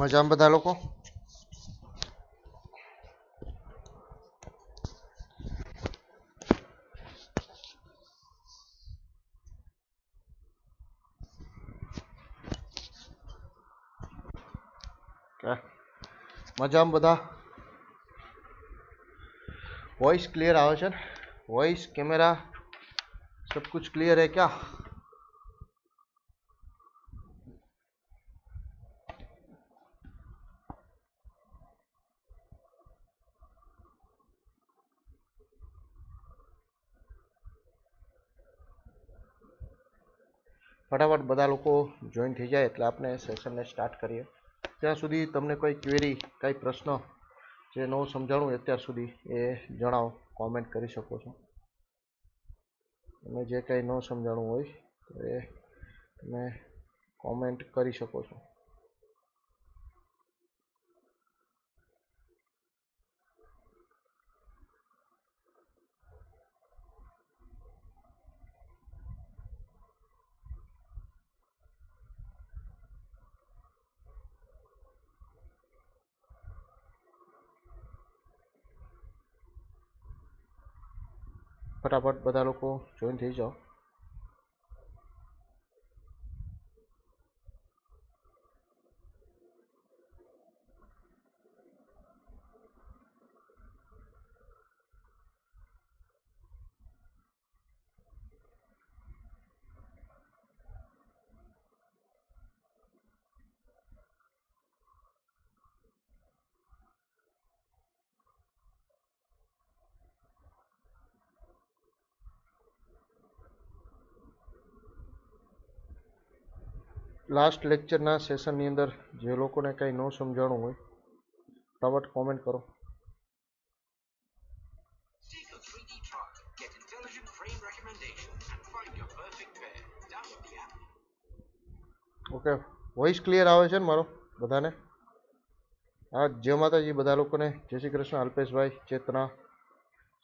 मजाम बता लो को क्या मजाम बता वॉइस क्लियर आवाज़ वॉइस कैमरा सब कुछ क्लियर है क्या ફટાફટ બધા લોકો જોઈન થઈ જાય એટલે આપણે સેશનને સ્ટાર્ટ કરીએ ત્યાં સુધી તમને કોઈ ક્વેરી કંઈ પ્રશ્ન જે ન સમજાણું અત્યાર સુધી એ જણાવો કોમેન્ટ કરી શકો છો તમે જે કંઈ ન સમજાણું હોય તો એ તમે કોમેન્ટ કરી શકો છો ફટાફટ બધા લોકો જોઈન થઈ જાઓ લાસ્ટ લેક્ચરના સેશનની અંદર જે લોકોને કંઈ ન સમજાણું હોય ફટાફટ કોમેન્ટ કરો ઓકે વોઇસ ક્લિયર આવે છે ને મારો બધાને હા જય માતાજી બધા લોકોને જય શ્રી કૃષ્ણ અલ્પેશભાઈ ચેતના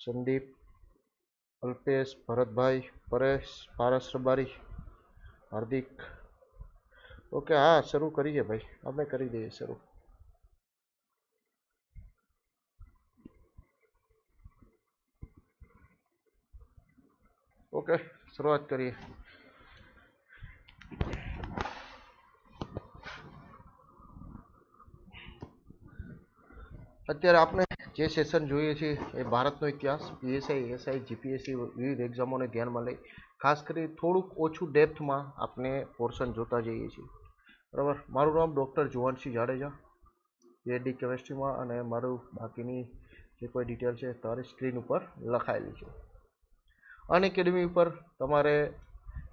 સંદીપ અલ્પેશ ભરતભાઈ પરેશ પારસ રબારી હાર્દિક ઓકે હા શરૂ કરીએ ભાઈ અમે કરી દઈએ શરૂ ઓકે શરૂઆત કરીએ અત્યારે આપણે જે સેશન જોઈએ છીએ એ ભારતનો ઇતિહાસ પીએસઆઈ એસઆઈ જીપીએસસી વિવિધ એક્ઝામોને ધ્યાનમાં લઈ ખાસ કરી થોડુંક ઓછું ડેપ્થમાં આપણે પોર્શન જોતા જઈએ છીએ બરાબર મારું નામ ડૉક્ટર જુવાનસિંહ જાડેજા જેડી કેમેસ્ટ્રીમાં અને મારું બાકીની જે કોઈ ડિટેલ છે તમારી સ્ક્રીન ઉપર લખાયેલી છે અન એકેડમી ઉપર તમારે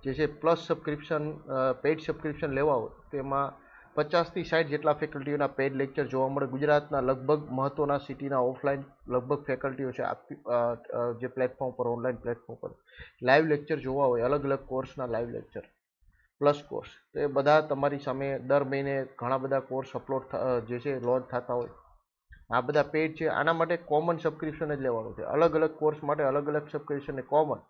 જે છે પ્લસ સબસ્ક્રિપ્શન પેઇડ સબસ્ક્રિપ્શન લેવા હોય તેમાં પચાસથી સાઠ જેટલા ફેકલ્ટીઓના પેઇડ લેક્ચર જોવા મળે ગુજરાતના લગભગ મહત્ત્વના સિટીના ઓફલાઈન લગભગ ફેકલ્ટીઓ છે જે પ્લેટફોર્મ પર ઓનલાઈન પ્લેટફોર્મ પર લાઈવ લેક્ચર જોવા હોય અલગ અલગ કોર્સના લાઈવ લેક્ચર પ્લસ કોર્સ તો એ બધા તમારી સામે દર મહિને ઘણા બધા કોર્સ અપલોડ જે છે લોન્ચ થતા હોય આ બધા પેડ છે આના માટે કોમન સબસ્ક્રિપ્શન જ લેવાનું છે અલગ અલગ કોર્સ માટે અલગ અલગ સબસ્ક્રિપ્શન કોમન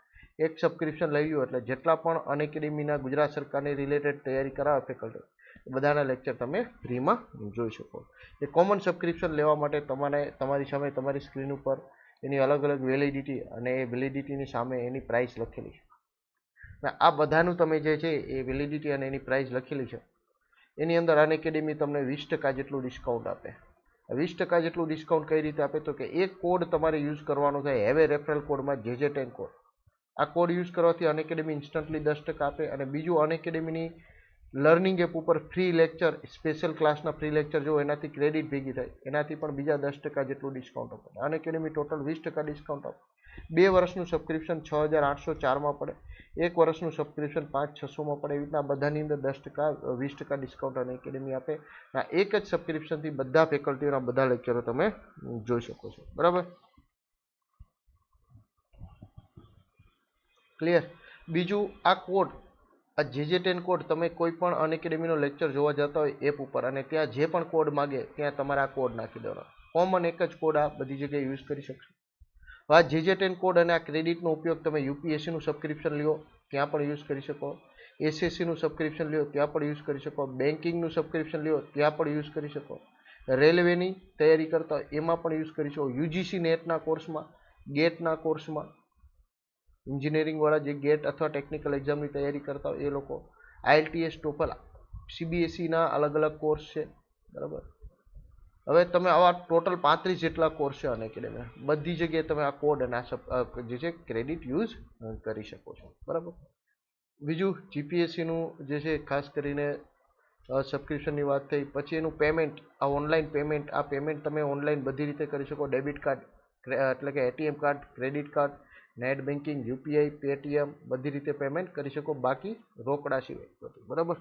એક સબસ્ક્રિપ્શન લઈ એટલે જેટલા પણ અનએકેડેમીના ગુજરાત સરકારની રિલેટેડ તૈયારી કરાવે ફેકલ્ટી બધાના લેક્ચર તમે ફ્રીમાં જોઈ શકો એ કોમન સબસ્ક્રિપ્શન લેવા માટે તમારે તમારી સામે તમારી સ્ક્રીન ઉપર એની અલગ અલગ વેલિડિટી અને એ વેલિડિટીની સામે એની પ્રાઇસ લખેલી છે અને આ બધાનું તમે જે છે એ વેલિડિટી અને એની પ્રાઇસ લખેલી છે એની અંદર અન એકેડેમી તમને વીસ ટકા જેટલું ડિસ્કાઉન્ટ આપે વીસ ટકા જેટલું ડિસ્કાઉન્ટ કઈ રીતે આપે તો કે એક કોડ તમારે યુઝ કરવાનો થાય હેવે રેફરલ કોડમાં જે જે ટેન કોડ આ કોડ યુઝ કરવાથી અન એકેડેમી ઇન્સ્ટન્ટલી દસ ટકા આપે અને બીજું અન એકેડેમીની લર્નિંગ એપ ઉપર ફ્રી લેક્ચર સ્પેશિયલ ક્લાસના ફ્રી લેક્ચર જો એનાથી ક્રેડિટ ભેગી થાય એનાથી પણ બીજા દસ ટકા જેટલું ડિસ્કાઉન્ટ આપે અન એકેડેમી ટોટલ વીસ ટકા ડિસ્કાઉન્ટ આપે બે વર્ષનું સબસ્ક્રિપ્શન છ હજાર આઠસો ચારમાં પડે એક વર્ષનું સબસ્ક્રિપ્શન પાંચ છસોમાં પડે એવી રીતના બધાની અંદર દસ ટકા વીસ ટકા ડિસ્કાઉન્ટ અને એકેડેમી આપે આ એક જ સબસ્ક્રિપ્શનથી બધા ફેકલ્ટીઓના બધા લેક્ચરો તમે જોઈ શકો છો બરાબર ક્લિયર બીજું આ કોડ આ જે જે ટેન કોડ તમે કોઈ પણ અનએકેડેમીનો લેક્ચર જોવા જતા હોય એપ ઉપર અને ત્યાં જે પણ કોડ માગે ત્યાં તમારે આ કોડ નાખી દેવાનો કોમન એક જ કોડ આ બધી જગ્યાએ યુઝ કરી શકશો આ જે ટેન કોડ અને આ ક્રેડિટનો ઉપયોગ તમે યુપીએસસીનું સબસ્ક્રિપ્શન લ્યો ત્યાં પણ યુઝ કરી શકો એસએસસીનું સબસ્ક્રિપ્શન લ્યો ત્યાં પણ યુઝ કરી શકો બેન્કિંગનું સબસ્ક્રિપ્શન લ્યો ત્યાં પણ યુઝ કરી શકો રેલવેની તૈયારી કરતા એમાં પણ યુઝ કરી શકો યુજીસી નેટના કોર્સમાં ગેટના કોર્સમાં ઇન્જિનિયરિંગવાળા જે ગેટ અથવા ટેકનિકલ એક્ઝામની તૈયારી કરતા હોય એ લોકો આઈએલટીએસ ટોપલ સીબીએસસીના અલગ અલગ કોર્સ છે બરાબર હવે તમે આવા ટોટલ પાંત્રીસ જેટલા કોર્સ છે અને એકેડેમી બધી જગ્યાએ તમે આ કોડ અને આ જે છે ક્રેડિટ યુઝ કરી શકો છો બરાબર બીજું જીપીએસસીનું જે છે ખાસ કરીને સબસ્ક્રિપ્શનની વાત થઈ પછી એનું પેમેન્ટ આ ઓનલાઈન પેમેન્ટ આ પેમેન્ટ તમે ઓનલાઈન બધી રીતે કરી શકો ડેબિટ કાર્ડ એટલે કે ATM card credit card net banking UPI Paytm બધી રીતે પેમેન્ટ કરી શકો બાકી રોકડા સિવાય બધું બરાબર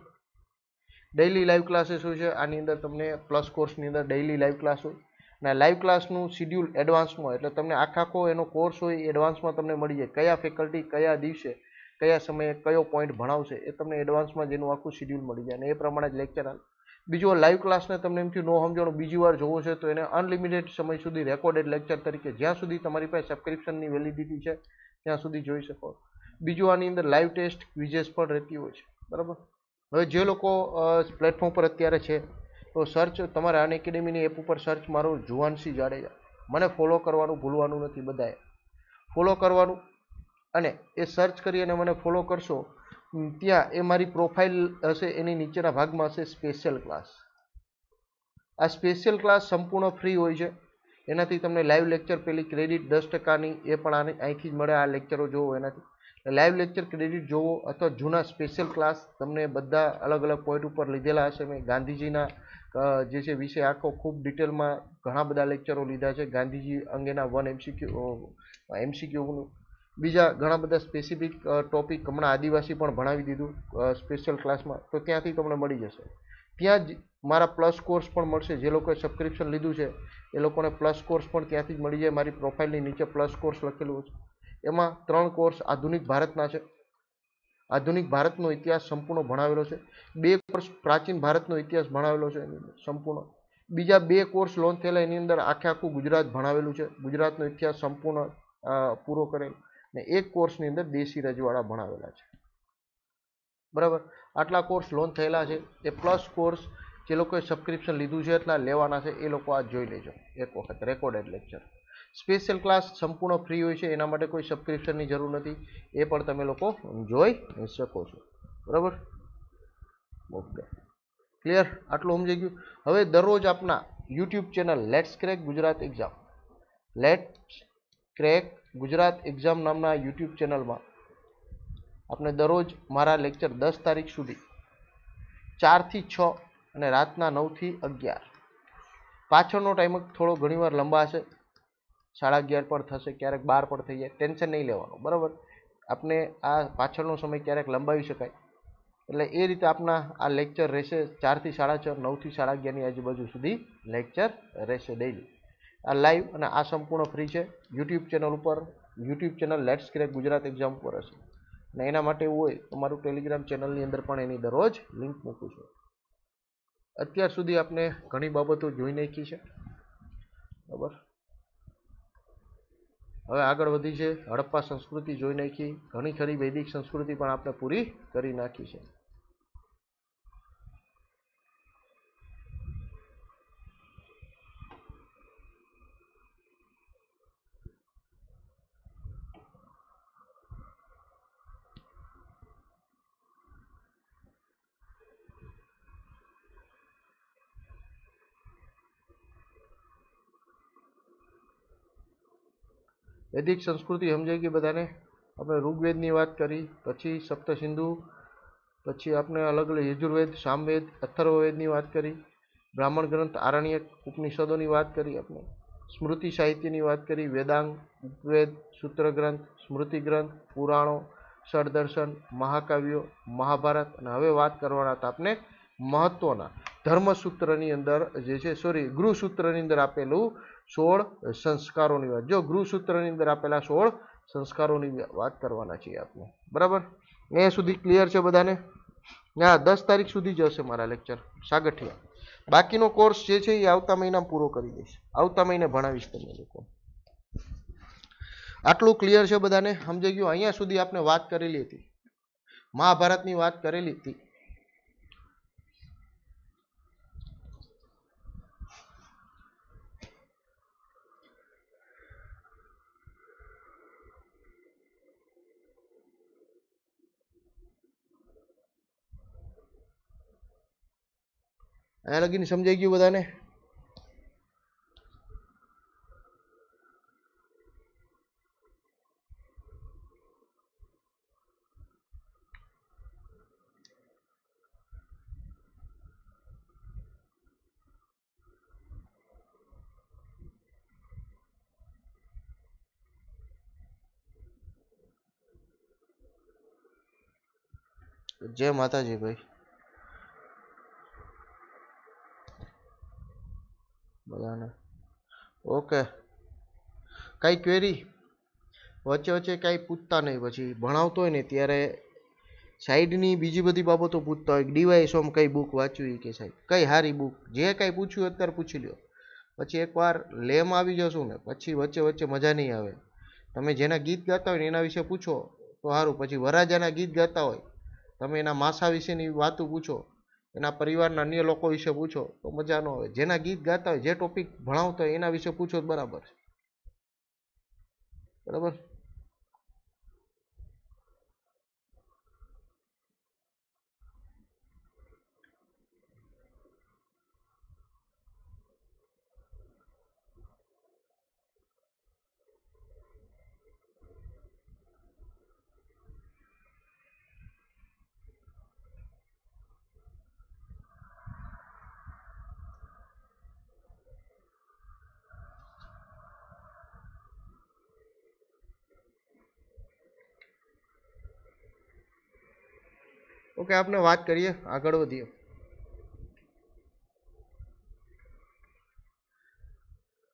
ડેઇલી લાઈવ ક્લાસીસ હોય છે આની અંદર તમને પ્લસ કોર્સની અંદર ડેઇલી લાઈવ ક્લાસ હોય અને લાઈવ ક્લાસનું શિડ્યુલ એડવાન્સમાં એટલે તમને આખા આખો એનો કોર્સ હોય એ એડવાન્સમાં તમને મળી જાય કયા ફેકલ્ટી કયા દિવસે કયા સમયે કયો પોઈન્ટ ભણાવશે એ તમને એડવાન્સમાં જેનું આખું શિડ્યુલ મળી જાય અને એ પ્રમાણે જ લેક્ચર બીજો લાઈવ ક્લાસને તમને એમથી નો સમજણો બીજી વાર જોવો છે તો એને અનલિમિટેડ સમય સુધી રેકોર્ડેડ લેક્ચર તરીકે જ્યાં સુધી તમારી પાસે સબસ્ક્રિપ્શનની વેલિડિટી છે ત્યાં સુધી જોઈ શકો બીજું આની અંદર લાઈવ ટેસ્ટ વિજેસ પણ રહેતી હોય છે બરાબર હવે જે લોકો પ્લેટફોર્મ પર અત્યારે છે તો સર્ચ તમારા અન એકેડેમીની એપ ઉપર સર્ચ મારું જુવાનસિંહ જાડેજા મને ફોલો કરવાનું ભૂલવાનું નથી બધાએ ફોલો કરવાનું અને એ સર્ચ કરી અને મને ફોલો કરશો ત્યાં એ મારી પ્રોફાઇલ હશે એની નીચેના ભાગમાં હશે સ્પેશિયલ ક્લાસ આ સ્પેશિયલ ક્લાસ સંપૂર્ણ ફ્રી હોય છે એનાથી તમને લાઈવ લેક્ચર પેલી ક્રેડિટ દસ ટકાની એ પણ આની અહીંથી જ મળે આ લેક્ચરો જોવો એનાથી લાઈવ લેક્ચર ક્રેડિટ જોવો અથવા જૂના સ્પેશિયલ ક્લાસ તમને બધા અલગ અલગ પોઈન્ટ ઉપર લીધેલા હશે મેં ગાંધીજીના જે છે વિશે આખો ખૂબ ડિટેલમાં ઘણા બધા લેક્ચરો લીધા છે ગાંધીજી અંગેના વન એમસીક્યુ એમસીક્યુનું બીજા ઘણા બધા સ્પેસિફિક ટોપિક હમણાં આદિવાસી પણ ભણાવી દીધું સ્પેશિયલ ક્લાસમાં તો ત્યાંથી તમને મળી જશે ત્યાં જ મારા પ્લસ કોર્સ પણ મળશે જે લોકોએ સબસ્ક્રિપ્શન લીધું છે એ લોકોને પ્લસ કોર્સ પણ ત્યાંથી જ મળી જાય મારી પ્રોફાઇલની નીચે પ્લસ કોર્સ લખેલું છે એમાં ત્રણ કોર્સ આધુનિક ભારતના છે આધુનિક ભારતનો ઇતિહાસ સંપૂર્ણ ભણાવેલો છે બે કોર્સ પ્રાચીન ભારતનો ઇતિહાસ ભણાવેલો છે એની અંદર સંપૂર્ણ બીજા બે કોર્સ લોન્ચ થયેલા એની અંદર આખે આખું ગુજરાત ભણાવેલું છે ગુજરાતનો ઇતિહાસ સંપૂર્ણ પૂરો કરેલ ને એક કોર્સની અંદર દેશી રજવાડા ભણાવેલા છે બરાબર આટલા કોર્સ લોન થયેલા છે એ પ્લસ કોર્સ જે લોકોએ સબસ્ક્રિપ્શન લીધું છે એટલા લેવાના છે એ લોકો આ જોઈ લેજો એક વખત રેકોર્ડેડ લેક્ચર સ્પેશિયલ ક્લાસ સંપૂર્ણ ફ્રી હોય છે એના માટે કોઈ સબસ્ક્રિપ્શનની જરૂર નથી એ પણ તમે લોકો જોઈ શકો છો બરાબર ઓકે ક્લિયર આટલું સમજાઈ ગયું હવે દરરોજ આપના YouTube channel let's crack Gujarat exam let's crack Gujarat exam નામના યુટ્યુબ ચેનલમાં આપણે દરરોજ મારા લેક્ચર દસ તારીખ સુધી ચારથી છ અને રાતના નવથી અગિયાર પાછળનો ટાઈમ થોડો ઘણીવાર લંબા લંબાશે સાડા અગિયાર પણ થશે ક્યારેક બાર પણ થઈ જાય ટેન્શન નહીં લેવાનું બરાબર આપણે આ પાછળનો સમય ક્યારેક લંબાવી શકાય એટલે એ રીતે આપના આ લેક્ચર રહેશે ચારથી સાડા છ નવથી સાડા અગિયારની આજુબાજુ સુધી લેક્ચર રહેશે ડેઈલી આ લાઈવ અને આ સંપૂર્ણ ફ્રી છે યુટ્યુબ ચેનલ ઉપર YouTube channel let's crack Gujarat exam પર હશે અને એના માટે એવું હોય તો મારું ટેલિગ્રામ ચેનલની અંદર પણ એની દરરોજ લિંક મૂકું છું અત્યાર સુધી આપણે ઘણી બાબતો જોઈ નાખી છે બરાબર હવે આગળ વધી છે હડપ્પા સંસ્કૃતિ જોઈ નાખી ઘણી ખરી વૈદિક સંસ્કૃતિ પણ આપણે પૂરી કરી નાખી છે વૈદિક સંસ્કૃતિ સમજાય ગઈ બધાને આપણે ઋગ્વેદની વાત કરી પછી સપ્તસિંધુ પછી આપણે અલગ અલગ યજુર્વેદ સામવેદ અથર્વવેદની વાત કરી બ્રાહ્મણ ગ્રંથ આરણ્યક ઉપનિષદોની વાત કરી આપણે સ્મૃતિ સાહિત્યની વાત કરી વેદાંગ ઉપવેદ સૂત્રગ્રંથ સ્મૃતિ ગ્રંથ પુરાણો સરદર્શન મહાકાવ્યો મહાભારત અને હવે વાત કરવાના હતા આપને મહત્ત્વના ધર્મસૂત્રની અંદર જે છે સોરી ગૃહસૂત્રની અંદર આપેલું સોળ સંસ્કારોની વાત જો ગૃહસૂત્રની અંદર આપેલા સોળ સંસ્કારોની વાત કરવાના છીએ આપણે બરાબર એ સુધી ક્લિયર છે બધાને ના દસ તારીખ સુધી જશે મારા લેક્ચર સાગઠિયા બાકીનો કોર્સ જે છે એ આવતા મહિનામાં પૂરો કરી દઈશ આવતા મહિને ભણાવીશ તમે લોકો આટલું ક્લિયર છે બધાને સમજાઈ ગયું અહીંયા સુધી આપણે વાત કરેલી હતી મહાભારતની વાત કરેલી હતી आया लगी नहीं समझ आएगी बताने जय माता जी भाई બધાને ઓકે કાંઈ ક્વેરી વચ્ચે વચ્ચે કાંઈ પૂછતા નહીં પછી ભણાવતો હોય ને ત્યારે સાઈડની બીજી બધી બાબતો પૂછતા હોય સોમ કઈ બુક વાંચવી કે સાહેબ કઈ સારી બુક જે કાંઈ પૂછ્યું અત્યારે પૂછી લ્યો પછી એકવાર લેમ આવી જશું ને પછી વચ્ચે વચ્ચે મજા નહીં આવે તમે જેના ગીત ગાતા હોય ને એના વિશે પૂછો તો સારું પછી વરાજાના ગીત ગાતા હોય તમે એના માસા વિશેની વાતો પૂછો એના પરિવારના અન્ય લોકો વિશે પૂછો તો મજા ન આવે જેના ગીત ગાતા હોય જે ટોપિક ભણાવતા હોય એના વિશે પૂછો બરાબર બરાબર ઓકે આપણે વાત કરીએ આગળ વધીએ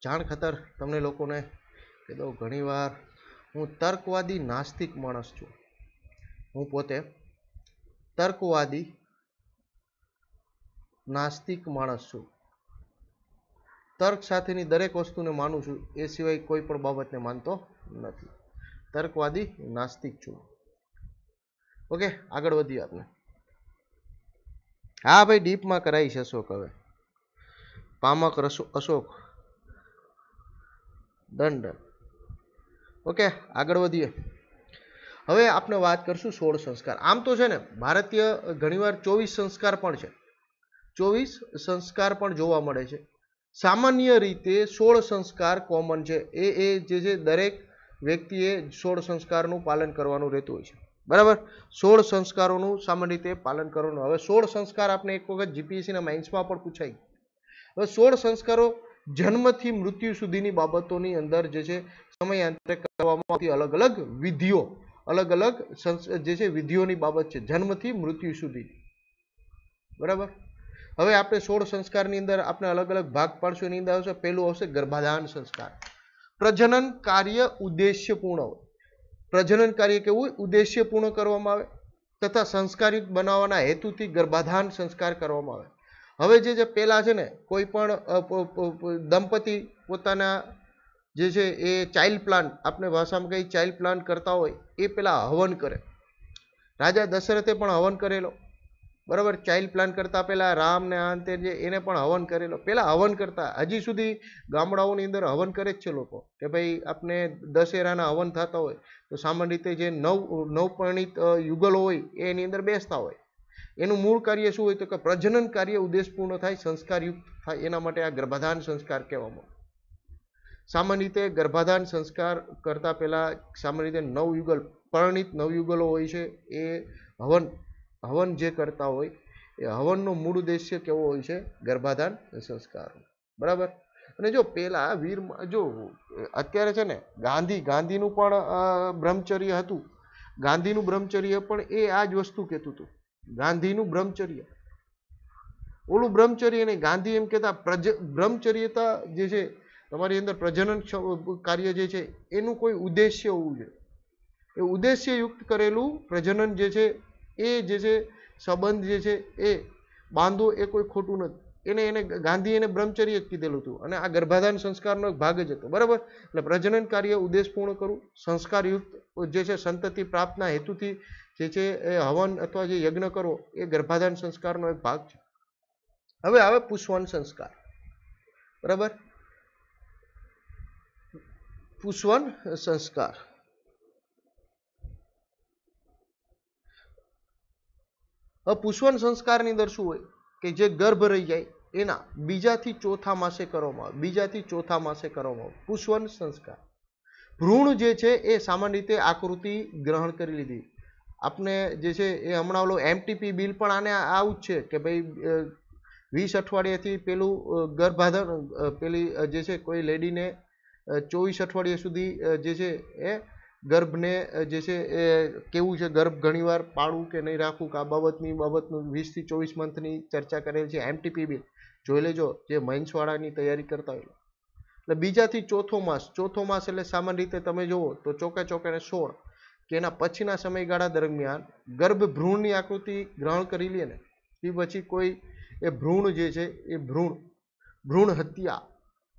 જાણ ખતર તમને લોકોને કે દઉં ઘણીવાર હું તર્કવાદી નાસ્તિક માણસ છું હું પોતે તર્કવાદી નાસ્તિક માણસ છું તર્ક સાથેની દરેક વસ્તુને માનું છું એ સિવાય કોઈ પણ બાબતને માનતો નથી તર્કવાદી નાસ્તિક છું ઓકે આગળ વધીએ આપણે હા ભાઈ ડીપમાં કરાવીશ અશોક હવે પામક અશોક દંડ ઓકે આગળ વધીએ હવે આપણે વાત કરશું સોળ સંસ્કાર આમ તો છે ને ભારતીય ઘણીવાર ચોવીસ સંસ્કાર પણ છે ચોવીસ સંસ્કાર પણ જોવા મળે છે સામાન્ય રીતે સોળ સંસ્કાર કોમન છે એ એ જે છે દરેક વ્યક્તિએ સોળ સંસ્કારનું પાલન કરવાનું રહેતું હોય છે બરાબર સોળ સંસ્કારોનું સામાન્ય રીતે પાલન કરવાનું હવે સોળ સંસ્કાર આપણે એક વખત જીપીએસસીના માઇન્સમાં પણ પૂછાય હવે સોળ સંસ્કારો જન્મથી મૃત્યુ સુધીની બાબતોની અંદર જે છે સમયાંતરે કરવામાં આવતી અલગ અલગ વિધિઓ અલગ અલગ જે છે વિધિઓની બાબત છે જન્મથી મૃત્યુ સુધી બરાબર હવે આપણે સોળ સંસ્કારની અંદર આપણે અલગ અલગ ભાગ પાડશું એની અંદર આવશે પહેલું આવશે ગર્ભાધાન સંસ્કાર પ્રજનન કાર્ય ઉદ્દેશ્યપૂર્ણ પ્રજનન કાર્ય કેવું ઉદ્દેશ્યપૂર્ણ કરવામાં આવે તથા સંસ્કારયુક્ત બનાવવાના હેતુથી ગર્ભાધાન સંસ્કાર કરવામાં આવે હવે જે જે પહેલાં છે ને કોઈ પણ દંપતી પોતાના જે છે એ ચાઇલ્ડ પ્લાન આપણે ભાષામાં કહી ચાઇલ્ડ પ્લાન કરતા હોય એ પહેલાં હવન કરે રાજા દશરથે પણ હવન કરેલો બરાબર ચાઇલ્ડ પ્લાન કરતાં પહેલાં રામ ને આ જે એને પણ હવન કરેલો પહેલાં હવન કરતા હજી સુધી ગામડાઓની અંદર હવન કરે જ છે લોકો કે ભાઈ આપણે દશેરાના હવન થતા હોય તો સામાન્ય રીતે જે નવ નવપરણિત યુગલો હોય એની અંદર બેસતા હોય એનું મૂળ કાર્ય શું હોય તો કે પ્રજનન કાર્ય ઉદ્દેશપૂર્ણ થાય સંસ્કારયુક્ત થાય એના માટે આ ગર્ભાધાન સંસ્કાર કહેવામાં સામાન્ય રીતે ગર્ભાધાન સંસ્કાર કરતાં પહેલાં સામાન્ય રીતે નવયુગલ પરણિત નવયુગલો હોય છે એ હવન હવન જે કરતા હોય એ હવનનો મૂળ ઉદ્દેશ્ય કેવો હોય છે ગર્ભાધાન સંસ્કાર બરાબર અને જો પહેલાં વીર જો અત્યારે છે ને ગાંધી ગાંધીનું પણ બ્રહ્મચર્ય હતું ગાંધીનું બ્રહ્મચર્ય પણ એ આ જ વસ્તુ કહેતું હતું ગાંધીનું બ્રહ્મચર્ય ઓલું બ્રહ્મચર્ય નહીં ગાંધી એમ કહેતા પ્રજ બ્રહ્મચર્યતા જે છે તમારી અંદર પ્રજનન કાર્ય જે છે એનું કોઈ ઉદ્દેશ્ય હોવું જોઈએ એ ઉદ્દેશ્યયુક્ત કરેલું પ્રજનન જે છે એ જે છે સંબંધ જે છે એ બાંધો એ કોઈ ખોટું નથી એને એને ગાંધી એને બ્રહ્મચર્ય જ કીધેલું હતું અને આ ગર્ભાધાન સંસ્કારનો એક ભાગ જ હતો બરાબર એટલે પ્રજનન કાર્ય ઉદ્દેશપૂર્ણ કરવું સંસ્કારયુક્ત જે છે સંતતિ પ્રાપ્તના હેતુથી જે છે એ હવન અથવા જે યજ્ઞ કરવો એ ગર્ભાધાન સંસ્કારનો એક ભાગ છે હવે આવે પુષ્વન સંસ્કાર બરાબર પુષ્વન સંસ્કાર પુષ્વન સંસ્કારની અંદર શું હોય કે જે ગર્ભ રહી જાય એના બીજાથી ચોથા માસે કરવામાં આવે બીજાથી ચોથા માસે કરવામાં આવે પુષ્વન સંસ્કાર ભ્રૂણ જે છે એ સામાન્ય રીતે આકૃતિ ગ્રહણ કરી લીધી આપણે જે છે એ હમણાં ઓલો એમટીપી બિલ પણ આને આવું જ છે કે ભાઈ વીસ અઠવાડિયાથી પેલું ગર્ભાધાન પેલી જે છે કોઈ લેડીને ચોવીસ અઠવાડિયા સુધી જે છે એ ગર્ભને જે છે એ કેવું છે ગર્ભ ઘણીવાર પાળવું કે નહીં રાખવું કે આ બાબતની બાબતનું વીસથી ચોવીસ મંથની ચર્ચા કરેલ છે એમટીપી બિલ જોઈ લેજો જે મહિન્સવાળાની તૈયારી કરતા હોય એટલે બીજાથી ચોથો માસ ચોથો માસ એટલે સામાન્ય રીતે તમે જુઓ તો ચોકે ચોકે સોળ કે એના પછીના સમયગાળા દરમિયાન ગર્ભ ભ્રૂણની આકૃતિ ગ્રહણ કરી લે ને એ પછી કોઈ એ ભ્રૂણ જે છે એ ભ્રૂણ ભ્રૂણ હત્યા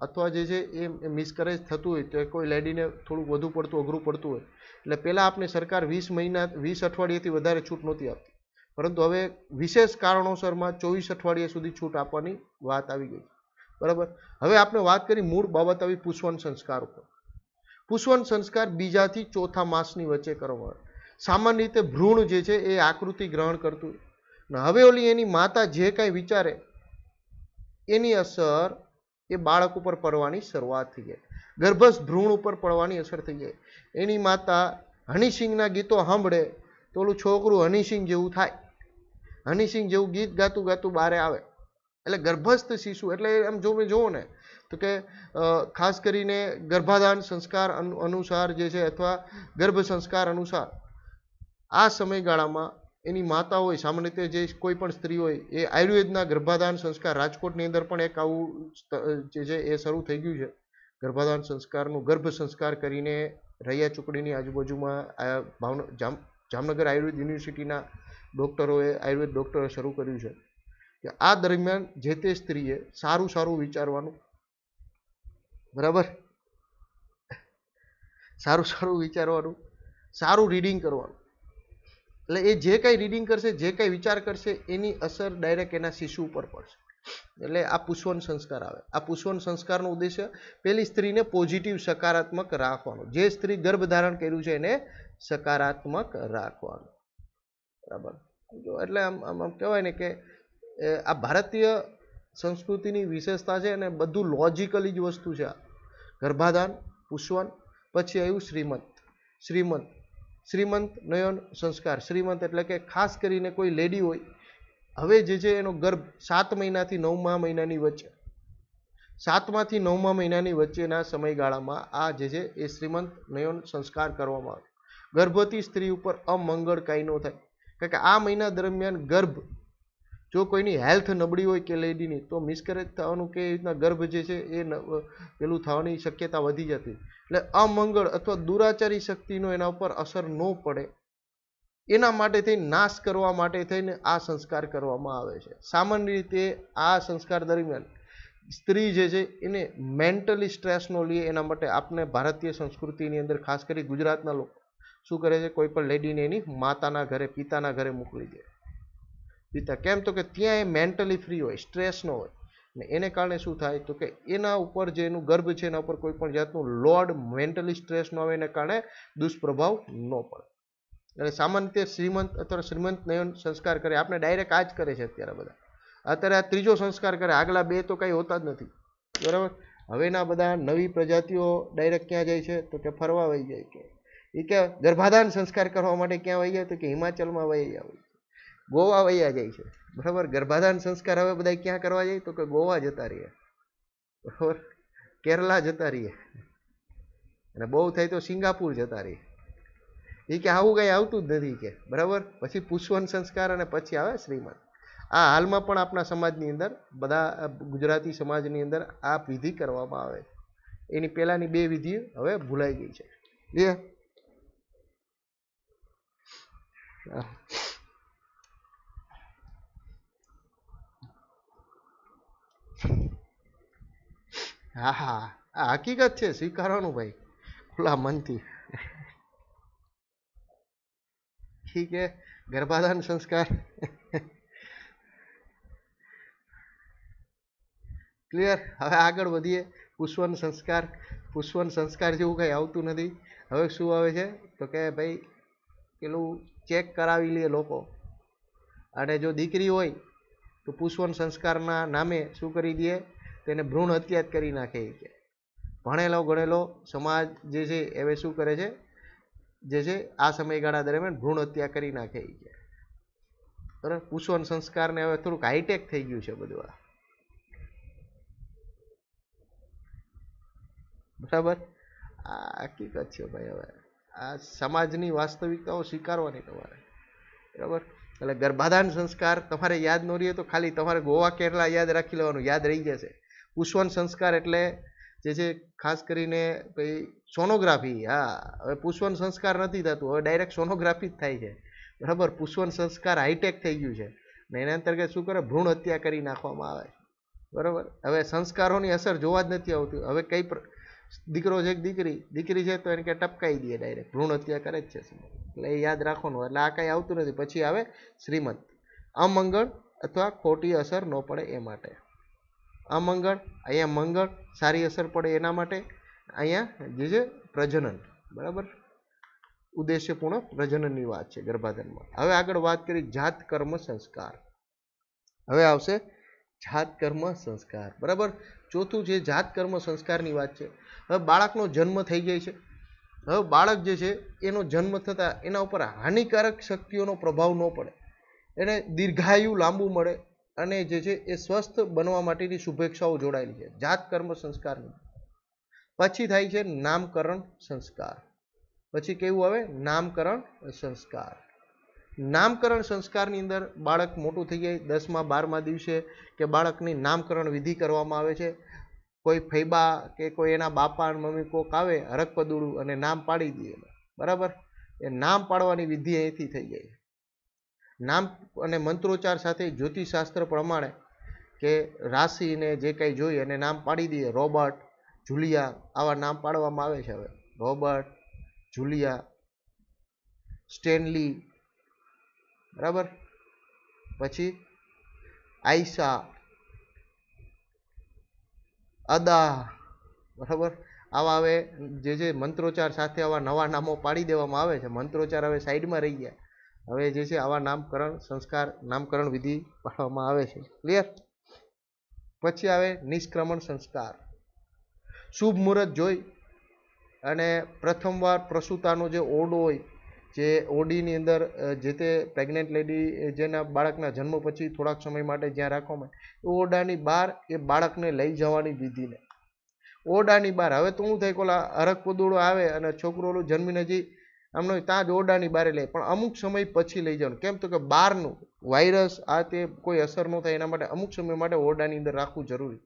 અથવા જે છે એ મિસકરેજ થતું હોય તો કોઈ લેડીને થોડુંક વધુ પડતું અઘરું પડતું હોય એટલે પહેલાં આપણે સરકાર વીસ મહિના વીસ અઠવાડિયેથી વધારે છૂટ નહોતી આપતી પરંતુ હવે વિશેષ કારણોસરમાં ચોવીસ અઠવાડિયા સુધી છૂટ આપવાની વાત આવી ગઈ બરાબર હવે આપણે વાત કરી મૂળ બાબત આવી પુષ્વન સંસ્કાર ઉપર પુષ્વન સંસ્કાર બીજાથી ચોથા માસની વચ્ચે કરવામાં આવે સામાન્ય રીતે ભ્રૂણ જે છે એ આકૃતિ ગ્રહણ કરતું હવે ઓલી એની માતા જે કાંઈ વિચારે એની અસર એ બાળક ઉપર પડવાની શરૂઆત થઈ જાય ગર્ભસ્થ ભ્રૂણ ઉપર પડવાની અસર થઈ જાય એની માતા હનીસિંહના ગીતો સાંભળે તો ઓલું છોકરું હનીસિંહ જેવું થાય હનીસિંહ જેવું ગીત ગાતું ગાતું બહારે આવે એટલે ગર્ભસ્થ શિશુ એટલે એમ જો મેં જોવો ને તો કે ખાસ કરીને ગર્ભાધાન સંસ્કાર અનુસાર જે છે અથવા ગર્ભ સંસ્કાર અનુસાર આ સમયગાળામાં એની માતા હોય સામાન્ય રીતે જે કોઈ પણ સ્ત્રી હોય એ આયુર્વેદના ગર્ભાધાન સંસ્કાર રાજકોટની અંદર પણ એક આવું જે છે એ શરૂ થઈ ગયું છે ગર્ભાધાન સંસ્કારનું ગર્ભ સંસ્કાર કરીને રૈયા ચૂંટણીની આજુબાજુમાં આ ભાવન જામ જામનગર આયુર્વેદ યુનિવર્સિટીના ડૉક્ટરોએ આયુર્વેદ ડૉક્ટરોએ શરૂ કર્યું છે કે આ દરમિયાન જે તે સ્ત્રીએ સારું સારું વિચારવાનું બરાબર સારું સારું વિચારવાનું સારું રીડિંગ કરવાનું એટલે એ જે કાંઈ રીડિંગ કરશે જે કાંઈ વિચાર કરશે એની અસર ડાયરેક્ટ એના શિશુ ઉપર પડશે એટલે આ પુષ્વન સંસ્કાર આવે આ પુષ્વન સંસ્કારનો ઉદ્દેશ્ય પહેલી સ્ત્રીને પોઝિટિવ સકારાત્મક રાખવાનો જે સ્ત્રી ગર્ભ ધારણ કર્યું છે એને સકારાત્મક રાખવાનું બરાબર જો એટલે આમ આમ આમ કહેવાય ને કે આ ભારતીય સંસ્કૃતિની વિશેષતા છે અને બધું લોજિકલી જ વસ્તુ છે આ ગર્ભાધાન પુષ્વન પછી આવ્યું શ્રીમંત શ્રીમંત શ્રીમંત નયન સંસ્કાર શ્રીમંત એટલે કે ખાસ કરીને કોઈ લેડી હોય હવે જે છે એનો ગર્ભ સાત મહિનાથી નવમા મહિનાની વચ્ચે સાતમાંથી નવમા મહિનાની વચ્ચેના સમયગાળામાં આ જે છે એ શ્રીમંત નયન સંસ્કાર કરવામાં આવે ગર્ભવતી સ્ત્રી ઉપર અમંગળ કાંઈ ન થાય કારણ કે આ મહિના દરમિયાન ગર્ભ જો કોઈની હેલ્થ નબળી હોય કે લેડીની તો મિસકેરેજ થવાનું કે રીતના ગર્ભ જે છે એ પેલું થવાની શક્યતા વધી જતી એટલે અમંગળ અથવા દુરાચારી શક્તિનો એના ઉપર અસર ન પડે એના માટે થઈ નાશ કરવા માટે થઈને આ સંસ્કાર કરવામાં આવે છે સામાન્ય રીતે આ સંસ્કાર દરમિયાન સ્ત્રી જે છે એને મેન્ટલી સ્ટ્રેસનો ન લઈએ એના માટે આપણે ભારતીય સંસ્કૃતિની અંદર ખાસ કરી ગુજરાતના લોકો શું કરે છે કોઈ પણ લેડીને એની માતાના ઘરે પિતાના ઘરે મોકલી દે રીતના કેમ તો કે ત્યાં એ મેન્ટલી ફ્રી હોય સ્ટ્રેસ ન હોય ને એને કારણે શું થાય તો કે એના ઉપર જે એનું ગર્ભ છે એના ઉપર કોઈ પણ જાતનું લોડ મેન્ટલી સ્ટ્રેસ ન આવે એને કારણે દુષ્પ્રભાવ ન પડે એટલે સામાન્ય શ્રીમંત અથવા શ્રીમંત નયન સંસ્કાર કરે આપણે ડાયરેક્ટ આ જ કરે છે અત્યારે બધા અત્યારે આ ત્રીજો સંસ્કાર કરે આગલા બે તો કાંઈ હોતા જ નથી બરાબર હવેના બધા નવી પ્રજાતિઓ ડાયરેક્ટ ક્યાં જાય છે તો કે ફરવા વહી જાય કે એ કે ગર્ભાધાન સંસ્કાર કરવા માટે ક્યાં વહી જાય તો કે હિમાચલમાં વહી જાય ગોવા વૈયા જાય છે બરાબર ગર્ભાધાન સંસ્કાર હવે બધા ક્યાં કરવા જાય તો કે ગોવા જતા રહીએ બરાબર કેરલા જતા રહીએ અને બહુ થાય તો સિંગાપુર જતા રહીએ એ કે આવું કંઈ આવતું જ નથી કે બરાબર પછી પુષ્વન સંસ્કાર અને પછી આવે શ્રીમંત આ હાલમાં પણ આપણા સમાજની અંદર બધા ગુજરાતી સમાજની અંદર આ વિધિ કરવામાં આવે એની પહેલાંની બે વિધિ હવે ભૂલાઈ ગઈ છે એ હા હા આ હકીકત છે સ્વીકારવાનું ભાઈ ખુલ્લા મનથી ઠીક હે ગર્ભાધાન સંસ્કાર ક્લિયર હવે આગળ વધીએ પુષ્વન સંસ્કાર પુષ્વન સંસ્કાર જેવું કંઈ આવતું નથી હવે શું આવે છે તો કે ભાઈ પેલું ચેક કરાવી લઈએ લોકો અને જો દીકરી હોય તો પુષ્વન સંસ્કારના નામે શું કરી દે તો એને ભ્રૂણ હત્યા કરી નાખે એ કે ભણેલો ગણેલો સમાજ જે છે એવે શું કરે છે જે છે આ સમયગાળા દરમિયાન ભ્રૂણ હત્યા કરી નાખે એ કે બરાબર પુષ્વન સંસ્કારને હવે થોડુંક હાઈટેક થઈ ગયું છે બધું આ બરાબર આ હકીકત છે ભાઈ હવે આ સમાજની વાસ્તવિકતાઓ સ્વીકારવાની તમારે બરાબર એટલે ગર્ભાધાન સંસ્કાર તમારે યાદ ન રહીએ તો ખાલી તમારે ગોવા કેરલા યાદ રાખી લેવાનું યાદ રહી જશે પુષ્વન સંસ્કાર એટલે જે છે ખાસ કરીને ભાઈ સોનોગ્રાફી હા હવે પુષ્વન સંસ્કાર નથી થતું હવે ડાયરેક્ટ સોનોગ્રાફી જ થાય છે બરાબર પુષ્વન સંસ્કાર હાઈટેક થઈ ગયું છે ને એના અંતર્ગત શું કરે ભ્રૂણ હત્યા કરી નાખવામાં આવે બરાબર હવે સંસ્કારોની અસર જોવા જ નથી આવતી હવે કઈ દીકરો છે કે દીકરી દીકરી છે તો એને કે ટપકાઈ દે ડાયરેક્ટ ભ્રૂણ હત્યા કરે જ છે એટલે એ યાદ રાખવાનું એટલે આ કાંઈ આવતું નથી પછી આવે શ્રીમંત અમંગળ અથવા ખોટી અસર ન પડે એ માટે અમંગળ અહીંયા મંગળ સારી અસર પડે એના માટે અહીંયા જે છે પ્રજનન બરાબર ઉદ્દેશ્યપૂર્ણ પ્રજનનની વાત છે ગર્ભાધાનમાં હવે આગળ વાત કરી જાત કર્મ સંસ્કાર હવે આવશે જાત કર્મ સંસ્કાર બરાબર ચોથું જે જાત કર્મ સંસ્કારની વાત છે હવે બાળકનો જન્મ થઈ જાય છે હવે બાળક જે છે એનો જન્મ થતાં એના ઉપર હાનિકારક શક્તિઓનો પ્રભાવ ન પડે એને દીર્ઘાયુ લાંબુ મળે અને જે છે એ સ્વસ્થ બનવા માટેની શુભેચ્છાઓ જોડાયેલી છે જાત કર્મ સંસ્કારની પછી થાય છે નામકરણ સંસ્કાર પછી કેવું આવે નામકરણ સંસ્કાર નામકરણ સંસ્કારની અંદર બાળક મોટું થઈ જાય દસમા બારમા દિવસે કે બાળકની નામકરણ વિધિ કરવામાં આવે છે કોઈ ફૈબા કે કોઈ એના બાપા મમ્મી કોક આવે હરખપદુડું અને નામ પાડી દઈએ બરાબર એ નામ પાડવાની વિધિ અહીંથી થઈ જાય નામ અને મંત્રોચ્ચાર સાથે જ્યોતિષશાસ્ત્ર પ્રમાણે કે રાશિને જે કંઈ જોઈ અને નામ પાડી દઈએ રોબર્ટ જુલિયા આવા નામ પાડવામાં આવે છે હવે રોબર્ટ જુલિયા સ્ટેનલી બરાબર પછી આઈશા અદા બરાબર આવા હવે જે જે મંત્રોચ્ચાર સાથે આવા નવા નામો પાડી દેવામાં આવે છે મંત્રોચ્ચાર હવે સાઈડમાં રહી ગયા હવે જે છે આવા નામકરણ સંસ્કાર નામકરણ વિધિ પાડવામાં આવે છે ક્લિયર પછી આવે નિષ્ક્રમણ સંસ્કાર શુભ મુહૂર્ત જોઈ અને પ્રથમવાર પ્રસૂતાનો જે ઓરડો હોય જે ઓરડીની અંદર જે તે પ્રેગ્નેન્ટ લેડી જેના બાળકના જન્મ પછી થોડાક સમય માટે જ્યાં રાખવામાં એ ઓરડાની બહાર એ બાળકને લઈ જવાની વિધિને ઓરડાની બહાર હવે તો હું થાય કોલા હરક પદુડો આવે અને છોકરો જન્મીને જઈ આમનો ત્યાં જ ઓરડાની બહાર લે પણ અમુક સમય પછી લઈ જવાનું કેમ તો કે બહારનું વાયરસ આ તે કોઈ અસર ન થાય એના માટે અમુક સમય માટે ઓરડાની અંદર રાખવું જરૂરી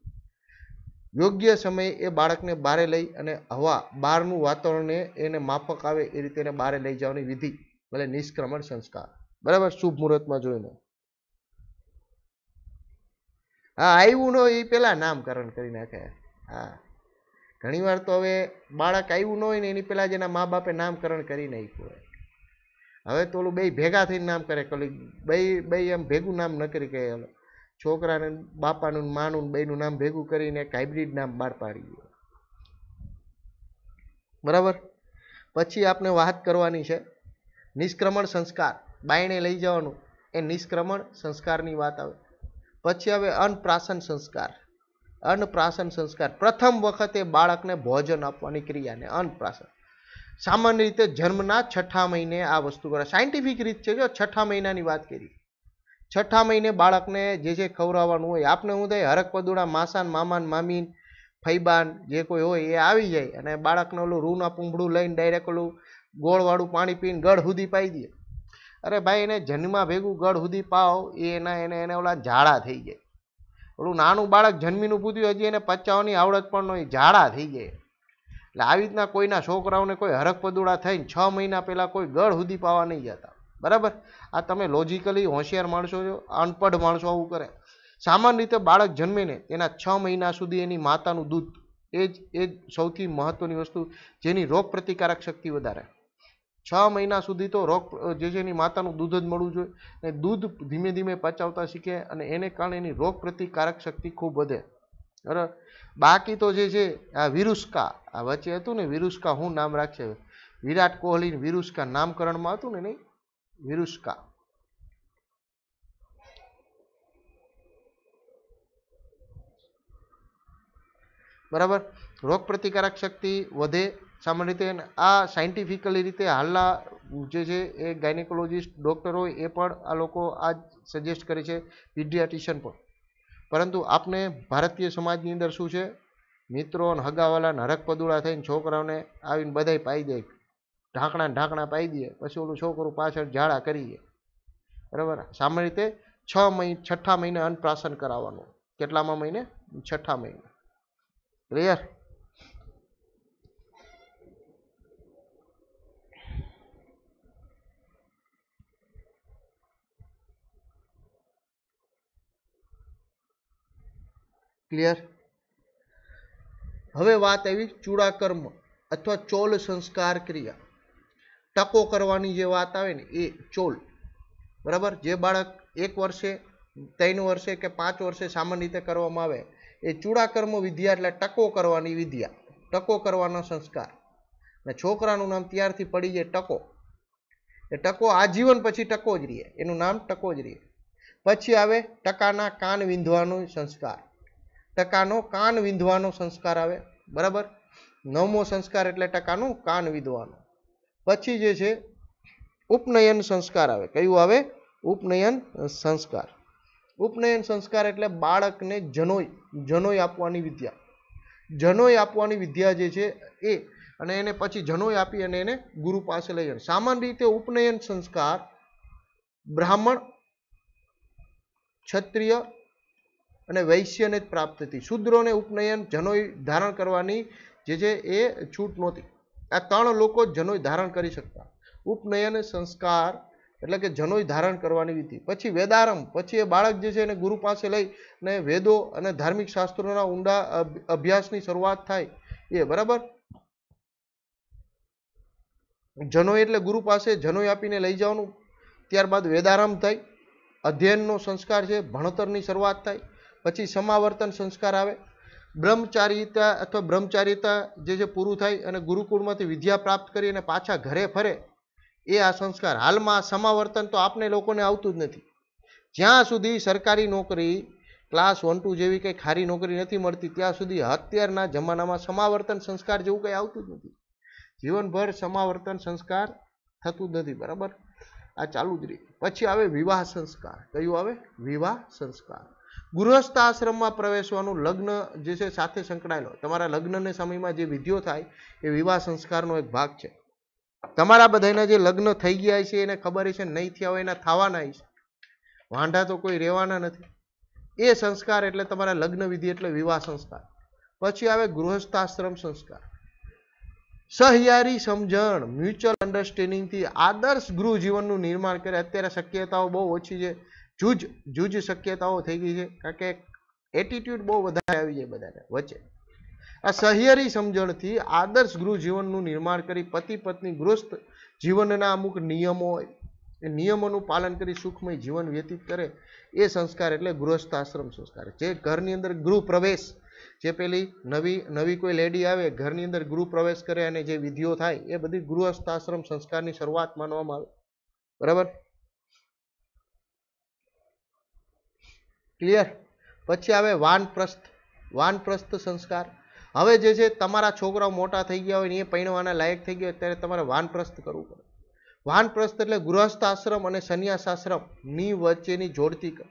યોગ્ય સમયે એ બાળકને બહારે લઈ અને હવા બહારનું વાતાવરણને એને માફક આવે એ રીતે એને બહારે લઈ જવાની વિધિ ભલે નિષ્ક્રમણ સંસ્કાર બરાબર શુભ મુહૂર્તમાં જોઈને હા આવ્યું ન હોય એ પહેલાં નામકરણ કરી નાખે હા ઘણીવાર તો હવે બાળક આવ્યું ન હોય ને એની પહેલાં જ એના મા બાપે નામકરણ કરી નાખ્યું હોય હવે તો ઓલું બે ભેગા થઈને નામ કરે કલી બે બે એમ ભેગું નામ ન કરી કે છોકરાને બાપાનું માનું બેનું નામ ભેગું કરીને એક હાઇબ્રિડ નામ બહાર પાડી બરાબર પછી આપણે વાત કરવાની છે નિષ્ક્રમણ સંસ્કાર બાયણે લઈ જવાનું એ નિષ્ક્રમણ સંસ્કારની વાત આવે પછી હવે અન્નપ્રાશન સંસ્કાર અન્નપ્રાશન સંસ્કાર પ્રથમ વખતે બાળકને ભોજન આપવાની ક્રિયાને અન્નપ્રાશન સામાન્ય રીતે જન્મના છઠ્ઠા મહિને આ વસ્તુ કરે સાયન્ટિફિક રીત છે જો છઠ્ઠા મહિનાની વાત કરી છઠ્ઠા મહિને બાળકને જે જે ખવડાવવાનું હોય આપને શું થાય હરકપદુડા માસાન મામાન મામીન ફૈબાન જે કોઈ હોય એ આવી જાય અને બાળકને ઓલું રૂના પૂંભળું લઈને ડાયરેક્ટ ઓલું ગોળવાળું પાણી પીને ગળ સુધી પાઈ દે અરે ભાઈ એને જન્મમાં ભેગું ગળ સુધી પાવ એ એના એને એને ઓલા ઝાડા થઈ જાય ઓલું નાનું બાળક જન્મીનું પૂત્યું હજી એને પચાવવાની આવડત પણ નહીં ઝાડા થઈ જાય એટલે આવી રીતના કોઈના છોકરાઓને કોઈ હરકપદુડા થઈને છ મહિના પહેલાં કોઈ ગળ સુધી પાવા નહીં જતા બરાબર આ તમે લોજિકલી હોશિયાર માણસો છો અનપઢ માણસો આવું કરે સામાન્ય રીતે બાળક જન્મીને તેના છ મહિના સુધી એની માતાનું દૂધ એ જ એ જ સૌથી મહત્ત્વની વસ્તુ જેની રોગ પ્રતિકારક શક્તિ વધારે છ મહિના સુધી તો રોગ જે છે એની માતાનું દૂધ જ મળવું જોઈએ અને દૂધ ધીમે ધીમે પચાવતા શીખે અને એને કારણે એની રોગ પ્રતિકારક શક્તિ ખૂબ વધે બરાબર બાકી તો જે છે આ વિરુષ્કા આ વચ્ચે હતું ને વિરુષ્કા હું નામ રાખશે વિરાટ કોહલી વિરુષ્કા નામકરણમાં હતું ને નહીં વિરુષ્કા બરાબર રોગ પ્રતિકારક શક્તિ વધે સામાન્ય રીતે આ સાયન્ટિફિકલી રીતે હાલના જે છે એ ગાયનેકોલોજીસ્ટ ડૉક્ટર હોય એ પણ આ લોકો આ સજેસ્ટ કરે છે પીડિયાટિશિયન પણ પરંતુ આપણે ભારતીય સમાજની અંદર શું છે મિત્રો અને હગાવાલા નરક પદુડા થઈને છોકરાઓને આવીને બધાય પાઈ જાય ઢાંકણા ઢાંકણા પાઈ દઈએ પછી ઓલું છોકરું પાછળ ઝાડા કરીએ બરાબર સામાન્ય રીતે છ મહિને છઠ્ઠા મહિને અન્નપ્રાશન કરાવવાનું કેટલામાં મહિને છઠ્ઠા મહિને ક્લિયર ક્લિયર હવે વાત આવી ચૂડાકર્મ અથવા ચોલ સંસ્કાર ક્રિયા ટકો કરવાની જે વાત આવે ને એ ચોલ બરાબર જે બાળક એક વર્ષે ત્રણ વર્ષે કે પાંચ વર્ષે સામાન્ય રીતે કરવામાં આવે એ ચૂડાકર્મ વિદ્યા એટલે ટકો કરવાની વિદ્યા ટકો કરવાનો સંસ્કાર અને છોકરાનું નામ ત્યારથી પડી જાય ટકો એ ટકો આજીવન પછી ટકો જ રહીએ એનું નામ ટકો જ રહીએ પછી આવે ટકાના કાન વિંધવાનો સંસ્કાર ટકાનો કાન વિંધવાનો સંસ્કાર આવે બરાબર નવમો સંસ્કાર એટલે ટકાનું કાન વિંધવાનો પછી જે છે ઉપનયન સંસ્કાર આવે કયું આવે ઉપનયન સંસ્કાર ઉપનયન સંસ્કાર એટલે બાળકને જનોઈ જનોઈ આપવાની વિદ્યા જનોઈ આપવાની વિદ્યા જે છે એ અને એને પછી જનોઈ આપી અને એને ગુરુ પાસે લઈ જાય સામાન્ય રીતે ઉપનયન સંસ્કાર બ્રાહ્મણ ક્ષત્રિય અને વૈશ્યને જ પ્રાપ્ત હતી શુદ્રોને ઉપનયન જનોઈ ધારણ કરવાની જે છે એ છૂટ નહોતી આ ત્રણ લોકો જનોય ધારણ કરી શકતા ઉપનયન સંસ્કાર એટલે કે જનોય ધારણ કરવાની વિધિ પછી વેદારંભ પછી એ બાળક જે છે એને ગુરુ પાસે લઈને વેદો અને ધાર્મિક શાસ્ત્રોના ઊંડા અભ્યાસની શરૂઆત થાય એ બરાબર જનોય એટલે ગુરુ પાસે જનોય આપીને લઈ જવાનું ત્યારબાદ વેદારંભ થાય અધ્યયનનો સંસ્કાર છે ભણતરની શરૂઆત થાય પછી સમાવર્તન સંસ્કાર આવે બ્રહ્મચારિતા અથવા બ્રહ્મચારિતા જે છે પૂરું થાય અને ગુરુકુળમાંથી વિદ્યા પ્રાપ્ત કરી અને પાછા ઘરે ફરે એ આ સંસ્કાર હાલમાં સમાવર્તન તો આપને લોકોને આવતું જ નથી જ્યાં સુધી સરકારી નોકરી ક્લાસ વન ટુ જેવી કંઈ ખારી નોકરી નથી મળતી ત્યાં સુધી અત્યારના જમાનામાં સમાવર્તન સંસ્કાર જેવું કંઈ આવતું જ નથી જીવનભર સમાવર્તન સંસ્કાર થતું જ નથી બરાબર આ ચાલુ જ રહી પછી આવે વિવાહ સંસ્કાર કયું આવે વિવાહ સંસ્કાર ગૃહસ્થ આશ્રમમાં પ્રવેશવાનું લગ્ન જે છે સાથે સંકળાયેલો તમારા લગ્નને સમયમાં જે વિધિઓ થાય એ વિવાહ સંસ્કારનો એક ભાગ છે તમારા બધાના જે લગ્ન થઈ ગયા છે એને ખબર છે નહીં થયા હોય એના થવાના છે વાંઢા તો કોઈ રહેવાના નથી એ સંસ્કાર એટલે તમારા લગ્ન વિધિ એટલે વિવાહ સંસ્કાર પછી આવે ગૃહસ્થાશ્રમ સંસ્કાર સહિયારી સમજણ મ્યુચ્યુઅલ અન્ડરસ્ટેન્ડિંગથી આદર્શ ગૃહ જીવનનું નિર્માણ કરે અત્યારે શક્યતાઓ બહુ ઓછી છે જૂજ જૂજ શક્યતાઓ થઈ ગઈ છે કારણ કે એટીટ્યુડ બહુ વધારે આવી જાય બધાને વચ્ચે આ સહિયરી સમજણથી આદર્શ ગૃહ જીવનનું નિર્માણ કરી પતિ પત્ની ગૃહસ્થ જીવનના અમુક નિયમો હોય એ નિયમોનું પાલન કરી સુખમય જીવન વ્યતીત કરે એ સંસ્કાર એટલે ગૃહસ્થ આશ્રમ સંસ્કાર જે ઘરની અંદર ગૃહ પ્રવેશ જે પેલી નવી નવી કોઈ લેડી આવે ઘરની અંદર ગૃહ પ્રવેશ કરે અને જે વિધિઓ થાય એ બધી ગૃહસ્થ આશ્રમ સંસ્કારની શરૂઆત માનવામાં આવે બરાબર ક્લિયર પછી આવે વાનપ્રસ્થ વાનપ્રસ્થ સંસ્કાર હવે જે છે તમારા છોકરાઓ મોટા થઈ ગયા હોય ને એ પૈણવાના લાયક થઈ ગયા ત્યારે તમારે વાનપ્રસ્થ કરવું પડે વાનપ્રસ્થ એટલે ગૃહસ્થ આશ્રમ અને સંન્યાસ આશ્રમની વચ્ચેની જોડતી કર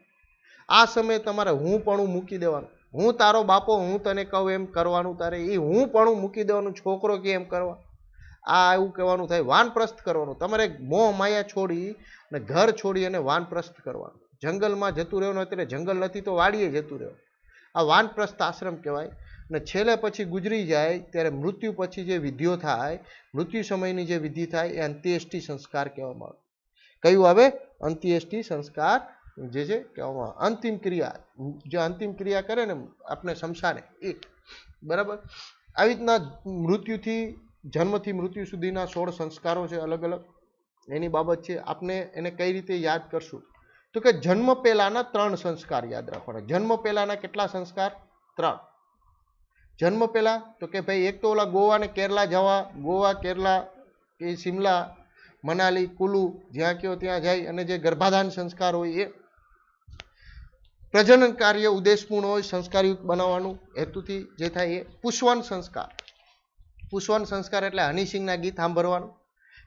આ સમયે તમારે હું પણ મૂકી દેવાનું હું તારો બાપો હું તને કહું એમ કરવાનું તારે એ હું પણ મૂકી દેવાનું છોકરો કે એમ કરવા આ એવું કહેવાનું થાય વાનપ્રસ્થ કરવાનું તમારે મોહ માયા છોડી અને ઘર છોડી અને વાનપ્રસ્થ કરવાનું જંગલમાં જતું રહેવાનું અત્યારે જંગલ નથી તો વાડીએ જતું રહેવું આ વાનપ્રસ્થ આશ્રમ કહેવાય અને છેલ્લે પછી ગુજરી જાય ત્યારે મૃત્યુ પછી જે વિધિઓ થાય મૃત્યુ સમયની જે વિધિ થાય એ અંત્યેષ્ટિ સંસ્કાર કહેવામાં આવે કયું આવે અંત્યેષ્ટિ સંસ્કાર જે છે કહેવામાં આવે અંતિમ ક્રિયા જે અંતિમ ક્રિયા કરે ને આપણે શમશાને એ બરાબર આવી રીતના મૃત્યુથી જન્મથી મૃત્યુ સુધીના સોળ સંસ્કારો છે અલગ અલગ એની બાબત છે આપણે એને કઈ રીતે યાદ કરશું તો કે જન્મ પહેલાના ત્રણ સંસ્કાર યાદ રાખવાના જન્મ પહેલાના કેટલા સંસ્કાર ત્રણ જન્મ પહેલાં તો કે ભાઈ એક તો ઓલા ગોવા ને કેરલા જવા ગોવા કેરલા કે શિમલા મનાલી કુલુ જ્યાં કયો ત્યાં જાય અને જે ગર્ભાધાન સંસ્કાર હોય એ પ્રજનન કાર્ય ઉદ્દેશપૂર્ણ હોય સંસ્કારયુક્ત બનાવવાનું હેતુથી જે થાય એ પુષ્વન સંસ્કાર પુષ્વન સંસ્કાર એટલે હની સિંહના ગીત સાંભળવાનું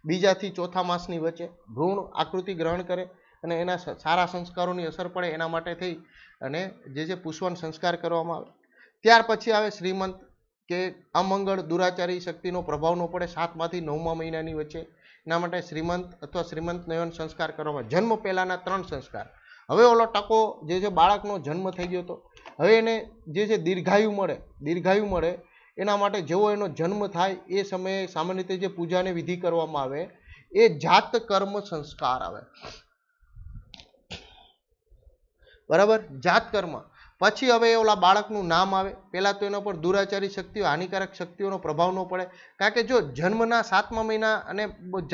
બીજાથી ચોથા માસની વચ્ચે ભ્રૂણ આકૃતિ ગ્રહણ કરે અને એના સારા સંસ્કારોની અસર પડે એના માટે થઈ અને જે જે પુષ્પન સંસ્કાર કરવામાં આવે ત્યાર પછી આવે શ્રીમંત કે અમંગળ દુરાચારી શક્તિનો પ્રભાવ ન પડે સાતમાંથી નવમા મહિનાની વચ્ચે એના માટે શ્રીમંત અથવા શ્રીમંત નયન સંસ્કાર કરવામાં જન્મ પહેલાંના ત્રણ સંસ્કાર હવે ઓલો ટકો જે જે બાળકનો જન્મ થઈ ગયો હતો હવે એને જે જે દીર્ઘાયુ મળે દીર્ઘાયુ મળે એના માટે જેવો એનો જન્મ થાય એ સમયે સામાન્ય રીતે જે પૂજાને વિધિ કરવામાં આવે એ જાત કર્મ સંસ્કાર આવે બરાબર જાતકર્મ પછી હવે ઓલા બાળકનું નામ આવે પહેલાં તો એના પર દુરાચારી શક્તિઓ હાનિકારક શક્તિઓનો પ્રભાવ ન પડે કારણ કે જો જન્મના સાતમા મહિના અને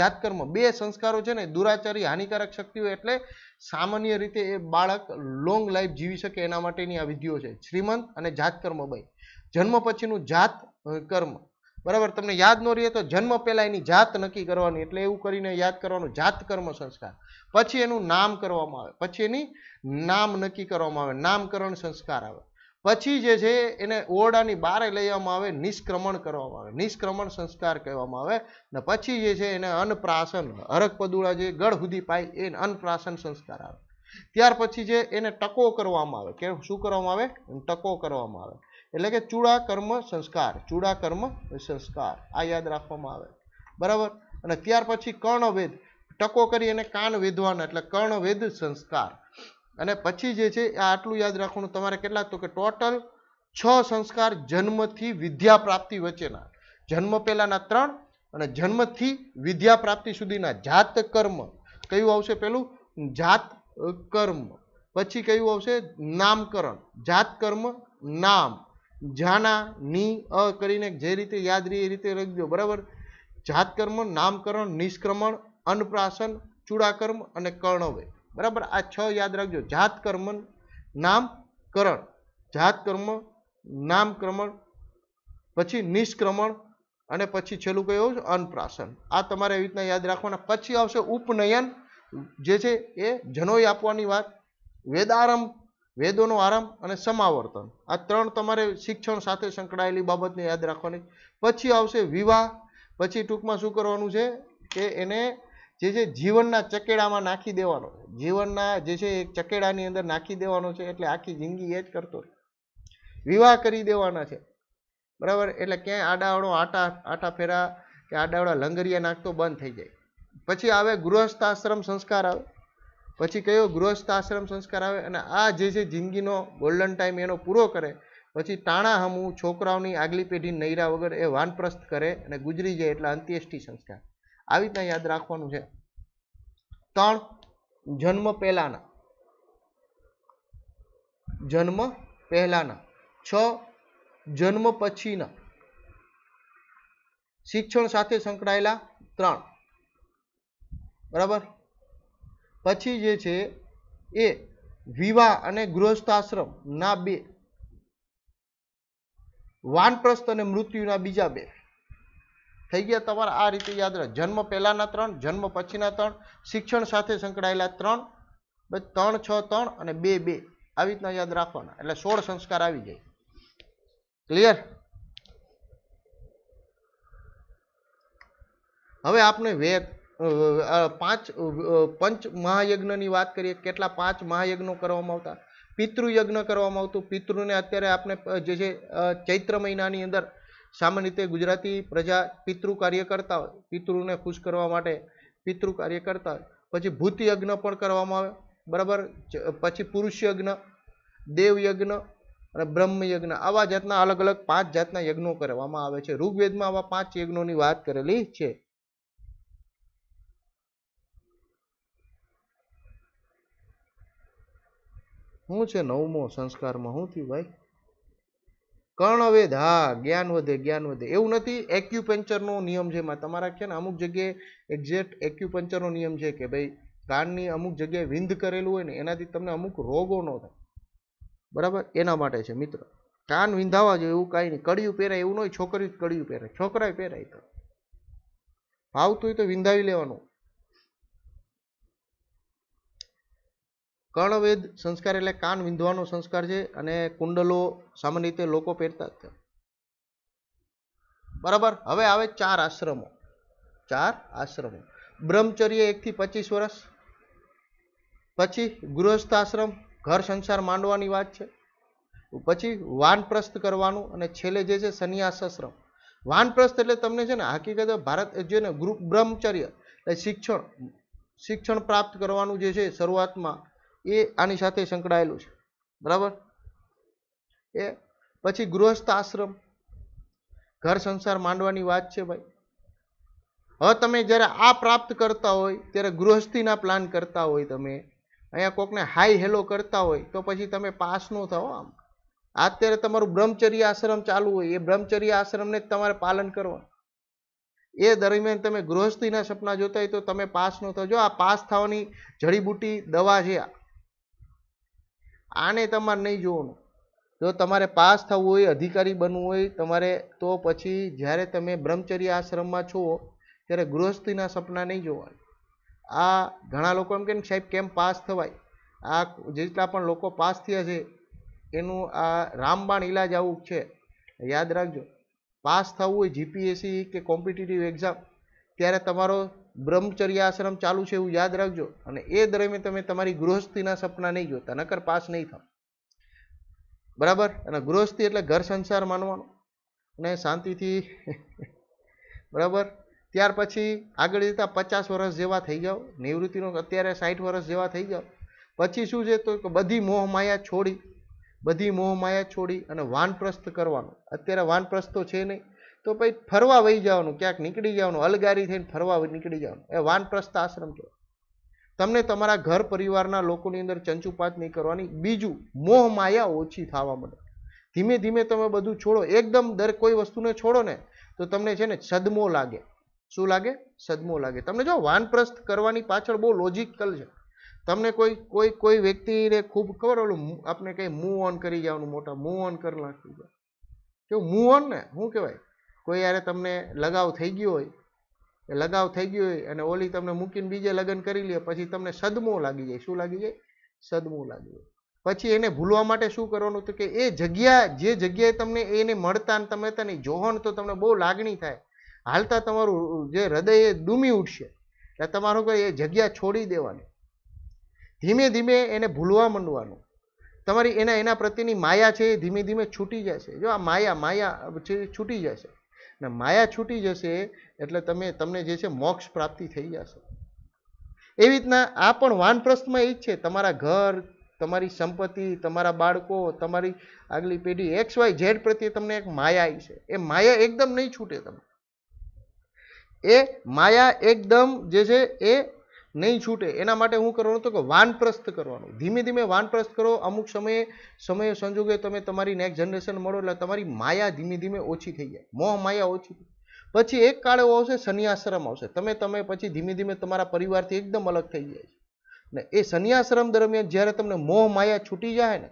જાતકર્મ બે સંસ્કારો છે ને દુરાચારી હાનિકારક શક્તિઓ એટલે સામાન્ય રીતે એ બાળક લોંગ લાઈફ જીવી શકે એના માટેની આ વિધિઓ છે શ્રીમંત અને જાતકર્મ ભાઈ જન્મ પછીનું જાત કર્મ બરાબર તમને યાદ ન રહે તો જન્મ પહેલાં એની જાત નક્કી કરવાની એટલે એવું કરીને યાદ કરવાનું જાત કર્મ સંસ્કાર પછી એનું નામ કરવામાં આવે પછી એની નામ નક્કી કરવામાં આવે નામકરણ સંસ્કાર આવે પછી જે છે એને ઓરડાની બહાર લેવામાં આવે નિષ્ક્રમણ કરવામાં આવે નિષ્ક્રમણ સંસ્કાર કહેવામાં આવે ને પછી જે છે એને અન્નપ્રાસન હરકપદુળા જે ગળ સુધી પાય એ અન્નપ્રાસન સંસ્કાર આવે ત્યાર પછી જે એને ટકો કરવામાં આવે કે શું કરવામાં આવે ટકો કરવામાં આવે એટલે કે ચૂડા કર્મ સંસ્કાર ચૂડા કર્મ સંસ્કાર આ યાદ રાખવામાં આવે બરાબર અને ત્યાર પછી કર્ણવેદ ટકો કરી એને કાન વેધવાના એટલે કર્ણવેદ સંસ્કાર અને પછી જે છે આ આટલું યાદ રાખવાનું તમારે કેટલા તો કે ટોટલ છ સંસ્કાર જન્મથી વિદ્યા પ્રાપ્તિ વચ્ચેના જન્મ પહેલાના ત્રણ અને જન્મથી વિદ્યા પ્રાપ્તિ સુધીના જાત કર્મ કયું આવશે પેલું જાત કર્મ પછી કયું આવશે નામકરણ જાત કર્મ નામ જાના ની અ કરીને જે રીતે યાદ રહી એ રીતે લખજો બરાબર જાત કર્મ નામકરણ નિષ્ક્રમણ અન્નપ્રાશન ચૂડાકર્મ અને કર્ણવય બરાબર આ છ યાદ રાખજો જાત કર્મ નામ કરણ જાત કર્મ નામક્રમણ પછી નિષ્ક્રમણ અને પછી છેલ્લું કયું અનપ્રાસન આ તમારે એવી રીતના યાદ રાખવાના પછી આવશે ઉપનયન જે છે એ જનોઈ આપવાની વાત વેદારંભ વેદોનો આરંભ અને સમાવર્તન આ ત્રણ તમારે શિક્ષણ સાથે સંકળાયેલી બાબતને યાદ રાખવાની પછી આવશે વિવાહ પછી ટૂંકમાં શું કરવાનું છે કે એને જે છે જીવનના ચકેડામાં નાખી દેવાનો છે જીવનના જે છે એ ચકેડાની અંદર નાખી દેવાનો છે એટલે આખી જિંદગી એ જ કરતો વિવાહ કરી દેવાના છે બરાબર એટલે ક્યાંય આડાવડો આટા આટા ફેરા કે આડાવડા લંગરિયા નાખતો બંધ થઈ જાય પછી આવે ગૃહસ્થ આશ્રમ સંસ્કાર આવે પછી કયો ગૃહસ્થ આશ્રમ સંસ્કાર આવે અને આ જે છે જિંદગીનો ગોલ્ડન ટાઈમ એનો પૂરો કરે પછી ટાણા હમું છોકરાઓની આગલી પેઢી નૈરા વગર એ વાનપ્રસ્થ કરે અને ગુજરી જાય એટલે અંત્યેષ્ટિ સંસ્કાર આવી રીતના યાદ રાખવાનું છે ત્રણ જન્મ પહેલાના જન્મ પહેલાના છ જન્મ પછીના શિક્ષણ સાથે સંકળાયેલા ત્રણ બરાબર પછી જે છે એ વિવાહ અને ગૃહસ્થાશ્રમ ના બે વાનપ્રસ્થ અને મૃત્યુના બીજા બે થઈ ગયા તમારા આ રીતે યાદ રહે જન્મ પહેલાંના ત્રણ જન્મ પછીના ત્રણ શિક્ષણ સાથે સંકળાયેલા ત્રણ ત્રણ છ ત્રણ અને બે બે આવી રીતના યાદ રાખવાના એટલે સોળ સંસ્કાર આવી જાય ક્લિયર હવે આપણે વેદ પાંચ પંચ મહાયજ્ઞની વાત કરીએ કેટલા પાંચ મહાયજ્ઞો કરવામાં આવતા પિતૃયજ્ઞ કરવામાં આવતું પિતૃને અત્યારે આપણે જે છે ચૈત્ર મહિનાની અંદર સામાન્ય રીતે ગુજરાતી પ્રજા પિતૃ કાર્ય કરતા હોય પિતૃને ખુશ કરવા માટે પિતૃ કાર્ય કરતા હોય પછી ભૂત પણ કરવામાં આવે બરાબર પછી પુરુષ યજ્ઞ દેવ યજ્ઞ અને બ્રહ્મ યજ્ઞ આવા જાતના અલગ અલગ પાંચ જાતના યજ્ઞો કરવામાં આવે છે ઋગ્વેદમાં આવા પાંચ યજ્ઞોની વાત કરેલી છે શું છે નવમો સંસ્કારમાં શું થયું ભાઈ કર્ણવેદ હા જ્ઞાન વધે જ્ઞાન વધે એવું નથી એક્યુપેન્ચરનો નિયમ છે એમાં તમારા છે ને અમુક જગ્યાએ એક્ઝેક્ટ એક્યુપેન્ચરનો નિયમ છે કે ભાઈ કાનની અમુક જગ્યાએ વિંધ કરેલું હોય ને એનાથી તમને અમુક રોગો ન થાય બરાબર એના માટે છે મિત્ર કાન વિંધાવા જોઈએ એવું કાંઈ નહીં કડિયું પહેરાય એવું ન નહીં છોકરીઓ કડિયું પહેરે છોકરાએ પહેરાય તો ભાવતું હોય તો વિંધાવી લેવાનું કર્ણવેદ સંસ્કાર એટલે કાન વિંધવાનો સંસ્કાર છે અને કુંડલો સામાન્ય રીતે લોકો પહેરતા જ બરાબર હવે આવે ચાર આશ્રમો ચાર આશ્રમો બ્રહ્મચર્ય એકથી પચીસ વર્ષ પછી ગૃહસ્થ આશ્રમ ઘર સંસાર માંડવાની વાત છે પછી વાનપ્રસ્થ કરવાનું અને છેલ્લે જે છે આશ્રમ વાનપ્રસ્થ એટલે તમને છે ને હકીકત ભારત જે ને ગ્રુપ બ્રહ્મચર્ય એટલે શિક્ષણ શિક્ષણ પ્રાપ્ત કરવાનું જે છે શરૂઆતમાં એ આની સાથે સંકળાયેલું છે બરાબર એ પછી ગૃહસ્થ આશ્રમ ઘર સંસાર માંડવાની વાત છે ભાઈ હવે તમે જ્યારે આ પ્રાપ્ત કરતા હોય ત્યારે ગૃહસ્થિના પ્લાન કરતા હોય તમે અહીંયા કોકને હાઈ હેલો કરતા હોય તો પછી તમે પાસ ન થાઓ આમ અત્યારે તમારું બ્રહ્મચર્ય આશ્રમ ચાલુ હોય એ બ્રહ્મચર્ય આશ્રમને જ તમારે પાલન કરવાનું એ દરમિયાન તમે ગૃહસ્થિના સપના જોતા હોય તો તમે પાસ ન થજો આ પાસ થવાની જડીબુટી દવા છે આ આને તમારે નહીં જોવાનું જો તમારે પાસ થવું હોય અધિકારી બનવું હોય તમારે તો પછી જ્યારે તમે બ્રહ્મચર્ય આશ્રમમાં છો ત્યારે ગૃહસ્થિના સપના નહીં જોવાના આ ઘણા લોકો એમ કે સાહેબ કેમ પાસ થવાય આ જેટલા પણ લોકો પાસ થયા છે એનું આ રામબાણ ઇલાજ આવું છે યાદ રાખજો પાસ થવું હોય જીપીએસસી કે કોમ્પિટિટિવ એક્ઝામ ત્યારે તમારો બ્રહ્મચર્ય આશ્રમ ચાલુ છે એવું યાદ રાખજો અને એ દરમિયાન તમે તમારી ગૃહસ્થિના સપના નહીં જોતા નકર પાસ નહીં થાવ બરાબર અને ગૃહસ્થિ એટલે ઘર સંસાર માનવાનો અને શાંતિથી બરાબર ત્યાર પછી આગળ જતાં પચાસ વર્ષ જેવા થઈ જાઓ નિવૃત્તિનો અત્યારે સાઠ વર્ષ જેવા થઈ જાઓ પછી શું છે તો બધી મોહ માયા છોડી બધી મોહમાયા છોડી અને વાનપ્રસ્થ કરવાનું અત્યારે વાનપ્રસ્થ તો છે નહીં તો પછી ફરવા વહી જવાનું ક્યાંક નીકળી જવાનું અલગારી થઈને ફરવા નીકળી જવાનું એ વાનપ્રસ્થ આશ્રમ છે તમને તમારા ઘર પરિવારના લોકોની અંદર ચંચુપાત નહીં કરવાની બીજું મોહ માયા ઓછી થવા માંડે ધીમે ધીમે તમે બધું છોડો એકદમ દર કોઈ વસ્તુને છોડો ને તો તમને છે ને સદમો લાગે શું લાગે સદમો લાગે તમને જો વાનપ્રસ્થ કરવાની પાછળ બહુ લોજિકલ છે તમને કોઈ કોઈ કોઈ વ્યક્તિને ખૂબ ખબર ઓલું આપણે કંઈ મૂવ ઓન કરી જવાનું મોટા મૂવ ઓન કરી નાખવું કેવું મૂવ ઓન ને શું કહેવાય કોઈ યારે તમને લગાવ થઈ ગયો હોય એ લગાવ થઈ ગયો હોય અને ઓલી તમને મૂકીને બીજે લગ્ન કરી લે પછી તમને સદમો લાગી જાય શું લાગી જાય સદમો લાગી જાય પછી એને ભૂલવા માટે શું કરવાનું તો કે એ જગ્યા જે જગ્યાએ તમને એને મળતા ને તમે તને જોહન તો તમને બહુ લાગણી થાય હાલતા તમારું જે હૃદય એ ડૂમી ઉઠશે એટલે તમારું કોઈ એ જગ્યા છોડી દેવાની ધીમે ધીમે એને ભૂલવા માંડવાનું તમારી એના એના પ્રત્યેની માયા છે એ ધીમે ધીમે છૂટી જશે જો આ માયા માયા છૂટી જશે ને માયા છૂટી જશે એટલે તમે તમને જે છે મોક્ષ પ્રાપ્તિ થઈ જશે એવી રીતના આ પણ વાનપ્રસ્થમાં એ જ છે તમારા ઘર તમારી સંપત્તિ તમારા બાળકો તમારી આગલી પેઢી એક્સ વાય ઝેડ પ્રત્યે તમને એક માયા આવી છે એ માયા એકદમ નહીં છૂટે તમે એ માયા એકદમ જે છે એ નહીં છૂટે એના માટે હું કરવાનું તો કે વાનપ્રસ્થ કરવાનું ધીમે ધીમે વાનપ્રસ્થ કરો અમુક સમયે સમયે સંજોગે તમે તમારી નેક્સ્ટ જનરેશન મળો એટલે તમારી માયા ધીમે ધીમે ઓછી થઈ જાય મોહ માયા ઓછી પછી એક કાળો આવશે સંન્યાશ્રમ આવશે તમે તમે પછી ધીમે ધીમે તમારા પરિવારથી એકદમ અલગ થઈ જાય છે ને એ સંન્યાશ્રમ દરમિયાન જ્યારે તમને મોહ માયા છૂટી જાય ને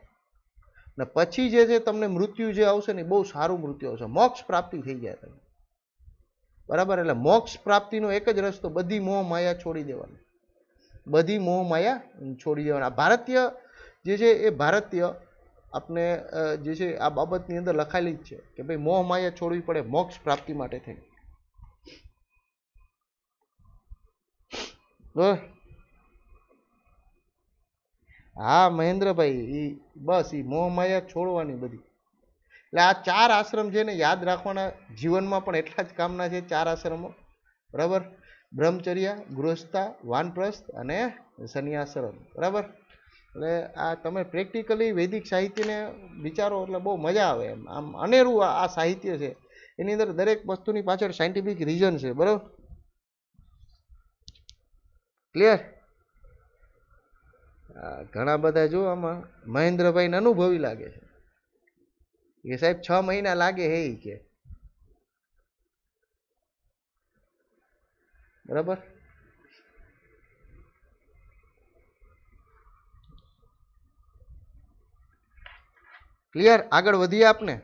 ને પછી જે છે તમને મૃત્યુ જે આવશે ને બહુ સારું મૃત્યુ આવશે મોક્ષ પ્રાપ્તિ થઈ જાય તમને બરાબર એટલે મોક્ષ પ્રાપ્તિનો એક જ રસ્તો બધી મોહ માયા છોડી દેવાની બધી મોહ માયા છોડી દેવાના ભારતીય જે છે એ ભારતીય આપણે જે છે આ બાબતની અંદર લખાયેલી જ છે કે ભાઈ મોહ માયા છોડવી પડે મોક્ષ પ્રાપ્તિ માટે થઈ હા મહેન્દ્રભાઈ એ બસ એ મોહ માયા છોડવાની બધી એટલે આ ચાર આશ્રમ છે ને યાદ રાખવાના જીવનમાં પણ એટલા જ કામના છે ચાર આશ્રમો બરાબર બ્રહ્મચર્યા ગૃહસ્થા વાનપ્રસ્થ અને સંન્યાસરમ બરાબર એટલે આ તમે પ્રેક્ટિકલી વૈદિક સાહિત્યને વિચારો એટલે બહુ મજા આવે એમ આમ અનેરું આ સાહિત્ય છે એની અંદર દરેક વસ્તુની પાછળ સાયન્ટિફિક રીઝન છે બરાબર ક્લિયર ઘણા બધા જો આમાં મહેન્દ્રભાઈને અનુભવી લાગે છે કે સાહેબ છ મહિના લાગે હે કે બરાબર ક્લિયર આગળ વધીએ આપને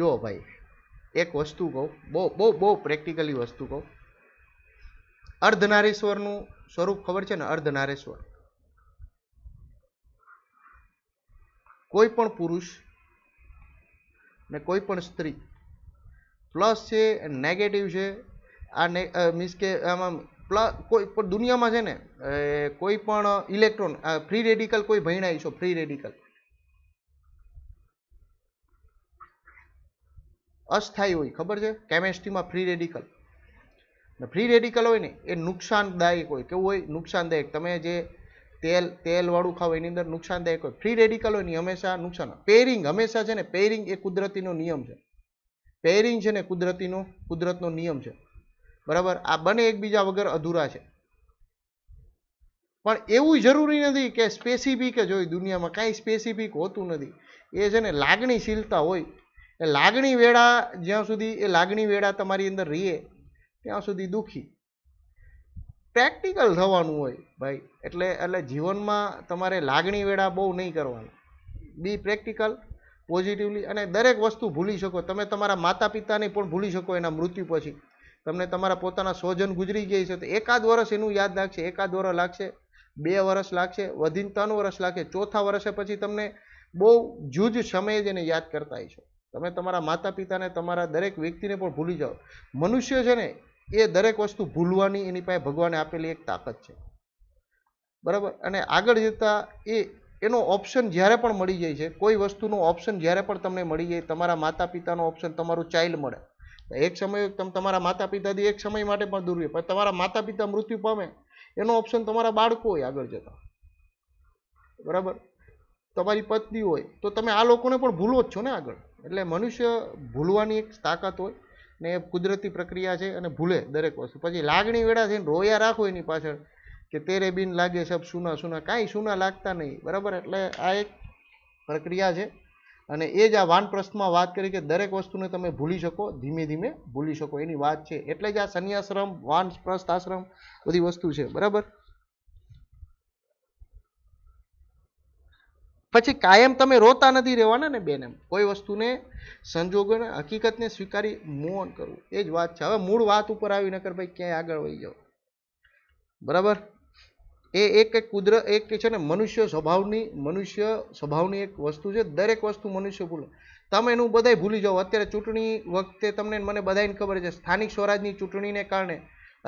જો ભાઈ એક વસ્તુ કહું બહુ બહુ બહુ પ્રેક્ટિકલી વસ્તુ કહું અર્ધનારેશ્વરનું સ્વરૂપ ખબર છે ને અર્ધનારેશ્વર કોઈ પણ પુરુષ ને કોઈ પણ સ્ત્રી પ્લસ છે નેગેટિવ છે આ ને મીન્સ કે આમાં પ્લસ કોઈ પણ દુનિયામાં છે ને કોઈ પણ ઇલેક્ટ્રોન ફ્રી રેડિકલ કોઈ ભણાય છો ફ્રી રેડિકલ અસ્થાયી હોય ખબર છે કેમેસ્ટ્રીમાં ફ્રી રેડિકલ ફ્રી રેડિકલ હોય ને એ નુકસાનદાયક હોય કેવું હોય નુકસાનદાયક તમે જે તેલ તેલવાળું ખાવ એની અંદર નુકસાનદાયક હોય ફ્રી રેડિકલ હોય હંમેશા નુકસાન પેરિંગ હંમેશા છે ને પેરિંગ એ કુદરતીનો નિયમ છે પેરિંગ છે ને કુદરતીનો કુદરતનો નિયમ છે બરાબર આ બંને એકબીજા વગર અધૂરા છે પણ એવું જરૂરી નથી કે સ્પેસિફિક જ હોય દુનિયામાં કાંઈ સ્પેસિફિક હોતું નથી એ છે ને લાગણીશીલતા હોય એ લાગણી વેળા જ્યાં સુધી એ લાગણી વેળા તમારી અંદર રહીએ ત્યાં સુધી દુઃખી પ્રેક્ટિકલ થવાનું હોય ભાઈ એટલે એટલે જીવનમાં તમારે લાગણી વેળા બહુ નહીં કરવાના બી પ્રેક્ટિકલ પોઝિટિવલી અને દરેક વસ્તુ ભૂલી શકો તમે તમારા માતા પિતાને પણ ભૂલી શકો એના મૃત્યુ પછી તમને તમારા પોતાના સોજન ગુજરી ગયા છે તો એકાદ વર્ષ એનું યાદ રાખશે એકાદ વર્ષ લાગશે બે વર્ષ લાગશે વધીને ત્રણ વર્ષ લાગશે ચોથા વર્ષે પછી તમને બહુ જૂજ સમયે જ એને યાદ કરતા હશો તમે તમારા માતા પિતાને તમારા દરેક વ્યક્તિને પણ ભૂલી જાઓ મનુષ્ય છે ને એ દરેક વસ્તુ ભૂલવાની એની પાસે ભગવાને આપેલી એક તાકાત છે બરાબર અને આગળ જતાં એ એનો ઓપ્શન જ્યારે પણ મળી જાય છે કોઈ વસ્તુનો ઓપ્શન જ્યારે પણ તમને મળી જાય તમારા માતા પિતાનો ઓપ્શન તમારું ચાઇલ્ડ મળે એક સમય તમે તમારા માતા પિતાથી એક સમય માટે પણ દૂર પણ તમારા માતા પિતા મૃત્યુ પામે એનો ઓપ્શન તમારા બાળકો હોય આગળ જતા બરાબર તમારી પત્ની હોય તો તમે આ લોકોને પણ ભૂલો જ છો ને આગળ એટલે મનુષ્ય ભૂલવાની એક તાકાત હોય ને એ કુદરતી પ્રક્રિયા છે અને ભૂલે દરેક વસ્તુ પછી લાગણી વેળા થઈને રોયા રાખો એની પાછળ કે તેરે બિન લાગે સબ સુના સુના કાંઈ સુના લાગતા નહીં બરાબર એટલે આ એક પ્રક્રિયા છે અને એ જ આ વાનપ્રસ્થમાં વાત કરી કે દરેક વસ્તુને તમે ભૂલી શકો ધીમે ધીમે ભૂલી શકો એની વાત છે એટલે જ આ સંન્યાસરમ વાનપ્રસ્થ આશ્રમ બધી વસ્તુ છે બરાબર પછી કાયમ તમે રોતા નથી રહેવાના ને બેન એમ કોઈ વસ્તુને સંજોગોને હકીકતને સ્વીકારી મોહન કરવું એ જ વાત છે હવે મૂળ વાત ઉપર આવી નકર ભાઈ ક્યાંય આગળ વહી જાઓ બરાબર એ એક એક કુદરત એક છે ને મનુષ્ય સ્વભાવની મનુષ્ય સ્વભાવની એક વસ્તુ છે દરેક વસ્તુ મનુષ્ય ભૂલો તમે એનું બધાય ભૂલી જાઓ અત્યારે ચૂંટણી વખતે તમને મને બધાને ખબર છે સ્થાનિક સ્વરાજની ચૂંટણીને કારણે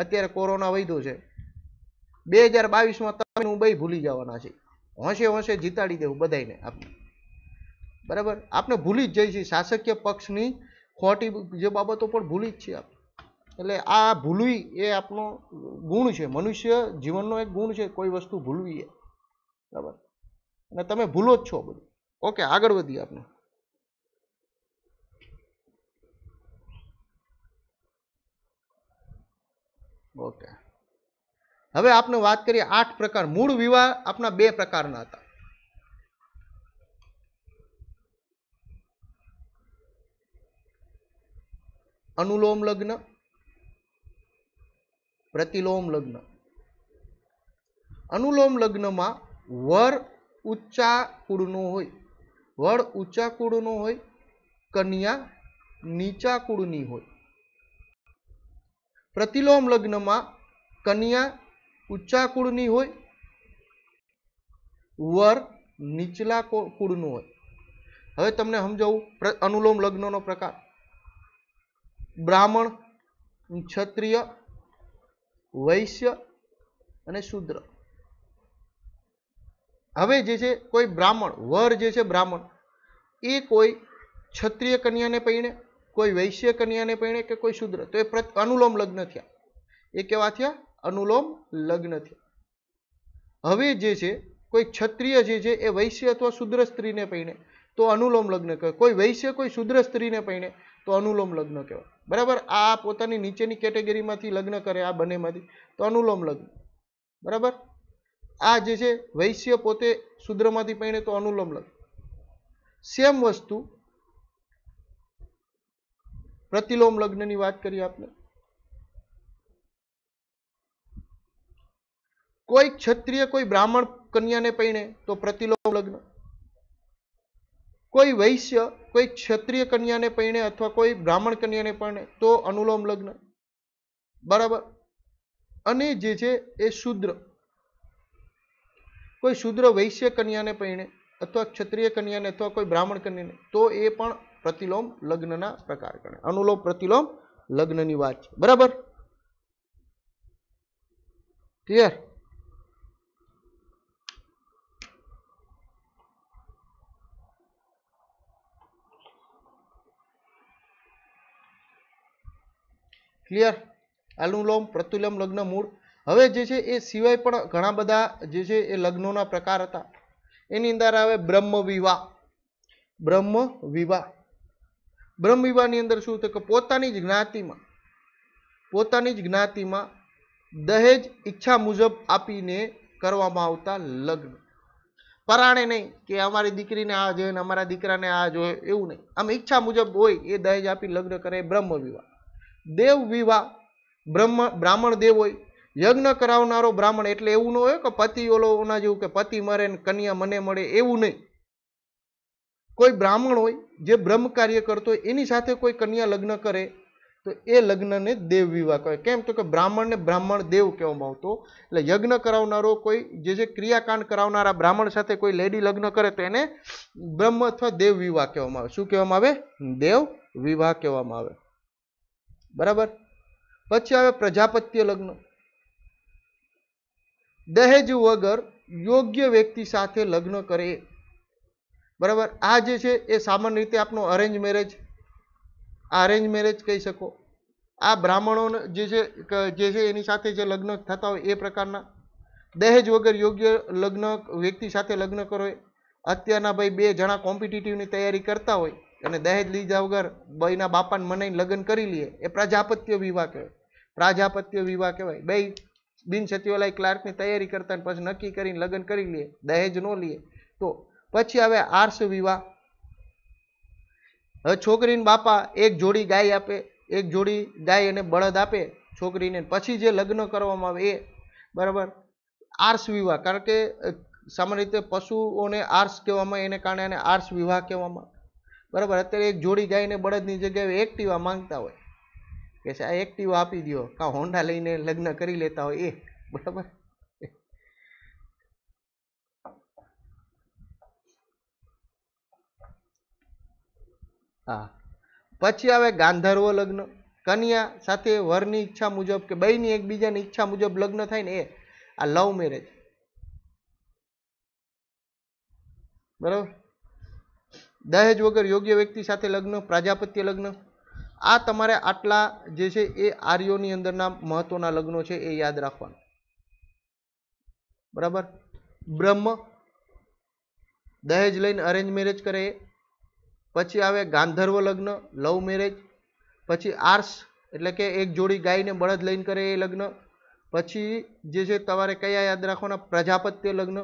અત્યારે કોરોના વધ્યો છે બે હજાર બાવીસમાં તમે હું બે ભૂલી જવાના છે હોંશે હોંશે જીતાડી દેવું બધાને આપણે બરાબર આપણે ભૂલી જ જઈએ છીએ શાસકીય પક્ષની ખોટી જે બાબતો પણ ભૂલી જ છીએ આપણે એટલે આ ભૂલવી એ આપણો ગુણ છે મનુષ્ય જીવનનો એક ગુણ છે કોઈ વસ્તુ ભૂલવી એ બરાબર અને તમે ભૂલો જ છો બધું ઓકે આગળ વધીએ આપણે ઓકે હવે આપણે વાત કરીએ આઠ પ્રકાર મૂળ વિવાહ આપના બે પ્રકારના હતા અનુલોમ લગ્ન પ્રતિલોમ લગ્ન અનુલોમ લગ્નમાં વર ઊંચા કુળનો હોય વર ઊંચા કુળનો હોય કન્યા નીચા કુળની હોય પ્રતિલોમ લગ્નમાં કન્યા ઊંચા કુળની હોય વર નીચલા કુળનું હોય હવે તમને સમજાવું અનુલોમ લગ્નનો પ્રકાર બ્રાહ્મણ ક્ષત્રિય વૈશ્ય અને શુદ્ર હવે જે છે કોઈ બ્રાહ્મણ વર જે છે બ્રાહ્મણ એ કોઈ ક્ષત્રિય કન્યાને પૈણે કોઈ વૈશ્ય કન્યાને પૈણે કે કોઈ શુદ્ર તો એ અનુલોમ લગ્ન થયા એ કેવા થયા અનુલોમ લગ્ન હવે જે છે કોઈ ક્ષત્રિય જે છે એ વૈશ્ય અથવા શુદ્ર સ્ત્રીને પહેણે તો અનુલોમ લગ્ન કહેવાય કોઈ વૈશ્ય કોઈ શુદ્ર સ્ત્રીને પહેણે તો અનુલોમ લગ્ન કહેવાય બરાબર આ પોતાની નીચેની કેટેગરીમાંથી લગ્ન કરે આ બંનેમાંથી તો અનુલોમ લગ્ન બરાબર આ જે છે વૈશ્ય પોતે શુદ્રમાંથી પહેણે તો અનુલોમ લગ્ન સેમ વસ્તુ પ્રતિલોમ લગ્નની વાત કરીએ આપણે કોઈ ક્ષત્રિય કોઈ બ્રાહ્મણ કન્યાને પૈણે તો પ્રતિલોમ લગ્ન કોઈ વૈશ્ય કોઈ ક્ષત્રિય કન્યાને પૈણે અથવા કોઈ બ્રાહ્મણ કન્યાને પૈણે તો અનુલોમ લગ્ન બરાબર અને જે છે એ શુદ્ર કોઈ શુદ્ર વૈશ્ય કન્યાને પૈણે અથવા ક્ષત્રિય કન્યાને અથવા કોઈ બ્રાહ્મણ કન્યાને તો એ પણ પ્રતિલોમ લગ્નના પ્રકાર ગણે અનુલોમ પ્રતિલોમ લગ્નની વાત છે બરાબર ક્લિયર ક્લિયર અનુલોમ પ્રતિલોમ લગ્ન મૂળ હવે જે છે એ સિવાય પણ ઘણા બધા જે છે એ લગ્નોના પ્રકાર હતા એની અંદર આવે બ્રહ્મ વિવાહ બ્રહ્મ વિવાહ બ્રહ્મ વિવાહની અંદર શું થયું કે પોતાની જ જ્ઞાતિમાં પોતાની જ જ્ઞાતિમાં દહેજ ઈચ્છા મુજબ આપીને કરવામાં આવતા લગ્ન પરાણે નહીં કે અમારી દીકરીને આ જોઈએ અમારા દીકરાને આ જોઈએ એવું નહીં આમ ઈચ્છા મુજબ હોય એ દહેજ આપી લગ્ન કરે બ્રહ્મ વિવાહ દેવ વિવાહ બ્રહ્મ બ્રાહ્મણ દેવ હોય યજ્ઞ કરાવનારો બ્રાહ્મણ એટલે એવું ન હોય કે પતિ ઓલો ઓના જેવું કે પતિ મરે ને કન્યા મને મળે એવું નહીં કોઈ બ્રાહ્મણ હોય જે બ્રહ્મ કાર્ય કરતો હોય એની સાથે કોઈ કન્યા લગ્ન કરે તો એ લગ્નને દેવ વિવાહ કહે કેમ તો કે બ્રાહ્મણને બ્રાહ્મણ દેવ કહેવામાં આવતો એટલે યજ્ઞ કરાવનારો કોઈ જે જે ક્રિયાકાંડ કરાવનારા બ્રાહ્મણ સાથે કોઈ લેડી લગ્ન કરે તો એને બ્રહ્મ અથવા દેવ વિવાહ કહેવામાં આવે શું કહેવામાં આવે દેવ વિવાહ કહેવામાં આવે બરાબર પછી આવે પ્રજાપત્ય લગ્ન દહેજ વગર યોગ્ય વ્યક્તિ સાથે લગ્ન કરે બરાબર આ જે છે એ સામાન્ય રીતે આપનો અરેન્જ મેરેજ આ અરેન્જ મેરેજ કહી શકો આ બ્રાહ્મણોને જે છે જે છે એની સાથે જે લગ્ન થતા હોય એ પ્રકારના દહેજ વગર યોગ્ય લગ્ન વ્યક્તિ સાથે લગ્ન કરો અત્યારના ભાઈ બે જણા કોમ્પિટિટિવની તૈયારી કરતા હોય અને દહેજ લીધા વગર બઈના બાપાને મને લગ્ન કરી લઈએ એ પ્રજાપત્ય વિવાહ કહેવાય પ્રાજાપત્ય વિવાહ કહેવાય બે બિન સચિવાલય ક્લાર્કની તૈયારી કરતા ને પછી નક્કી કરીને લગ્ન કરી લઈએ દહેજ ન લઈએ તો પછી હવે આર્સ વિવાહ હવે છોકરીને બાપા એક જોડી ગાય આપે એક જોડી ગાય અને બળદ આપે છોકરીને પછી જે લગ્ન કરવામાં આવે એ બરાબર આર્સ વિવાહ કારણ કે સામાન્ય રીતે પશુઓને આર્સ કહેવામાં એને કારણે એને આર્સ વિવાહ કહેવામાં બરાબર અત્યારે એક જોડી ગાયને બળદની જગ્યાએ એક્ટિવા માંગતા હોય કે છે આ એક્ટિવા આપી દો કાં હોન્ડા લઈને લગ્ન કરી લેતા હોય એ બરાબર હા પછી આવે ગાંધર્વ લગ્ન કન્યા સાથે વરની ઈચ્છા મુજબ કે બઈની એકબીજાની ઈચ્છા મુજબ લગ્ન થાય ને એ આ લવ મેરેજ બરાબર દહેજ વગર યોગ્ય વ્યક્તિ સાથે લગ્ન પ્રાજાપત્ય લગ્ન આ તમારે આટલા જે છે એ આર્યોની અંદરના મહત્વના લગ્નો છે એ યાદ રાખવાનું બરાબર બ્રહ્મ દહેજ લઈને અરેન્જ મેરેજ કરે પછી આવે ગાંધર્વ લગ્ન લવ મેરેજ પછી આર્સ એટલે કે એક જોડી ગાયને બળદ લઈને કરે એ લગ્ન પછી જે છે તમારે કયા યાદ રાખવાના પ્રજાપત્ય લગ્ન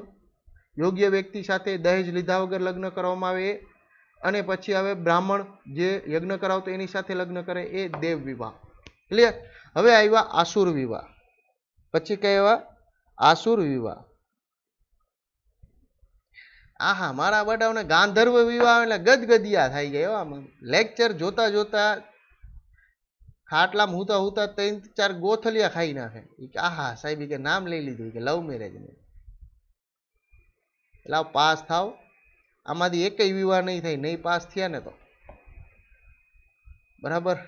યોગ્ય વ્યક્તિ સાથે દહેજ લીધા વગર લગ્ન કરવામાં આવે એ અને પછી હવે બ્રાહ્મણ જે યજ્ઞ કરાવતો એની સાથે લગ્ન કરે એ દેવ વિવાહ ક્લિયર હવે આવ્યા આસુર વિવાહ પછી કહેવા આસુર વિવાહ આહા મારા બટાવને ગાંધર્વ વિવાહ એટલે ગદગદિયા થઈ ગયા એવા લેક્ચર જોતા જોતા ખાટલામાં હુતા હુતા ત્રણ ચાર ગોથલિયા ખાઈ નાખે કે આહા સાહેબ કે નામ લઈ લીધું કે લવ મેરેજ ને લાવ પાસ થાવ આમાંથી એક વિવાહ નહીં થાય નહીં પાસ થયા ને તો બરાબર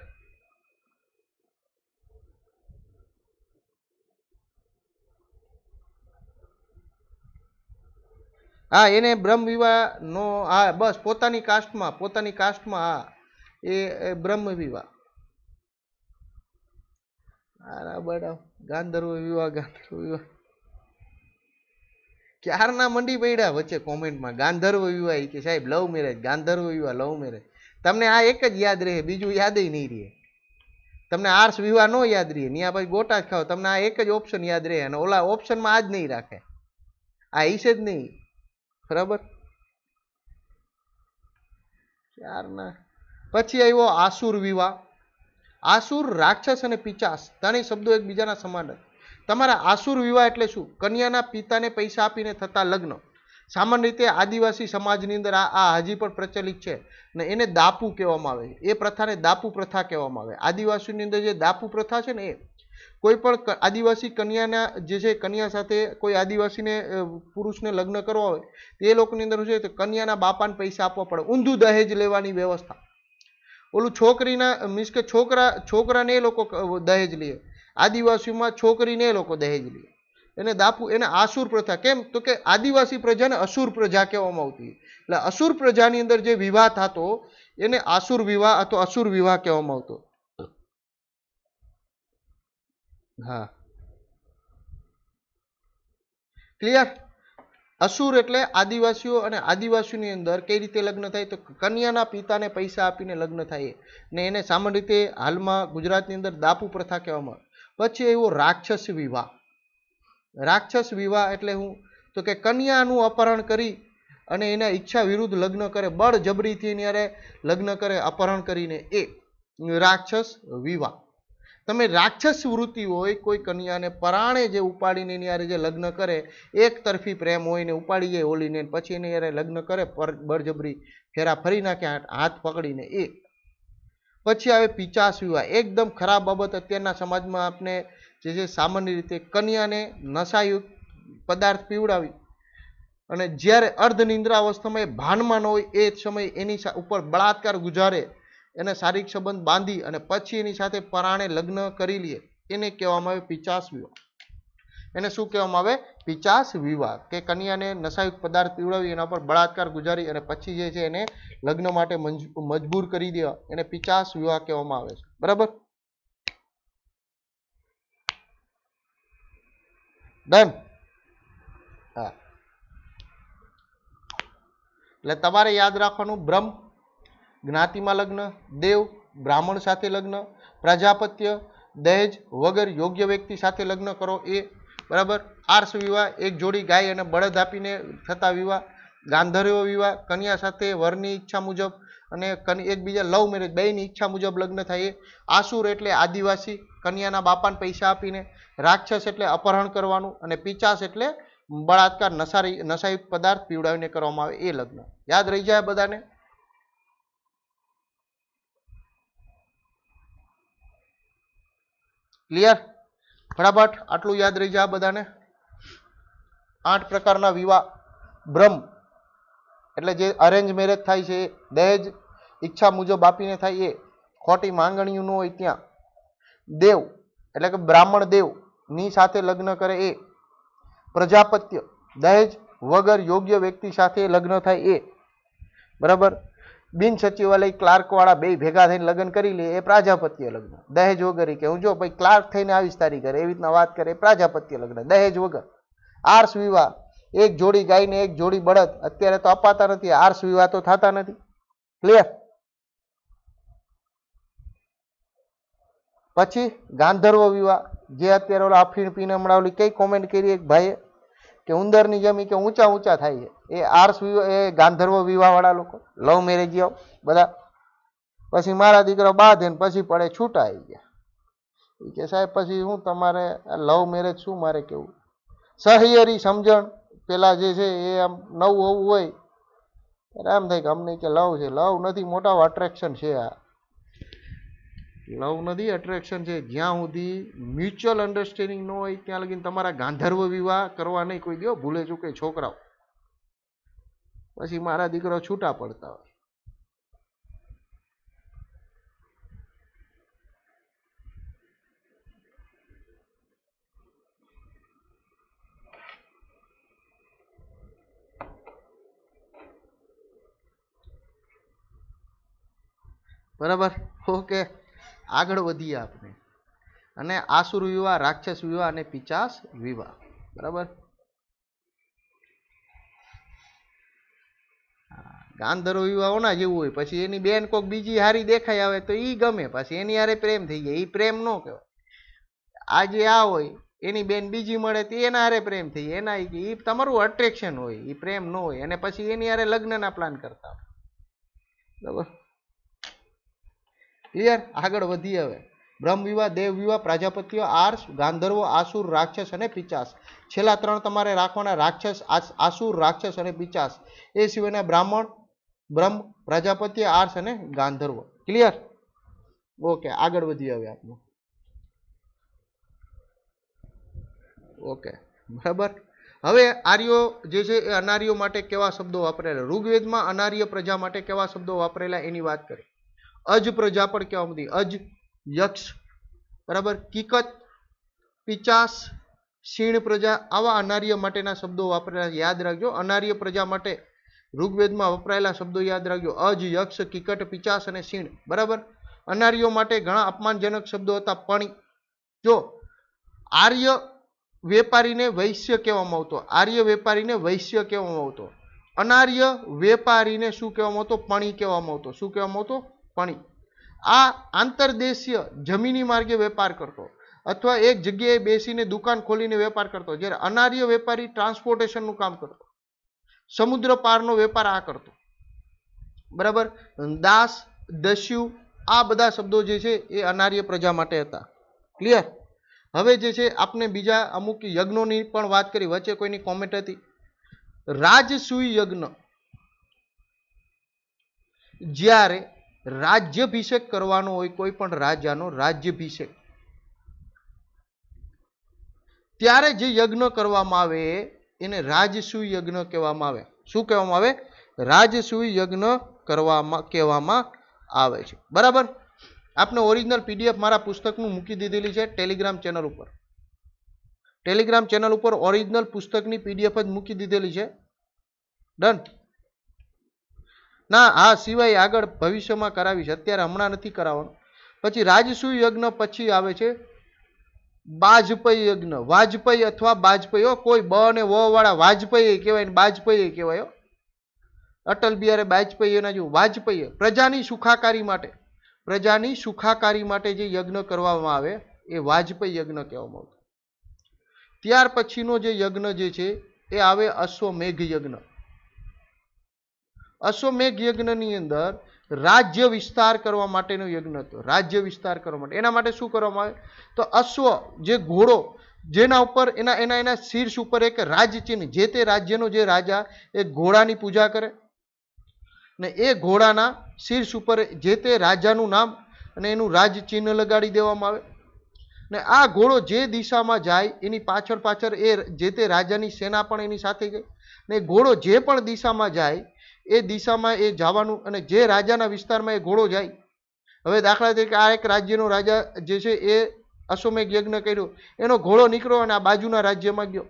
હા એને બ્રહ્મ વિવાહનો હા બસ પોતાની કાસ્ટમાં પોતાની કાસ્ટમાં હા એ બ્રહ્મ વિવાહ બરાબર ગાંધર્વ વિવાહ ગાંધર્વ વિવાહ ક્યારના મંડી પડ્યા વચ્ચે કોમેન્ટમાં ગાંધર્વ વિવાહ કે સાહેબ લવ મેરેજ ગાંધર્વ વિવાહ લવ મેરેજ તમને આ એક જ યાદ રહે બીજું યાદય નહીં રહે તમને આર્સ વિવાહ ન યાદ રહે ત્યાં પછી ગોટા જ ખાઓ તમને આ એક જ ઓપ્શન યાદ રહે અને ઓલા ઓપ્શનમાં આ જ નહીં રાખે આ ઈશે જ નહીં બરાબર ક્યારના પછી આવ્યો આસુર વિવાહ આસુર રાક્ષસ અને પિચાસ ત્રણેય શબ્દો એકબીજાના સમાન હતા તમારા આસુર વિવાહ એટલે શું કન્યાના પિતાને પૈસા આપીને થતા લગ્ન સામાન્ય રીતે આદિવાસી સમાજની અંદર આ આ હજી પણ પ્રચલિત છે ને એને દાપુ કહેવામાં આવે છે એ પ્રથાને દાપુ પ્રથા કહેવામાં આવે આદિવાસીની અંદર જે દાપુ પ્રથા છે ને એ કોઈ પણ આદિવાસી કન્યાના જે છે કન્યા સાથે કોઈ આદિવાસીને પુરુષને લગ્ન કરવા હોય તે લોકોની અંદર છે તો કન્યાના બાપાને પૈસા આપવા પડે ઊંધું દહેજ લેવાની વ્યવસ્થા ઓલું છોકરીના મીન્સ કે છોકરા છોકરાને એ લોકો દહેજ લે આદિવાસીઓમાં છોકરીને એ લોકો દહેજ લે એને દાપુ એને આસુર પ્રથા કેમ તો કે આદિવાસી પ્રજાને અસુર પ્રજા કહેવામાં આવતી એટલે અસુર પ્રજાની અંદર જે વિવાહ થતો એને આસુર વિવાહ અથવા અસુર વિવાહ કહેવામાં આવતો હા ક્લિયર અસુર એટલે આદિવાસીઓ અને આદિવાસીઓની અંદર કઈ રીતે લગ્ન થાય તો કન્યાના પિતાને પૈસા આપીને લગ્ન થાય ને એને સામાન્ય રીતે હાલમાં ગુજરાતની અંદર દાપુ પ્રથા કહેવામાં આવે પછી એવો રાક્ષસ વિવાહ રાક્ષસ વિવાહ એટલે હું તો કે કન્યાનું અપહરણ કરી અને એના ઈચ્છા વિરુદ્ધ લગ્ન કરે બળજબરીથી ત્યારે લગ્ન કરે અપહરણ કરીને એ રાક્ષસ વિવાહ તમે રાક્ષસ વૃત્તિ હોય કોઈ કન્યાને પરાણે જે ઉપાડીને યારે જે લગ્ન કરે એક તરફી પ્રેમ હોય ને ઉપાડી જાય ઓલીને પછી એને યારે લગ્ન કરે પર બળજબરી ફેરા ફરી નાખે હાથ પકડીને એ પછી આવે પીચાસ વિવાહ એકદમ ખરાબ બાબત અત્યારના સમાજમાં આપણે જે છે સામાન્ય રીતે કન્યાને નશાયુક્ત પદાર્થ પીવડાવી અને જ્યારે અર્ધ નિંદ્રા એ ભાનમાં ન હોય એ સમયે એની ઉપર બળાત્કાર ગુજારે એને શારીરિક સંબંધ બાંધી અને પછી એની સાથે પરાણે લગ્ન કરી લઈએ એને કહેવામાં આવે પીચાસ વિવાહ એને શું કહેવામાં આવે પિચાસ વિવાહ કે કન્યાને નશાયુક્ત પદાર્થ પીવડાવી એના પર બળાત્કાર ગુજારી અને પછી જે છે એને લગ્ન માટે મજબૂર કરી દેવા એને પિચાસ વિવાહ કહેવામાં આવે છે બરાબર ડન હા એટલે તમારે યાદ રાખવાનું બ્રહ્મ જ્ઞાતિમાં લગ્ન દેવ બ્રાહ્મણ સાથે લગ્ન પ્રજાપત્ય દહેજ વગર યોગ્ય વ્યક્તિ સાથે લગ્ન કરો એ બરાબર આર્ષ વિવાહ એક જોડી ગાય અને બળદ આપીને થતા વિવાહ ગાંધર્વ વિવાહ કન્યા સાથે વરની ઈચ્છા મુજબ અને એકબીજા લવ મેરેજ બેની ઈચ્છા મુજબ લગ્ન થાય આસુર એટલે આદિવાસી કન્યાના બાપાને પૈસા આપીને રાક્ષસ એટલે અપહરણ કરવાનું અને પિચાસ એટલે બળાત્કાર નશારી નશાયુક્ત પદાર્થ પીવડાવીને કરવામાં આવે એ લગ્ન યાદ રહી જાય બધાને ક્લિયર ફટાફટ આટલું યાદ રહી જાય બધાને આઠ પ્રકારના વિવાહ બ્રહ્મ એટલે જે અરેન્જ મેરેજ થાય છે દહેજ ઈચ્છા મુજબ આપીને થાય એ ખોટી માંગણીઓ હોય ત્યાં દેવ એટલે કે બ્રાહ્મણ દેવની સાથે લગ્ન કરે એ પ્રજાપત્ય દહેજ વગર યોગ્ય વ્યક્તિ સાથે લગ્ન થાય એ બરાબર બિન સચિવાલય ક્લાર્કવાળા બે ભેગા થઈને લગ્ન કરી લે એ પ્રાજાપત્ય લગ્ન દહેજ વગર કે હું જો ભાઈ ક્લાર્ક થઈને આવી તારી કરે એવી રીતના વાત કરે પ્રાજાપત્ય લગ્ન દહેજ વગર આર્સ વિવાહ એક જોડી ગાયને એક જોડી બળદ અત્યારે તો અપાતા નથી આર્સ વિવાહ તો થતા નથી ક્લિયર પછી ગાંધર્વ વિવાહ જે અત્યારે ઓલા અફીણ પીને હમણાં ઓલી કઈ કોમેન્ટ કરી એક ભાઈએ કે ઉંદરની જમી કે ઊંચા ઊંચા થાય છે એ આર્સ એ ગાંધર્વ વિવાહવાળા લોકો લવ મેરેજ મેરેજિયાઓ બધા પછી મારા દીકરા બાંધે ને પછી પડે છૂટા આવી ગયા કે સાહેબ પછી હું તમારે લવ મેરેજ શું મારે કેવું સહિયરી સમજણ પેલા જે છે એ આમ નવું હોવું હોય એટલે એમ થાય કે અમને કે લવ છે લવ નથી મોટા અટ્રેક્શન છે આ લવ નથી અટ્રેક્શન છે જ્યાં સુધી મ્યુચ્યુઅલ અન્ડરસ્ટેન્ડિંગ ન હોય ત્યાં લગીને તમારા ગાંધર્વ વિવાહ કરવા નહીં કોઈ દો ભૂલે ચૂકે છોકરાઓ પછી મારા દીકરા છૂટા પડતા હોય બરાબર ઓકે આગળ વધીએ આપણે અને આસુર વિવાહ રાક્ષસ વિવાહ અને પિચાસ વિવાહ બરાબર ગાંધર્વ વિવાહ જેવું હોય પછી એની બેન કોક બીજી હારી દેખાઈ આવે તો એ ગમે પછી એની હારે પ્રેમ થઈ જાય એ પ્રેમ ન કહેવાય આ જે આ હોય એની બેન બીજી મળે તો એના હારે પ્રેમ થઈ એના એ તમારું અટ્રેક્શન હોય એ પ્રેમ ન હોય અને પછી એની હારે લગ્નના પ્લાન કરતા હોય બરાબર ક્લિયર આગળ વધી હવે બ્રહ્મ વિવાહ દેવ વિવાહ પ્રજાપતિઓ આર્સ ગાંધર્વો આસુર રાક્ષસ અને પિચાસ છેલ્લા ત્રણ તમારે રાખવાના રાક્ષસ આસુર રાક્ષસ અને પિચાસ એ સિવાયના બ્રાહ્મણ બ્રહ્મ પ્રજાપતિ આર્સ અને ગાંધર્વ ક્લિયર ઓકે આગળ વધી હવે આપણું ઓકે બરાબર હવે આર્યો જે છે એ અનાર્યો માટે કેવા શબ્દો વાપરેલા ઋગ્વેદમાં અનાર્ય પ્રજા માટે કેવા શબ્દો વાપરેલા એની વાત કરી અજ પ્રજા પણ કહેવામાં આવતી અજ યક્ષ બરાબર કિકત પિચાસ શીણ પ્રજા આવા અનાર્ય માટેના શબ્દો વાપરેલા યાદ રાખજો અનાર્ય પ્રજા માટે ઋગ્વેદમાં વપરાયેલા શબ્દો યાદ રાખજો અજ યક્ષ કિકટ પિચાસ અને શીણ બરાબર અનાર્યો માટે ઘણા અપમાનજનક શબ્દો હતા પણ જો આર્ય વેપારીને વૈશ્ય કહેવામાં આવતો આર્ય વેપારીને વૈશ્ય કહેવામાં આવતો અનાર્ય વેપારીને શું કહેવામાં આવતો પણી કહેવામાં આવતો શું કહેવામાં આવતો પાણી આ આંતરદેશીય જમીની માર્ગે વેપાર કરતો અથવા એક જગ્યાએ બેસીને દુકાન ખોલીને વેપાર કરતો જ્યારે અનાર્ય વેપારી ટ્રાન્સપોર્ટેશનનું કામ કરતો સમુદ્ર પારનો વેપાર આ કરતો બરાબર દાસ દસ્યુ આ બધા શબ્દો જે છે એ અનાર્ય પ્રજા માટે હતા ક્લિયર હવે જે છે આપણે બીજા અમુક યજ્ઞોની પણ વાત કરી વચ્ચે કોઈની કોમેન્ટ હતી રાજસુઈ યજ્ઞ જ્યારે રાજ્યભિષેક કરવાનો હોય કોઈ પણ રાજાનો રાજ્યભિષેક ત્યારે જે યજ્ઞ કરવામાં આવે એને રાજસુ યજ્ઞ કહેવામાં આવે શું કહેવામાં આવે રાજસુ યજ્ઞ કરવામાં કહેવામાં આવે છે બરાબર આપને ઓરિજિનલ પીડીએફ મારા પુસ્તકનું મૂકી દીધેલી છે ટેલિગ્રામ ચેનલ ઉપર ટેલિગ્રામ ચેનલ ઉપર ઓરિજિનલ પુસ્તકની પીડીએફ જ મૂકી દીધેલી છે ડન ના આ સિવાય આગળ ભવિષ્યમાં કરાવીશ અત્યારે હમણાં નથી કરાવવાનું પછી રાજસુ યજ્ઞ પછી આવે છે બાજપેયી યજ્ઞ વાજપેયી અથવા બાજપયો કોઈ બ અને વ વાળા વાજપય કહેવાય ને બાજપય કહેવાય અટલ બિહારી બાજપેયી એના જેવું વાજપેયી પ્રજાની સુખાકારી માટે પ્રજાની સુખાકારી માટે જે યજ્ઞ કરવામાં આવે એ વાજપેયી યજ્ઞ કહેવામાં આવતો ત્યાર પછીનો જે યજ્ઞ જે છે એ આવે અશ્વમેઘ યજ્ઞ અશ્વમેઘ યજ્ઞની અંદર રાજ્ય વિસ્તાર કરવા માટેનો યજ્ઞ હતો રાજ્ય વિસ્તાર કરવા માટે એના માટે શું કરવામાં આવે તો અશ્વ જે ઘોડો જેના ઉપર એના એના એના શીર્ષ ઉપર એક રાજચિહ્ન જે તે રાજ્યનો જે રાજા એ ઘોડાની પૂજા કરે ને એ ઘોડાના શીર્ષ ઉપર જે તે રાજાનું નામ અને એનું રાજચિહ્ન લગાડી દેવામાં આવે ને આ ઘોડો જે દિશામાં જાય એની પાછળ પાછળ એ જે તે રાજાની સેના પણ એની સાથે ગઈ ને ઘોડો જે પણ દિશામાં જાય એ દિશામાં એ જવાનું અને જે રાજાના વિસ્તારમાં એ ઘોડો જાય હવે દાખલા તરીકે આ એક રાજ્યનો રાજા જે છે એ અશ્વમેઘ યજ્ઞ કર્યો એનો ઘોડો નીકળ્યો અને આ બાજુના રાજ્યમાં ગયો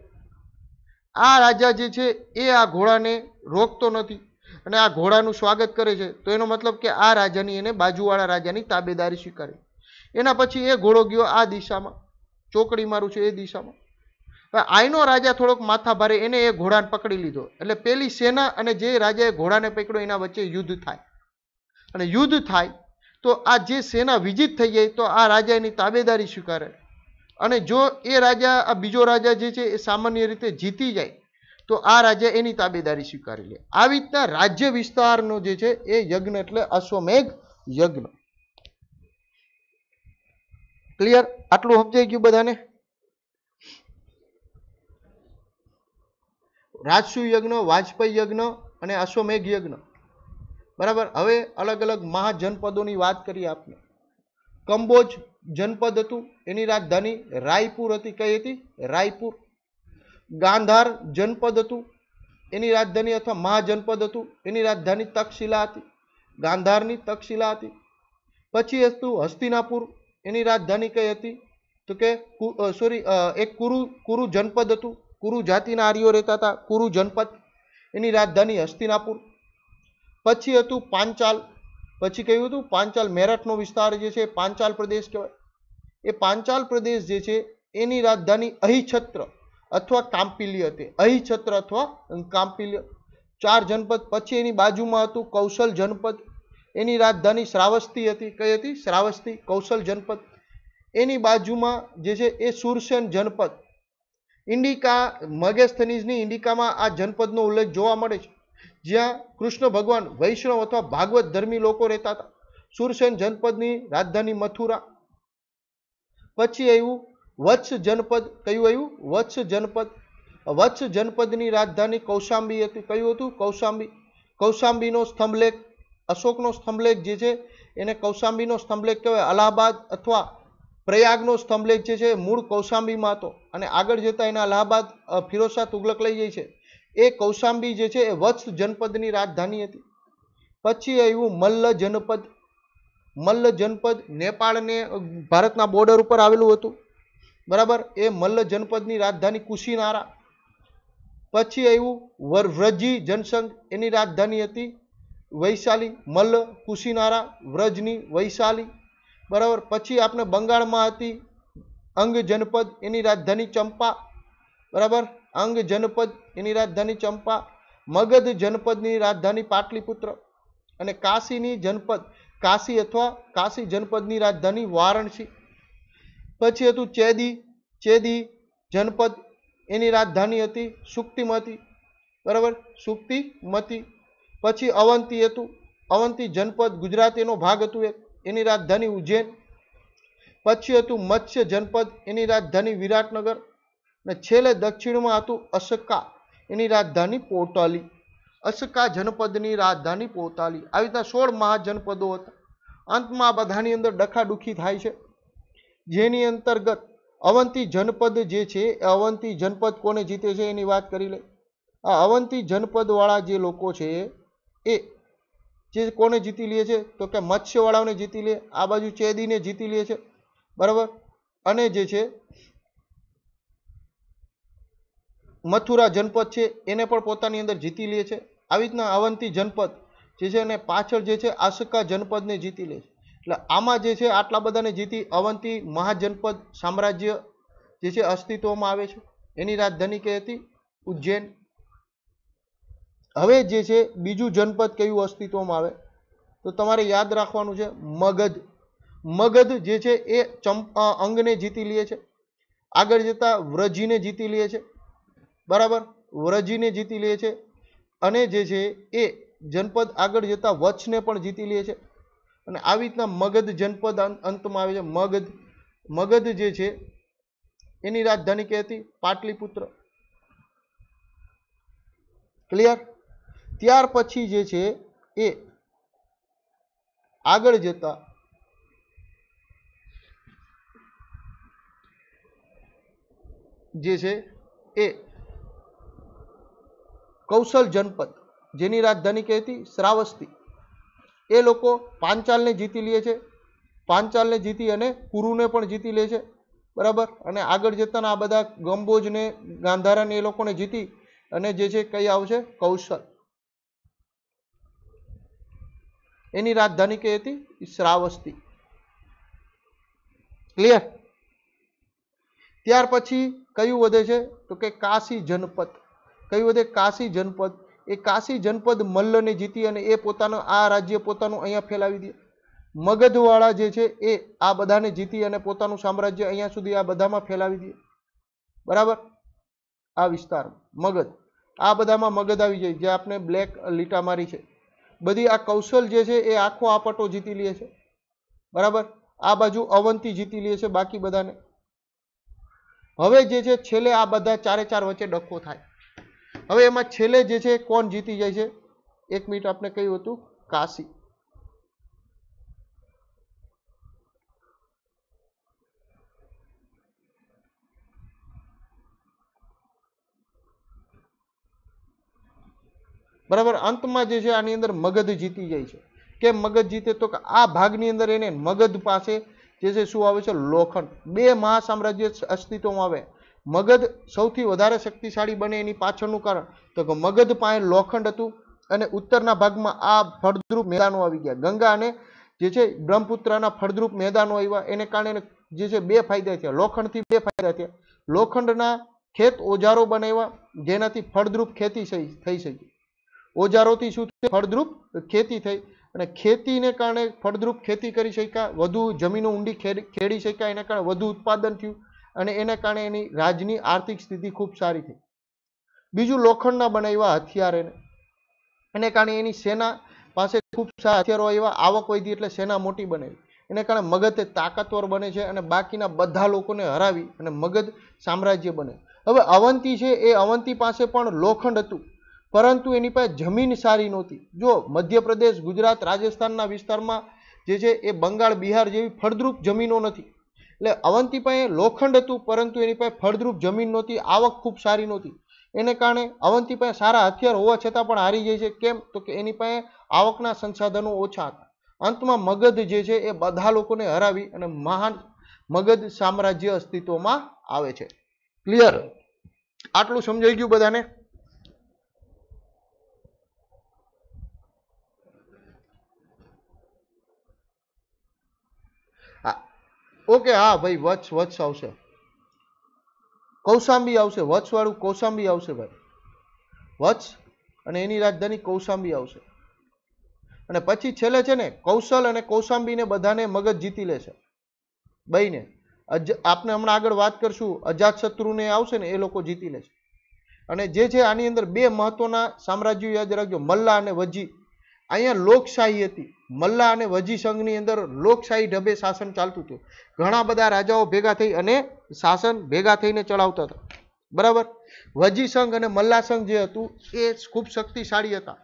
આ રાજા જે છે એ આ ઘોડાને રોકતો નથી અને આ ઘોડાનું સ્વાગત કરે છે તો એનો મતલબ કે આ રાજાની એને બાજુવાળા રાજાની તાબેદારી સ્વીકારી એના પછી એ ઘોડો ગયો આ દિશામાં ચોકડી મારું છે એ દિશામાં આઈનો રાજા થોડોક માથા ભારે એને એ ઘોડાને પકડી લીધો એટલે પેલી સેના અને જે રાજાએ ઘોડાને પકડ્યો એના વચ્ચે યુદ્ધ થાય અને યુદ્ધ થાય તો આ જે સેના વિજિત થઈ જાય તો આ રાજા એની તાબેદારી સ્વીકારે અને જો એ રાજા આ બીજો રાજા જે છે એ સામાન્ય રીતે જીતી જાય તો આ રાજા એની તાબેદારી સ્વીકારી લે આવી રીતના રાજ્ય વિસ્તારનો જે છે એ યજ્ઞ એટલે અશ્વમેઘ યજ્ઞ ક્લિયર આટલું સમજાઈ ગયું બધાને રાજસુ યજ્ઞ વાજપેયી યજ્ઞ અને અશ્વમેઘ યજ્ઞ બરાબર હવે અલગ અલગ મહાજનપદોની વાત કરીએ આપણે કંબોજ જનપદ હતું એની રાજધાની રાયપુર હતી કઈ હતી રાયપુર ગાંધાર જનપદ હતું એની રાજધાની અથવા મહાજનપદ હતું એની રાજધાની તક્ષશિલા હતી ગાંધારની તક્ષશિલા હતી પછી હતું હસ્તિનાપુર એની રાજધાની કઈ હતી તો કે સોરી એક કુરુ કુરુ જનપદ હતું કુરુ જાતિના આર્યો રહેતા હતા કુરુ જનપદ એની રાજધાની હસ્તિનાપુર પછી હતું પાંચાલ પછી કહ્યું હતું પાંચાલ મેરઠનો વિસ્તાર જે છે પાંચાલ પ્રદેશ કહેવાય એ પાંચાલ પ્રદેશ જે છે એની રાજધાની અહિછત્ર અથવા કામ્પિલ્ય હતી અહિછત્ર અથવા કામ્પિલ્ય ચાર જનપદ પછી એની બાજુમાં હતું કૌશલ જનપદ એની રાજધાની શ્રાવસ્તી હતી કઈ હતી શ્રાવસ્તી કૌશલ જનપદ એની બાજુમાં જે છે એ સુરસેન જનપદ ઇન્ડિકા મગેસ્થનીઝની ઇન્ડિકામાં આ જનપદનો ઉલ્લેખ જોવા મળે છે જ્યાં કૃષ્ણ ભગવાન વૈષ્ણવ અથવા ભાગવત ધર્મી લોકો રહેતા હતા સુરસેન જનપદની રાજધાની મથુરા પછી આવ્યું વત્સ જનપદ કયું આવ્યું વત્સ જનપદ વત્સ જનપદની રાજધાની કૌશાંબી હતી કયું હતું કૌશાંબી કૌશાંબીનો સ્તંભલેખ અશોકનો સ્તંભલેખ જે છે એને કૌશાંબીનો સ્તંભલેખ કહેવાય અલ્હાબાદ અથવા પ્રયાગનો સ્તંભલેખ જે છે મૂળ કૌશાંબીમાં હતો અને આગળ જતાં એના અલ્હાબાદ ફિરોઝશાહ તુગલક લઈ જાય છે એ કૌશાંબી જે છે એ વત્સ જનપદની રાજધાની હતી પછી આવ્યું મલ્લ જનપદ મલ્લ જનપદ નેપાળને ભારતના બોર્ડર ઉપર આવેલું હતું બરાબર એ મલ્લ જનપદની રાજધાની કુશીનારા પછી આવ્યું વ્રજી જનસંઘ એની રાજધાની હતી વૈશાલી મલ્લ કુશીનારા વ્રજની વૈશાલી બરાબર પછી આપણે બંગાળમાં હતી અંગ જનપદ એની રાજધાની ચંપા બરાબર અંગ જનપદ એની રાજધાની ચંપા મગધ જનપદની રાજધાની પાટલીપુત્ર અને કાશીની જનપદ કાશી અથવા કાશી જનપદની રાજધાની વારાણસી પછી હતું ચેદી ચેદી જનપદ એની રાજધાની હતી સુક્તિમતી બરાબર સુક્તિમતી પછી અવંતી હતું અવંતી જનપદ ગુજરાત એનો ભાગ હતું એક એની રાજધાની ઉજ્જૈન પછી હતું મત્સ્ય જનપદ એની રાજધાની વિરાટનગર ને છેલ્લે દક્ષિણમાં હતું અશકા એની રાજધાની પોટાલી અશકા જનપદની રાજધાની પોતાલી આવી રીતના સોળ મહાજનપદો હતા અંતમાં આ બધાની અંદર ડખાડુખી થાય છે જેની અંતર્ગત અવંતી જનપદ જે છે એ અવંતી જનપદ કોને જીતે છે એની વાત કરી લઈ આ અવંતી જનપદવાળા જે લોકો છે એ જે કોને જીતી લે છે તો કે મત્સ્યવાળાઓને જીતી લે આ બાજુ ચેદીને જીતી લે છે બરાબર અને જે છે મથુરા જનપદ છે એને પણ પોતાની અંદર જીતી લે છે આવી રીતના અવંતી જનપદ જે છે અને પાછળ જે છે આસકા જનપદને જીતી લે છે એટલે આમાં જે છે આટલા બધાને જીતી અવંતી મહાજનપદ સામ્રાજ્ય જે છે અસ્તિત્વમાં આવે છે એની રાજધાની કે હતી ઉજ્જૈન હવે જે છે બીજું જનપદ કયું અસ્તિત્વમાં આવે તો તમારે યાદ રાખવાનું છે મગધ મગધ જે છે એ અંગને જીતી લે છે આગળ જતાં વ્રજીને જીતી લે છે બરાબર વ્રજીને જીતી લે છે અને જે છે એ જનપદ આગળ જતાં વચ્છને પણ જીતી લે છે અને આવી રીતના મગધ જનપદ અંતમાં આવે છે મગધ મગધ જે છે એની રાજધાની કહેતી પાટલીપુત્ર ક્લિયર ત્યાર પછી જે છે એ આગળ જતા જે છે એ કૌશલ જનપદ જેની રાજધાની કહેતી શ્રાવસ્તી એ લોકો પાંચાલને જીતી લે છે પાંચાલને જીતી અને કુરુને પણ જીતી લે છે બરાબર અને આગળ જતાં આ બધા ગંબોજને ગાંધારાને એ લોકોને જીતી અને જે છે કઈ આવશે કૌશલ એની રાજધાની કે હતી શ્રાવસ્તી ક્લિયર ત્યાર પછી કયું વધે છે તો કે કાશી જનપદ કયું વધે કાશી જનપદ એ કાશી જનપદ મલ્લને જીતી અને એ પોતાનું આ રાજ્ય પોતાનું અહીંયા ફેલાવી દે મગધવાળા જે છે એ આ બધાને જીતી અને પોતાનું સામ્રાજ્ય અહીંયા સુધી આ બધામાં ફેલાવી દે બરાબર આ વિસ્તાર મગધ આ બધામાં મગધ આવી જાય જે આપણે બ્લેક લીટા મારી છે બધી આ કૌશલ જે છે એ આખો આપટો જીતી લે છે બરાબર આ બાજુ અવંતી જીતી લે છે બાકી બધાને હવે જે છે છેલ્લે આ બધા ચારે ચાર વચ્ચે ડખો થાય હવે એમાં છેલ્લે જે છે કોણ જીતી જાય છે એક મિનિટ આપણે કહ્યું હતું કાશી બરાબર અંતમાં જે છે આની અંદર મગધ જીતી જાય છે કેમ મગધ જીતે તો કે આ ભાગની અંદર એને મગધ પાસે જે છે શું આવે છે લોખંડ બે મહાસામ્રાજ્ય અસ્તિત્વમાં આવે મગધ સૌથી વધારે શક્તિશાળી બને એની પાછળનું કારણ તો કે મગધ પાસે લોખંડ હતું અને ઉત્તરના ભાગમાં આ ફળદ્રુપ મેદાનો આવી ગયા ગંગા અને જે છે બ્રહ્મપુત્રના ફળદ્રુપ મેદાનો આવ્યા એને કારણે જે છે બે ફાયદા થયા લોખંડથી બે ફાયદા થયા લોખંડના ખેત ઓજારો બનાવ્યા જેનાથી ફળદ્રુપ ખેતી થઈ શકી ઓજારોથી શું થઈ ફળદ્રુપ ખેતી થઈ અને ખેતીને કારણે ફળદ્રુપ ખેતી કરી શક્યા વધુ જમીનો ઊંડી ખેડી શક્યા એના કારણે વધુ ઉત્પાદન થયું અને એને કારણે એની રાજની આર્થિક સ્થિતિ ખૂબ સારી થઈ બીજું લોખંડના બનાવ્યા હથિયાર એને એને કારણે એની સેના પાસે ખૂબ સારા હથિયારો આવ્યા આવક વધી એટલે સેના મોટી બનાવી એને કારણે મગધ તાકાતવર બને છે અને બાકીના બધા લોકોને હરાવી અને મગધ સામ્રાજ્ય બને હવે અવંતી છે એ અવંતી પાસે પણ લોખંડ હતું પરંતુ એની પાસે જમીન સારી નહોતી જો મધ્યપ્રદેશ ગુજરાત રાજસ્થાનના વિસ્તારમાં જે છે એ બંગાળ બિહાર જેવી ફળદ્રુપ જમીનો નથી એટલે અવંતી પાસે લોખંડ હતું પરંતુ એની પાસે ફળદ્રુપ જમીન નહોતી આવક ખૂબ સારી નહોતી એને કારણે અવંતી પાસે સારા હથિયાર હોવા છતાં પણ હારી જાય છે કેમ તો કે એની પાસે આવકના સંસાધનો ઓછા હતા અંતમાં મગધ જે છે એ બધા લોકોને હરાવી અને મહાન મગધ સામ્રાજ્ય અસ્તિત્વમાં આવે છે ક્લિયર આટલું સમજાઈ ગયું બધાને ઓકે હા ભાઈ વચ્છ વચ્છ આવશે કૌશાંબી આવશે વત્સવાળું કૌશાંબી આવશે ભાઈ વત્સ અને એની રાજધાની કૌશાંબી આવશે અને પછી છેલ્લે છે ને કૌશલ અને કૌશાંબીને બધાને મગજ જીતી લેશે બઈને આપણે હમણાં આગળ વાત કરશું અજાતશત્રુને આવશે ને એ લોકો જીતી લેશે અને જે છે આની અંદર બે મહત્વના સામ્રાજ્યો યાદ રાખજો મલ્લા અને વજી અહીંયા લોકશાહી હતી મલ્લા અને વજી સંઘની અંદર લોકશાહી ઢબે શાસન ચાલતું હતું ઘણા બધા રાજાઓ ભેગા થઈ અને શાસન ભેગા થઈને ચલાવતા હતા બરાબર વજી સંઘ અને મલ્લા સંઘ જે હતું એ ખૂબ શક્તિશાળી હતા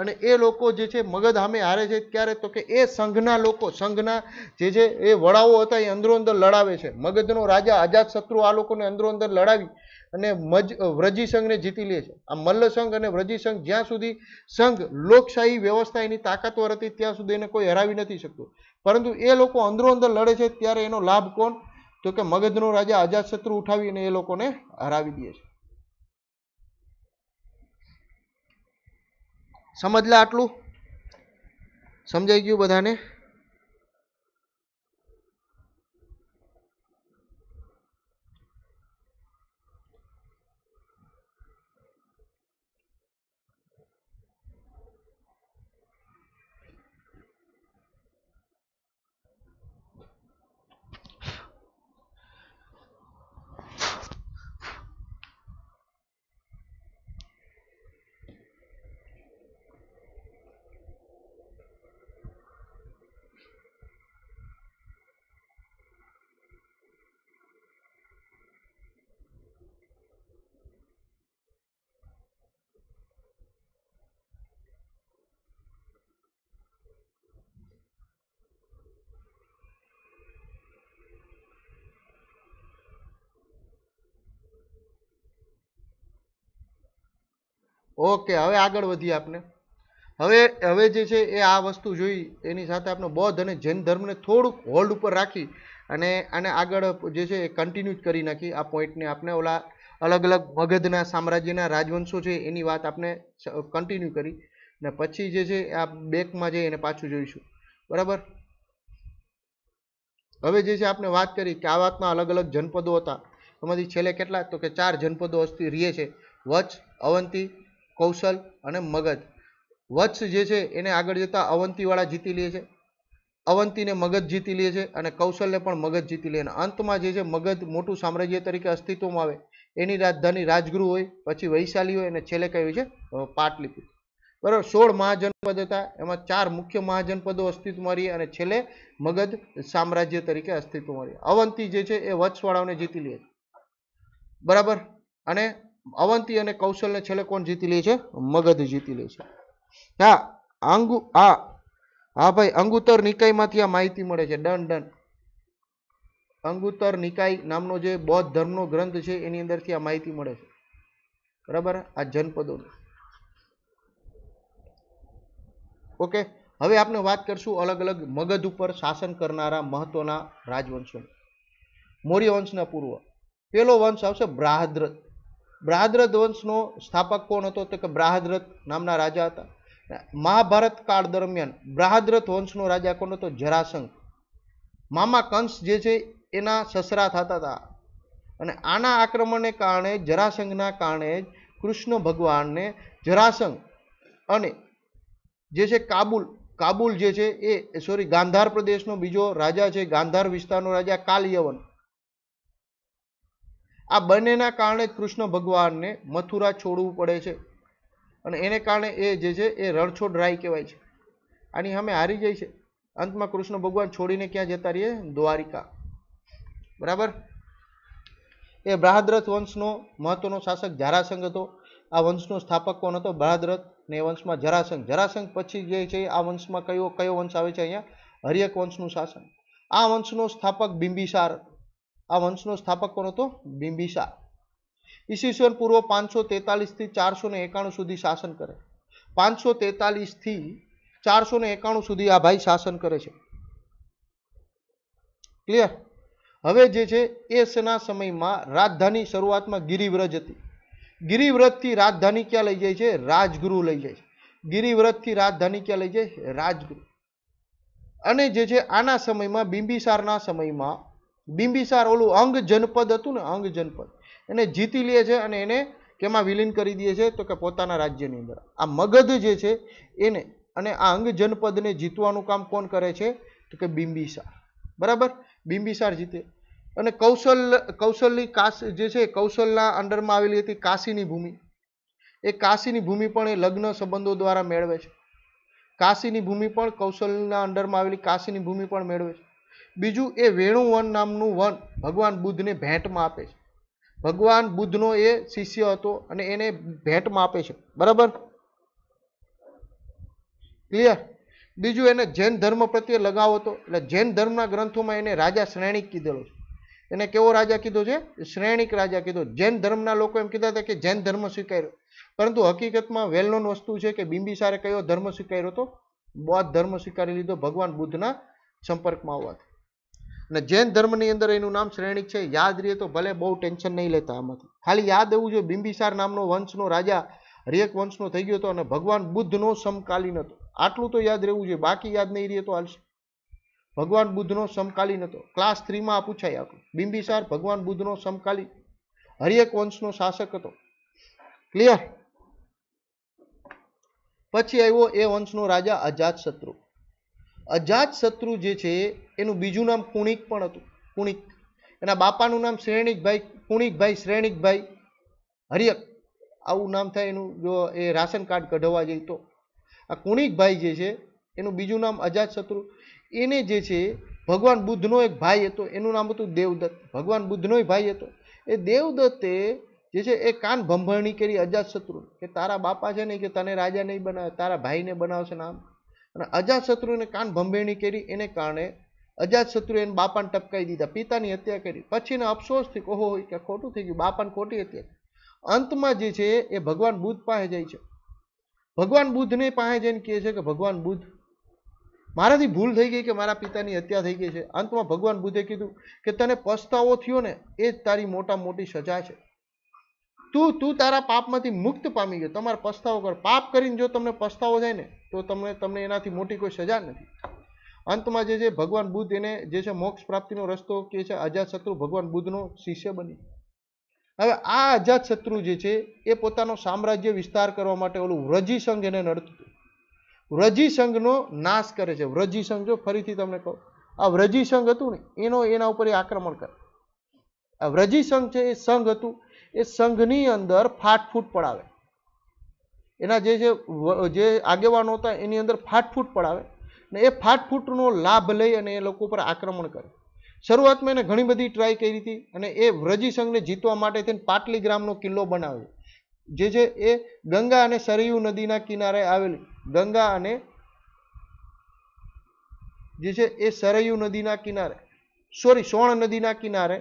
અને એ લોકો જે છે મગધ સામે હારે છે ત્યારે તો કે એ સંઘના લોકો સંઘના જે છે એ વડાઓ હતા એ અંદરો અંદર લડાવે છે મગધનો રાજા અજાત અજાતશત્રુ આ લોકોને અંદરો અંદર લડાવી અને મજ વ્રજી સંઘને જીતી લે છે આ મલ્લ સંઘ અને વ્રજી સંઘ જ્યાં સુધી સંઘ લોકશાહી વ્યવસ્થા એની તાકાતવર હતી ત્યાં સુધી એને કોઈ હરાવી નથી શકતું પરંતુ એ લોકો અંદરો અંદર લડે છે ત્યારે એનો લાભ કોણ તો કે મગધનો રાજા અજાતશત્રુ ઉઠાવીને એ લોકોને હરાવી દે છે સમજલા આટલું સમજાઈ ગયું બધાને ઓકે હવે આગળ વધીએ આપણે હવે હવે જે છે એ આ વસ્તુ જોઈ એની સાથે આપણે બૌદ્ધ અને જૈન ધર્મને થોડુંક હોલ્ડ ઉપર રાખી અને આને આગળ જે છે એ કન્ટિન્યુ કરી નાખી આ પોઈન્ટને આપણે ઓલા અલગ અલગ મગધના સામ્રાજ્યના રાજવંશો છે એની વાત આપણે કન્ટિન્યુ કરી ને પછી જે છે આ બેકમાં જઈ એને પાછું જોઈશું બરાબર હવે જે છે આપણે વાત કરી કે આ વાતમાં અલગ અલગ જનપદો હતા એમાંથી છેલ્લે કેટલા તો કે ચાર જનપદો અસ્તી રહે છે વચ અવંતી કૌશલ અને મગજ વત્સ જે છે એને આગળ જતાં અવંતીવાળા જીતી લે છે અવંતીને મગજ જીતી લે છે અને કૌશલને પણ મગજ જીતી લે અને અંતમાં જે છે મગજ મોટું સામ્રાજ્ય તરીકે અસ્તિત્વમાં આવે એની રાજધાની રાજગૃહ હોય પછી વૈશાલી હોય અને છેલ્લે કયું છે પાટલીપુત્ર બરાબર સોળ મહાજનપદ હતા એમાં ચાર મુખ્ય મહાજનપદો અસ્તિત્વમાં રહી અને છેલ્લે મગધ સામ્રાજ્ય તરીકે અસ્તિત્વમાં રહી અવંતી જે છે એ વત્સવાળાઓને જીતી લે બરાબર અને અવંતી અને કૌશલ ને છેલ્લે કોણ જીતી લે છે મગધ જીતી લે છે હા આંગુ આ હા ભાઈ અંગુતર નિકાયમાંથી આ માહિતી મળે છે ડન ડન અંગુતર નિકાય નામનો જે બૌદ્ધ ધર્મનો ગ્રંથ છે એની અંદરથી આ માહિતી મળે છે બરાબર આ જનપદો ઓકે હવે આપણે વાત કરશું અલગ અલગ મગધ ઉપર શાસન કરનારા મહત્વના રાજવંશો મૌર્ય વંશના પૂર્વ પેલો વંશ આવશે બ્રાહદ્રથ બ્રાહદ્રથ વંશનો સ્થાપક કોણ હતો તો કે બ્રાહદ્રથ નામના રાજા હતા મહાભારત કાળ દરમિયાન બ્રાહદ્રથ વંશનો રાજા કોણ હતો જરાસંઘ મામા કંસ જે છે એના સસરા થતા હતા અને આના આક્રમણને કારણે જરાસંઘના કારણે જ કૃષ્ણ ભગવાનને જરાસંઘ અને જે છે કાબુલ કાબુલ જે છે એ સોરી ગાંધાર પ્રદેશનો બીજો રાજા છે ગાંધાર વિસ્તારનો રાજા કાલયવન આ બંનેના કારણે કૃષ્ણ ભગવાનને મથુરા છોડવું પડે છે અને એને કારણે એ જે છે એ રણછોડ રાય કહેવાય છે આની અમે હારી જઈ છે અંતમાં કૃષ્ણ ભગવાન છોડીને ક્યાં જતા રહીએ દ્વારિકા બરાબર એ બૃહદ્રથ વંશનો મહત્વનો શાસક જરાસંઘ હતો આ વંશનો સ્થાપક કોણ હતો બૃહદ્રથ ને વંશમાં જરાસંઘ જરાસંઘ પછી જે છે આ વંશમાં કયો કયો વંશ આવે છે અહીંયા હરિયક વંશનું શાસન આ વંશનો સ્થાપક બિંબિસાર હતો આ વંશનો સ્થાપક કોણ હતો બિંબિસા ઈસવીસન પૂર્વ પાંચસો તેતાલીસથી ચારસો ને એકાણું સુધી શાસન કરે પાંચસો તેતાલીસથી ચારસો એકાણું સુધી આ ભાઈ શાસન કરે છે ક્લિયર હવે જે છે એ સમયમાં રાજધાની શરૂઆતમાં ગિરિવ્રજ હતી ગિરિવ્રતથી રાજધાની ક્યાં લઈ જાય છે રાજગુરુ લઈ જાય છે ગિરિવ્રજથી રાજધાની ક્યાં લઈ જાય રાજગુરુ અને જે છે આના સમયમાં બિંબિસારના સમયમાં બિંબિસાર ઓલું અંગ જનપદ હતું ને અંગ જનપદ એને જીતી લે છે અને એને કેમાં વિલીન કરી દે છે તો કે પોતાના રાજ્યની અંદર આ મગધ જે છે એને અને આ અંગ જનપદને જીતવાનું કામ કોણ કરે છે તો કે બિંબિસાર બરાબર બિંબિસાર જીતે અને કૌશલ કૌશલની કાશ જે છે કૌશલના અંડરમાં આવેલી હતી કાશીની ભૂમિ એ કાશીની ભૂમિ પણ એ લગ્ન સંબંધો દ્વારા મેળવે છે કાશીની ભૂમિ પણ કૌશલના અંડરમાં આવેલી કાશીની ભૂમિ પણ મેળવે છે બીજું એ વેણુવન નામનું વન ભગવાન બુદ્ધને ભેટમાં આપે છે ભગવાન બુદ્ધનો એ શિષ્ય હતો અને એને ભેટમાં આપે છે બરાબર ક્લિયર બીજું એને જૈન ધર્મ પ્રત્યે લગાવ હતો એટલે જૈન ધર્મના ગ્રંથોમાં એને રાજા શ્રેણિક કીધેલો છે એને કેવો રાજા કીધો છે શ્રેણિક રાજા કીધો જૈન ધર્મના લોકો એમ કીધા હતા કે જૈન ધર્મ સ્વીકાર્યો પરંતુ હકીકતમાં વેલ નોન વસ્તુ છે કે બિંબિસારે કયો ધર્મ સ્વીકાર્યો હતો બૌદ્ધ ધર્મ સ્વીકારી લીધો ભગવાન બુદ્ધના સંપર્કમાં આવવાથી અને જૈન ધર્મની અંદર એનું નામ શ્રેણિક છે યાદ રહીએ તો ભલે બહુ ટેન્શન નહીં લેતા આમાંથી ખાલી યાદ એવું જોઈએ બિંબિસાર નામનો વંશનો રાજા રેક વંશનો થઈ ગયો હતો અને ભગવાન બુદ્ધનો સમકાલીન હતો આટલું તો યાદ રહેવું જોઈએ બાકી યાદ નહીં રહીએ તો હાલશે ભગવાન બુદ્ધનો સમકાલીન હતો ક્લાસ થ્રીમાં આ પૂછાય આપણું બિંબિસાર ભગવાન બુદ્ધનો સમકાલીન હરિયક વંશનો શાસક હતો ક્લિયર પછી આવ્યો એ વંશનો રાજા અજાતશત્રુ અજાતશત્રુ જે છે એનું બીજું નામ કુણિક પણ હતું કુણિક એના બાપાનું નામ શ્રેણિકભાઈ કુણિકભાઈ શ્રેણિકભાઈ હરિયક આવું નામ થાય એનું જો એ રાશન કાર્ડ કઢાવવા જઈએ તો આ કુણિકભાઈ જે છે એનું બીજું નામ અજાતશત્રુ એને જે છે ભગવાન બુદ્ધનો એક ભાઈ હતો એનું નામ હતું દેવદત્ત ભગવાન બુદ્ધનોય ભાઈ હતો એ દેવદત્તે જે છે એ કાન ભંભરણી કરી અજાતશત્રુ કે તારા બાપા છે ને કે તને રાજા નહીં બનાવે તારા ભાઈને બનાવશે નામ અને અજાતશત્રુને કાન ભંભેણી કરી એને કારણે અજાતશત્રુએ એને બાપાને ટપકાઈ દીધા પિતાની હત્યા કરી પછીના અફસોસથી ઓહો કે ખોટું થઈ ગયું બાપાને ખોટી હત્યા અંતમાં જે છે એ ભગવાન બુદ્ધ પાસે જાય છે ભગવાન બુદ્ધને પાસે જઈને કહે છે કે ભગવાન બુદ્ધ મારાથી ભૂલ થઈ ગઈ કે મારા પિતાની હત્યા થઈ ગઈ છે અંતમાં ભગવાન બુદ્ધે કીધું કે તને પસ્તાવો થયો ને એ જ તારી મોટા મોટી સજા છે તું તું તારા પાપમાંથી મુક્ત પામી ગયો તમારે પસ્તાવો કર પાપ કરીને જો તમને પસ્તાવો થાય ને તો તમને તમને એનાથી મોટી કોઈ સજા નથી અંતમાં જે છે ભગવાન બુદ્ધ એને જે છે મોક્ષ પ્રાપ્તિનો રસ્તો કે છે અજાતશત્રુ ભગવાન બુદ્ધનો શિષ્ય બની હવે આ અજાતશત્રુ જે છે એ પોતાનો સામ્રાજ્ય વિસ્તાર કરવા માટે ઓલું વ્રજી સંઘ એને નડતું વ્રજી સંઘનો નાશ કરે છે વ્રજી સંઘ જો ફરીથી તમને કહું આ વ્રજી સંઘ હતું ને એનો એના ઉપર આક્રમણ કરે આ વ્રજી સંઘ છે એ સંઘ હતું એ સંઘની અંદર ફાટફૂટ પડાવે એના જે જે આગેવાનો હતા એની અંદર ફાટફૂટ પડાવે ને એ ફાટફૂટનો લાભ લઈ અને એ લોકો પર આક્રમણ કરે શરૂઆતમાં એને ઘણી બધી ટ્રાય કરી હતી અને એ વ્રજી સંઘને જીતવા માટે થઈને પાટલી ગ્રામનો કિલ્લો બનાવ્યો જે છે એ ગંગા અને સરયુ નદીના કિનારે આવેલી ગંગા અને જે છે એ સરયુ નદીના કિનારે સોરી સોણ નદીના કિનારે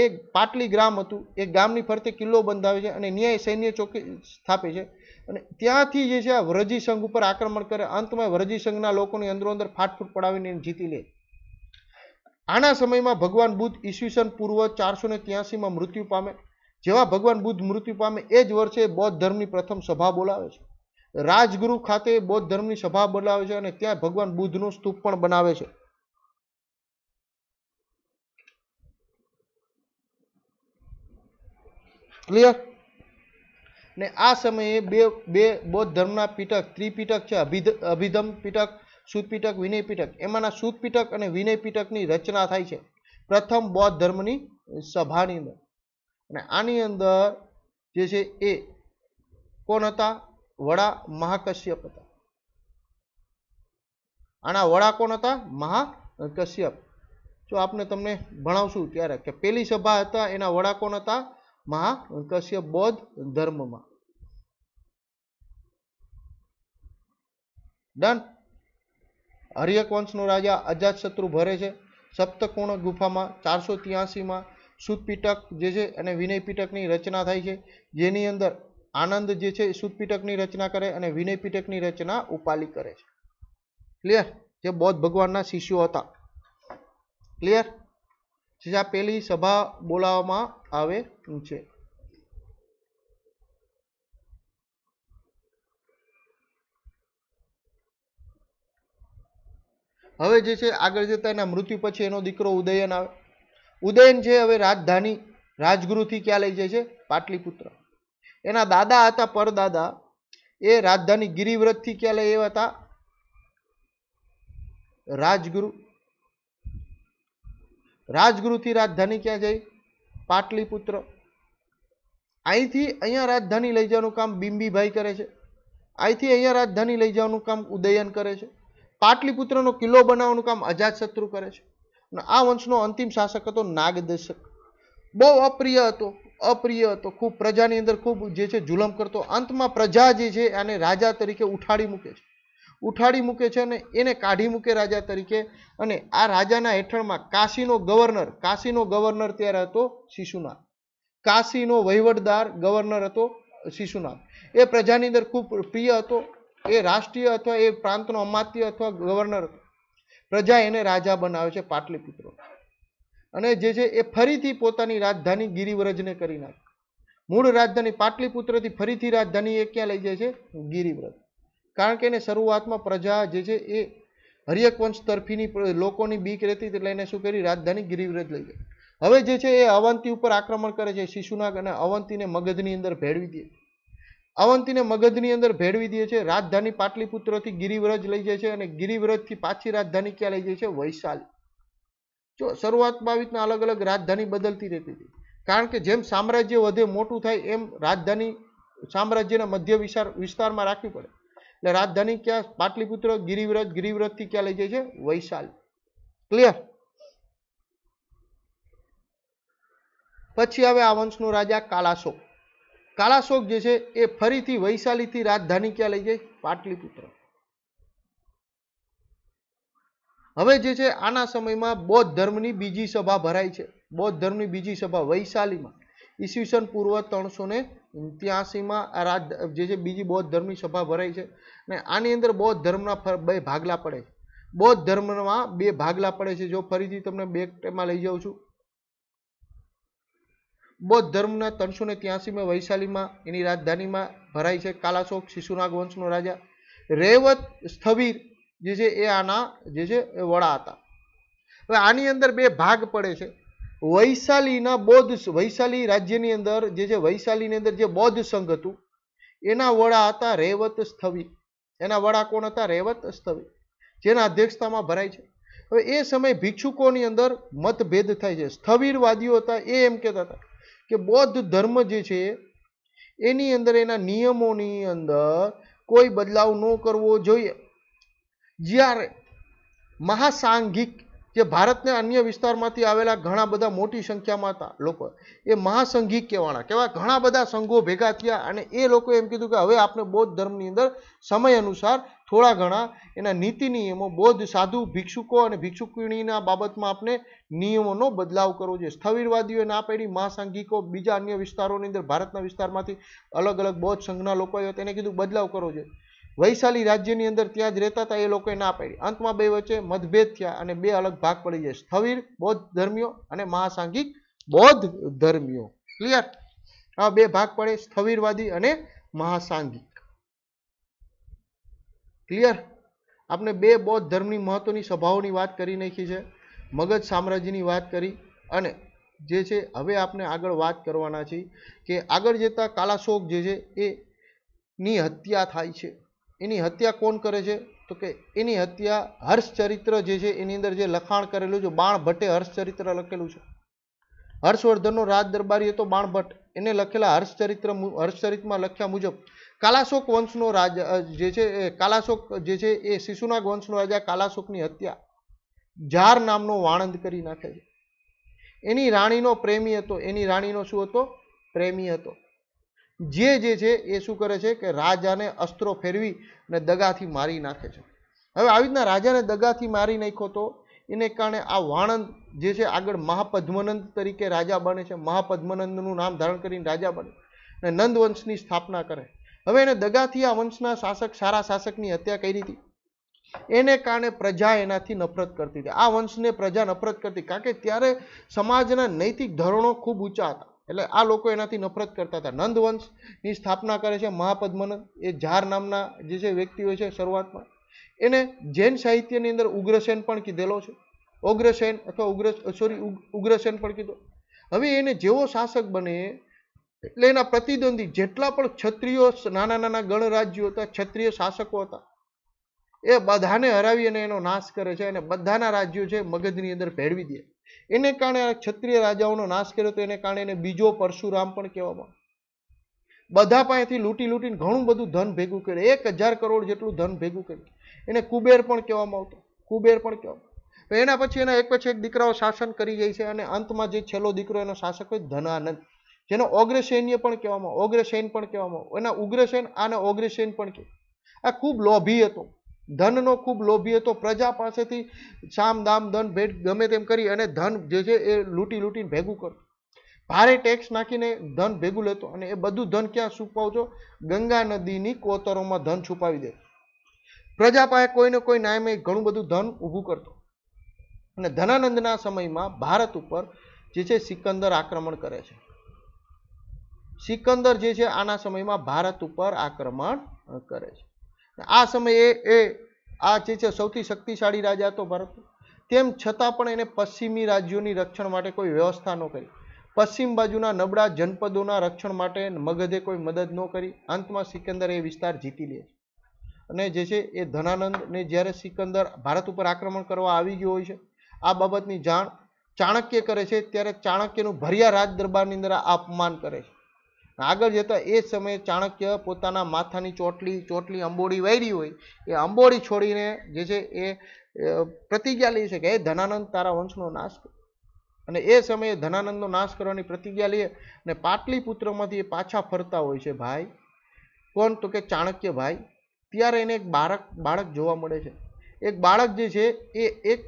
એ પાટલી ગ્રામ હતું એ ગામની ફરતે કિલ્લો બંધાવે છે અને ન્યાય સૈન્ય ચોકી સ્થાપે છે અને ત્યાંથી જે છે આ વરજી સંઘ ઉપર આક્રમણ કરે અંતમાં વરજી સંઘના લોકોની અંદરો અંદર ફાટફૂટ પડાવીને જીતી લે આના સમયમાં ભગવાન બુદ્ધ ઈસવીસન પૂર્વ ચારસો ને ત્યાસીમાં મૃત્યુ પામે જેવા ભગવાન બુદ્ધ મૃત્યુ પામે એ જ વર્ષે બૌદ્ધ ધર્મની પ્રથમ સભા બોલાવે છે રાજગુરુ ખાતે બૌદ્ધ ધર્મની સભા બોલાવે છે અને ત્યાં ભગવાન બુદ્ધનું સ્તૂપ પણ બનાવે છે ક્લિયર ને આ સમયે બે બે બૌદ્ધ ધર્મના પીટક ત્રિપીટક છે અભિધ અભિધમ પીટક સુદપીટક વિનયપીટક એમાંના સુદપીટક અને વિનયપીટકની રચના થાય છે પ્રથમ બૌદ્ધ ધર્મની સભાની અંદર અને આની અંદર જે છે એ કોણ હતા વડા મહાકશ્યપ હતા આના વડા કોણ હતા મહાકશ્યપ જો આપણે તમને ભણાવશું ત્યારે કે પહેલી સભા હતા એના વડા કોણ હતા મહા બૌદ્ધ ધર્મમાં ડન હરિયક વંશનો રાજા અજાતશત્રુ ભરે છે સપ્તકોણ ગુફામાં ચારસો ત્યાસીમાં સુદપીટક જે છે અને વિનયપીટકની રચના થાય છે જેની અંદર આનંદ જે છે સુદપીટકની રચના કરે અને વિનયપીટકની રચના ઉપાલી કરે છે ક્લિયર જે બૌદ્ધ ભગવાનના શિષ્યો હતા ક્લિયર જે આ પહેલી સભા બોલાવવામાં આવે છે હવે જે છે આગળ જતા એના મૃત્યુ પછી એનો દીકરો ઉદયન આવે ઉદયન છે હવે રાજધાની રાજગુરુથી ક્યાં લઈ જાય છે પાટલીપુત્ર એના દાદા હતા પરદાદા એ રાજધાની ગિરિવ્રતથી ક્યાં લઈ આવ્યા હતા રાજગુરુ રાજગુરુથી રાજધાની ક્યાં જઈ પાટલીપુત્ર અહીંથી અહીંયા રાજધાની લઈ જવાનું કામ બિંબીભાઈ કરે છે અહીંથી અહીંયા રાજધાની લઈ જવાનું કામ ઉદયન કરે છે પાટલીપુત્રનો કિલ્લો બનાવવાનું કામ અજાતશત્રુ કરે છે અને આ વંશનો અંતિમ શાસક હતો નાગદર્શક બહુ અપ્રિય હતો અપ્રિય હતો ખૂબ પ્રજાની અંદર ખૂબ જે છે જુલમ કરતો અંતમાં પ્રજા જે છે આને રાજા તરીકે ઉઠાડી મૂકે છે ઉઠાડી મૂકે છે અને એને કાઢી મૂકે રાજા તરીકે અને આ રાજાના હેઠળમાં કાશીનો ગવર્નર કાશીનો ગવર્નર ત્યારે હતો શિશુનાથ કાશીનો વહીવટદાર ગવર્નર હતો શિશુનાથ એ પ્રજાની અંદર ખૂબ પ્રિય હતો એ રાષ્ટ્રીય અથવા એ પ્રાંતનો અમાત્ય અથવા ગવર્નર હતો પ્રજા એને રાજા બનાવે છે પાટલીપુત્ર અને જે છે એ ફરીથી પોતાની રાજધાની ગિરિવ્રજને કરી નાખે મૂળ રાજધાની પાટલીપુત્રથી ફરીથી રાજધાની એ ક્યાં લઈ જાય છે ગિરિવ્રજ કારણ કે એને શરૂઆતમાં પ્રજા જે છે એ હરિયકવંશ તરફીની લોકોની બીક રહેતી એટલે એને શું કરી રાજધાની ગિરિવ્રજ લઈ ગઈ હવે જે છે એ અવંતી ઉપર આક્રમણ કરે છે શિશુનાગ અને અવંતીને મગજની અંદર ભેળવી દે અવંતીને મગજની અંદર ભેળવી દે છે રાજધાની પાટલીપુત્રથી ગિરિવ્રજ લઈ જાય છે અને ગિરિવ્રજથી પાછી રાજધાની ક્યાં લઈ જાય છે વૈશાલી જો શરૂઆત બાવીતના અલગ અલગ રાજધાની બદલતી રહેતી હતી કારણ કે જેમ સામ્રાજ્ય વધે મોટું થાય એમ રાજધાની સામ્રાજ્યના મધ્ય વિસ્તાર વિસ્તારમાં રાખવી પડે એટલે રાજધાની ક્યાં પાટલીપુત્ર ગિરિવ્રત ગિરિવ્રતથી ક્યાં લઈ જાય છે વૈશાલ ક્લિયર પછી હવે આ વંશનો રાજા કાલાશોક કાલાશોક જે છે એ ફરીથી વૈશાલીથી રાજધાની ક્યાં લઈ જાય પાટલીપુત્ર હવે જે છે આના સમયમાં બૌદ્ધ ધર્મની બીજી સભા ભરાય છે બૌદ્ધ ધર્મની બીજી સભા વૈશાલીમાં ઈસવીસન પૂર્વ ત્રણસો ને ત્યાસીમાં જે છે બીજી બૌદ્ધ ધર્મની સભા ભરાય છે ને આની અંદર બૌદ્ધ ધર્મના બે ભાગલા પડે છે બૌદ્ધ ધર્મમાં બે ભાગલા પડે છે જો ફરીથી તમને બે ટેમાં લઈ જાઉં છું બૌદ્ધ ધર્મના ત્રણસો ને ત્યાસીમાં વૈશાલીમાં એની રાજધાનીમાં ભરાય છે કાલાશોક શિશુનાગ વંશનો રાજા રેવત સ્થવીર જે છે એ આના જે છે એ વડા હતા હવે આની અંદર બે ભાગ પડે છે વૈશાલીના બૌદ્ધ વૈશાલી રાજ્યની અંદર જે છે વૈશાલીની અંદર જે બૌદ્ધ સંઘ હતું એના વડા હતા રેવત સ્થવીર એના વડા કોણ હતા રેવત અસ્તવી જેના અધ્યક્ષતામાં ભરાય છે હવે એ સમયે ભિક્ષુકોની અંદર મતભેદ થાય છે સ્થવિરવાદીઓ હતા એ એમ કહેતા હતા કે બૌદ્ધ ધર્મ જે છે એની અંદર એના નિયમોની અંદર કોઈ બદલાવ ન કરવો જોઈએ જ્યારે મહાસાંઘિક જે ભારતને અન્ય વિસ્તારમાંથી આવેલા ઘણા બધા મોટી સંખ્યામાં હતા લોકો એ મહાસંઘિક કહેવાના કેવા ઘણા બધા સંઘો ભેગા થયા અને એ લોકો એમ કીધું કે હવે આપણે બૌદ્ધ ધર્મની અંદર સમય અનુસાર થોડા ઘણા એના નીતિ નિયમો બૌદ્ધ સાધુ ભિક્ષુકો અને ભિક્ષુકિણીના બાબતમાં આપણે નિયમોનો બદલાવ કરવો જોઈએ સ્થવિરવાદીઓએ ના પાડી મહાસાંઘિકો બીજા અન્ય વિસ્તારોની અંદર ભારતના વિસ્તારમાંથી અલગ અલગ બૌદ્ધ સંઘના લોકો તેને કીધું બદલાવ કરવો જોઈએ વૈશાલી રાજ્યની અંદર ત્યાં જ રહેતા હતા એ લોકોએ ના પાડી અંતમાં બે વચ્ચે મતભેદ થયા અને બે અલગ ભાગ પડી જાય સ્થવિર બૌદ્ધ ધર્મીઓ અને મહાસાંઘિક બૌદ્ધ ધર્મીઓ ક્લિયર આ બે ભાગ પડે સ્થવિરવાદી અને મહાસાંઘિક ક્લિયર આપણે બે બૌદ્ધ ધર્મની મહત્વની સભાઓની વાત કરી નાખી છે મગજ સામ્રાજ્યની વાત કરી અને જે છે હવે આપણે આગળ વાત કરવાના છીએ કે આગળ જતાં કાલાશોક જે છે એની હત્યા થાય છે એની હત્યા કોણ કરે છે તો કે એની હત્યા હર્ષચરિત્ર જે છે એની અંદર જે લખાણ કરેલું છે બાણ ભટ્ટે હર્ષચરિત્ર લખેલું છે હર્ષવર્ધનનો રાજ દરબારી હતો બાણભટ્ટ એને લખેલા હર્ષચરિત્ર હર્ષચરિત્રમાં લખ્યા મુજબ કાલાશોક વંશનો રાજા જે છે એ કાલાશોક જે છે એ શિશુનાગ વંશનો રાજા કાલાશોકની હત્યા ઝાર નામનો વાણંદ કરી નાખે છે એની રાણીનો પ્રેમી હતો એની રાણીનો શું હતો પ્રેમી હતો જે જે છે એ શું કરે છે કે રાજાને અસ્ત્રો ફેરવી અને દગાથી મારી નાખે છે હવે આવી રીતના રાજાને દગાથી મારી નાખ્યો તો એને કારણે આ વાણંદ જે છે આગળ મહાપદ્મનંદ તરીકે રાજા બને છે મહાપદ્મનંદનું નામ ધારણ કરીને રાજા બને અને નંદ વંશની સ્થાપના કરે હવે એને દગાથી આ વંશના શાસક સારા શાસકની હત્યા કરી હતી એને કારણે પ્રજા એનાથી નફરત કરતી હતી આ વંશને પ્રજા નફરત કરતી કારણ કે ત્યારે સમાજના નૈતિક ધોરણો ખૂબ ઊંચા હતા એટલે આ લોકો એનાથી નફરત કરતા હતા નંદવંશની સ્થાપના કરે છે મહાપદ્મન એ ઝાર નામના જે છે વ્યક્તિઓ છે શરૂઆતમાં એને જૈન સાહિત્યની અંદર ઉગ્રસેન પણ કીધેલો છે ઉગ્રસેન અથવા ઉગ્ર સોરી ઉગ્રસેન પણ કીધો હવે એને જેવો શાસક બને એટલે એના પ્રતિદ્વંદી જેટલા પણ ક્ષત્રિયો નાના નાના ગણરાજ્યો હતા ક્ષત્રિય શાસકો હતા એ બધાને હરાવી અને એનો નાશ કરે છે અને બધાના રાજ્યો છે મગજની અંદર ભેળવી દે એને કારણે ક્ષત્રિય રાજાઓનો નાશ કર્યો તો એને કારણે એને બીજો પરશુરામ પણ કહેવામાં બધા પાસેથી લૂંટી લૂંટીને ઘણું બધું ધન ભેગું કરે એક હજાર કરોડ જેટલું ધન ભેગું કર્યું એને કુબેર પણ કહેવામાં આવતો કુબેર પણ કહેવામાં તો એના પછી એના એક પછી એક દીકરાઓ શાસન કરી જાય છે અને અંતમાં જે છેલ્લો દીકરો એનો શાસક હોય ધનાનંદ જેને ઓગ્રસૈન્ય પણ કહેવામાં ઓગ્રસૈન પણ કહેવામાં એના ઉગ્રસૈન આને ઓગ્રસૈન પણ કહેવાય આ ખૂબ લોભી હતો ધનનો ખૂબ લોભી હતો પ્રજા પાસેથી સામ દામ દન ભેટ ગમે તેમ કરી અને ધન જે છે એ લૂંટી લૂંટીને ભેગું કરતો ભારે ટેક્સ નાખીને ધન ભેગું લેતો અને એ બધું ધન ક્યાં છુપાવજો ગંગા નદીની કોતરોમાં ધન છુપાવી દે પ્રજા પાસે કોઈને કોઈ નાયમે ઘણું બધું ધન ઊભું કરતો અને ધનાનંદના સમયમાં ભારત ઉપર જે છે સિકંદર આક્રમણ કરે છે સિકંદર જે છે આના સમયમાં ભારત ઉપર આક્રમણ કરે છે આ સમયે એ આ જે છે સૌથી શક્તિશાળી રાજા હતો ભારત તેમ છતાં પણ એને પશ્ચિમી રાજ્યોની રક્ષણ માટે કોઈ વ્યવસ્થા ન કરી પશ્ચિમ બાજુના નબળા જનપદોના રક્ષણ માટે મગધે કોઈ મદદ ન કરી અંતમાં સિકંદર એ વિસ્તાર જીતી લે અને જે છે એ ધનાનંદને જ્યારે સિકંદર ભારત ઉપર આક્રમણ કરવા આવી ગયો હોય છે આ બાબતની જાણ ચાણક્ય કરે છે ત્યારે ચાણક્યનું ભર્યા રાજ દરબારની અંદર આ અપમાન કરે છે આગળ જતાં એ સમયે ચાણક્ય પોતાના માથાની ચોટલી ચોટલી અંબોડી વાયરી હોય એ અંબોડી છોડીને જે છે એ પ્રતિજ્ઞા લે છે કે એ ધનાનંદ તારા વંશનો નાશ અને એ સમયે ધનાનંદનો નાશ કરવાની પ્રતિજ્ઞા લે અને પાટલીપુત્રમાંથી એ પાછા ફરતા હોય છે ભાઈ કોણ તો કે ચાણક્ય ભાઈ ત્યારે એને એક બાળક બાળક જોવા મળે છે એક બાળક જે છે એ એક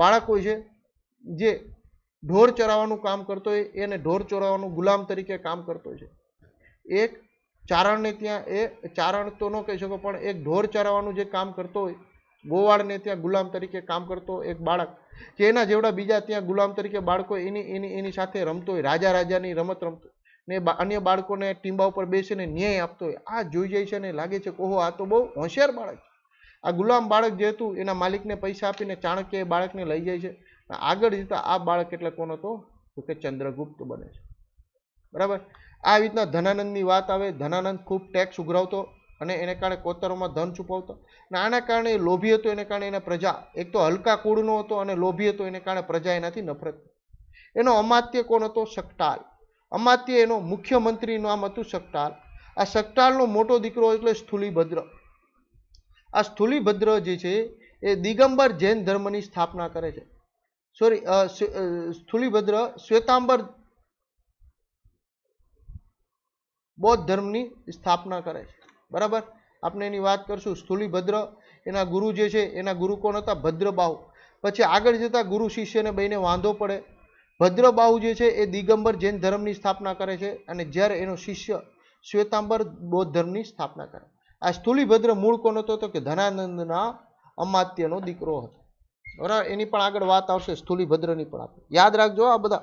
બાળક હોય છે જે ઢોર ચરાવવાનું કામ કરતો હોય એને ઢોર ચોરાવાનું ગુલામ તરીકે કામ કરતો છે એક ચારણને ત્યાં એ ચારણ તો ન કહી શકો પણ એક ઢોર ચરાવવાનું જે કામ કરતો હોય ગોવાળને ત્યાં ગુલામ તરીકે કામ કરતો એક બાળક કે એના જેવડા બીજા ત્યાં ગુલામ તરીકે બાળકો એની એની એની સાથે રમતો હોય રાજા રાજાની રમત રમતો ને અન્ય બાળકોને ટીંબા ઉપર બેસીને ન્યાય આપતો હોય આ જોઈ જાય છે અને લાગે છે કે ઓહો આ તો બહુ હોશિયાર બાળક છે આ ગુલામ બાળક જે હતું એના માલિકને પૈસા આપીને ચાણક્ય એ બાળકને લઈ જાય છે આગળ જતાં આ બાળક એટલે કોનો હતો તો કે ચંદ્રગુપ્ત બને છે બરાબર આ રીતના ધનાનંદની વાત આવે ધનાનંદ ખૂબ ટેક્સ ઉઘરાવતો અને એને કારણે કોતરોમાં ધન છુપાવતો અને આના કારણે લોભી હતો એને કારણે એને પ્રજા એક તો હલકા કુળનો હતો અને લોભી હતો એને કારણે પ્રજા એનાથી નફરત એનો અમાત્ય કોણ હતો શકટાલ અમાત્ય એનો મુખ્યમંત્રી નામ હતું શકટાલ આ શકટાલનો મોટો દીકરો એટલે સ્થુલીભદ્ર આ સ્થુલીભદ્ર જે છે એ દિગંબર જૈન ધર્મની સ્થાપના કરે છે સોરી સ્થુલીભદ્ર શ્વેતાંબર બૌદ્ધ ધર્મની સ્થાપના કરે છે બરાબર આપણે એની વાત કરશું સ્થુલીભદ્ર એના ગુરુ જે છે એના ગુરુ કોણ હતા ભદ્રબાહુ પછી આગળ જતા ગુરુ શિષ્યને બહીને વાંધો પડે ભદ્રબાહુ જે છે એ દિગંબર જૈન ધર્મની સ્થાપના કરે છે અને જ્યારે એનો શિષ્ય શ્વેતાંબર બૌદ્ધ ધર્મની સ્થાપના કરે આ સ્થુલીભદ્ર મૂળ કોણ હતો તો કે ધનાનંદના અમાત્યનો દીકરો હતો બરાબર એની પણ આગળ વાત આવશે સ્થૂલીભદ્રની પણ આપણે યાદ રાખજો આ બધા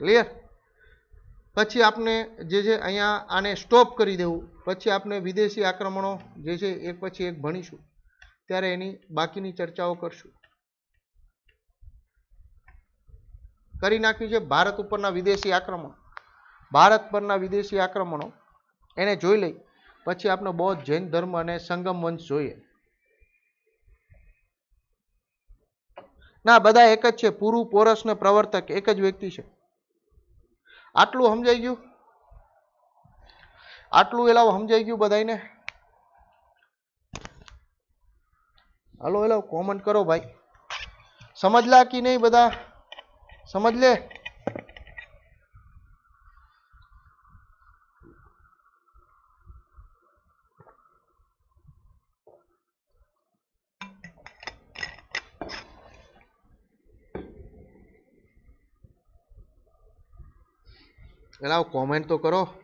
ક્લિયર પછી આપણે જે છે અહીંયા આને સ્ટોપ કરી દેવું પછી આપણે વિદેશી આક્રમણો જે છે એક પછી એક ભણીશું ત્યારે એની બાકીની ચર્ચાઓ કરશું કરી નાખ્યું છે ભારત ઉપરના વિદેશી આક્રમણ ભારત પરના વિદેશી આક્રમણો એને જોઈ લઈ પછી આપણો બૌદ્ધ જૈન ધર્મ અને સંગમ વંશ જોઈએ ના બધા એક જ છે પૂરું પોરસ ને પ્રવર્તક એક જ વ્યક્તિ છે આટલું સમજાઈ ગયું આટલું એલાવ સમજાઈ ગયું બધાને હાલો એલાવ કોમન કરો ભાઈ સમજલા કે નહીં બધા સમજ લે Claro, comento, creo.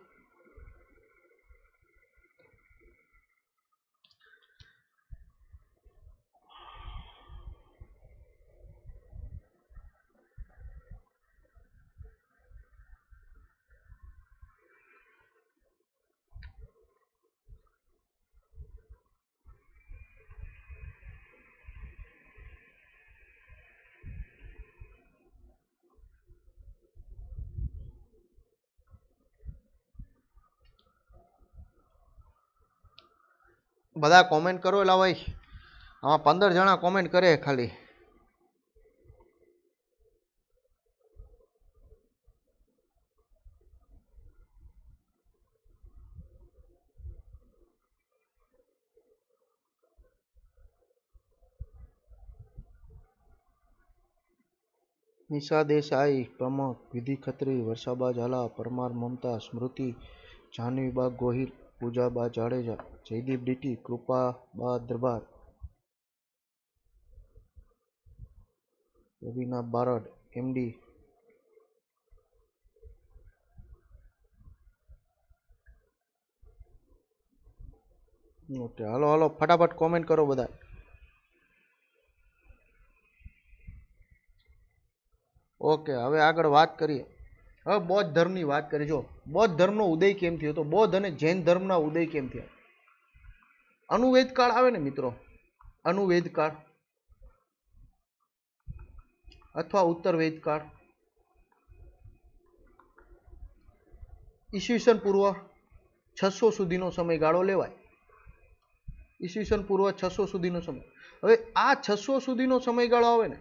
બધા કોમેન્ટ કરો એલા ભાઈ આમાં પંદર જણા કોમેન્ટ કરે ખાલી Nisha Desai Pramukh Vidhi Khatri Varshaba Zala Parmar Mamta Smriti Jahnaviba Gohil Pujaba Jadeja Jaydeep DT Krupa ba Darbar Raveena Barad MD okay હાલો હાલો ફટાફટ કોમેન્ટ કરો બધા ઓકે હવે આગળ વાત કરીએ હવે બૌદ્ધ ધર્મની વાત કરી જો બૌદ્ધ ધર્મનો ઉદય કેમ થયો તો બૌદ્ધ અને જૈન ધર્મના ઉદય કેમ થયા અનુવેદ કાળ આવે ને મિત્રો અનુવેદ કાળ અથવા ઉત્તર વેદ કાળ ઈસવીસન પૂર્વ છસો સુધીનો સમયગાળો લેવાય ઈસવીસન પૂર્વ છસો સુધીનો સમય હવે આ છસો સુધીનો સમયગાળો આવે ને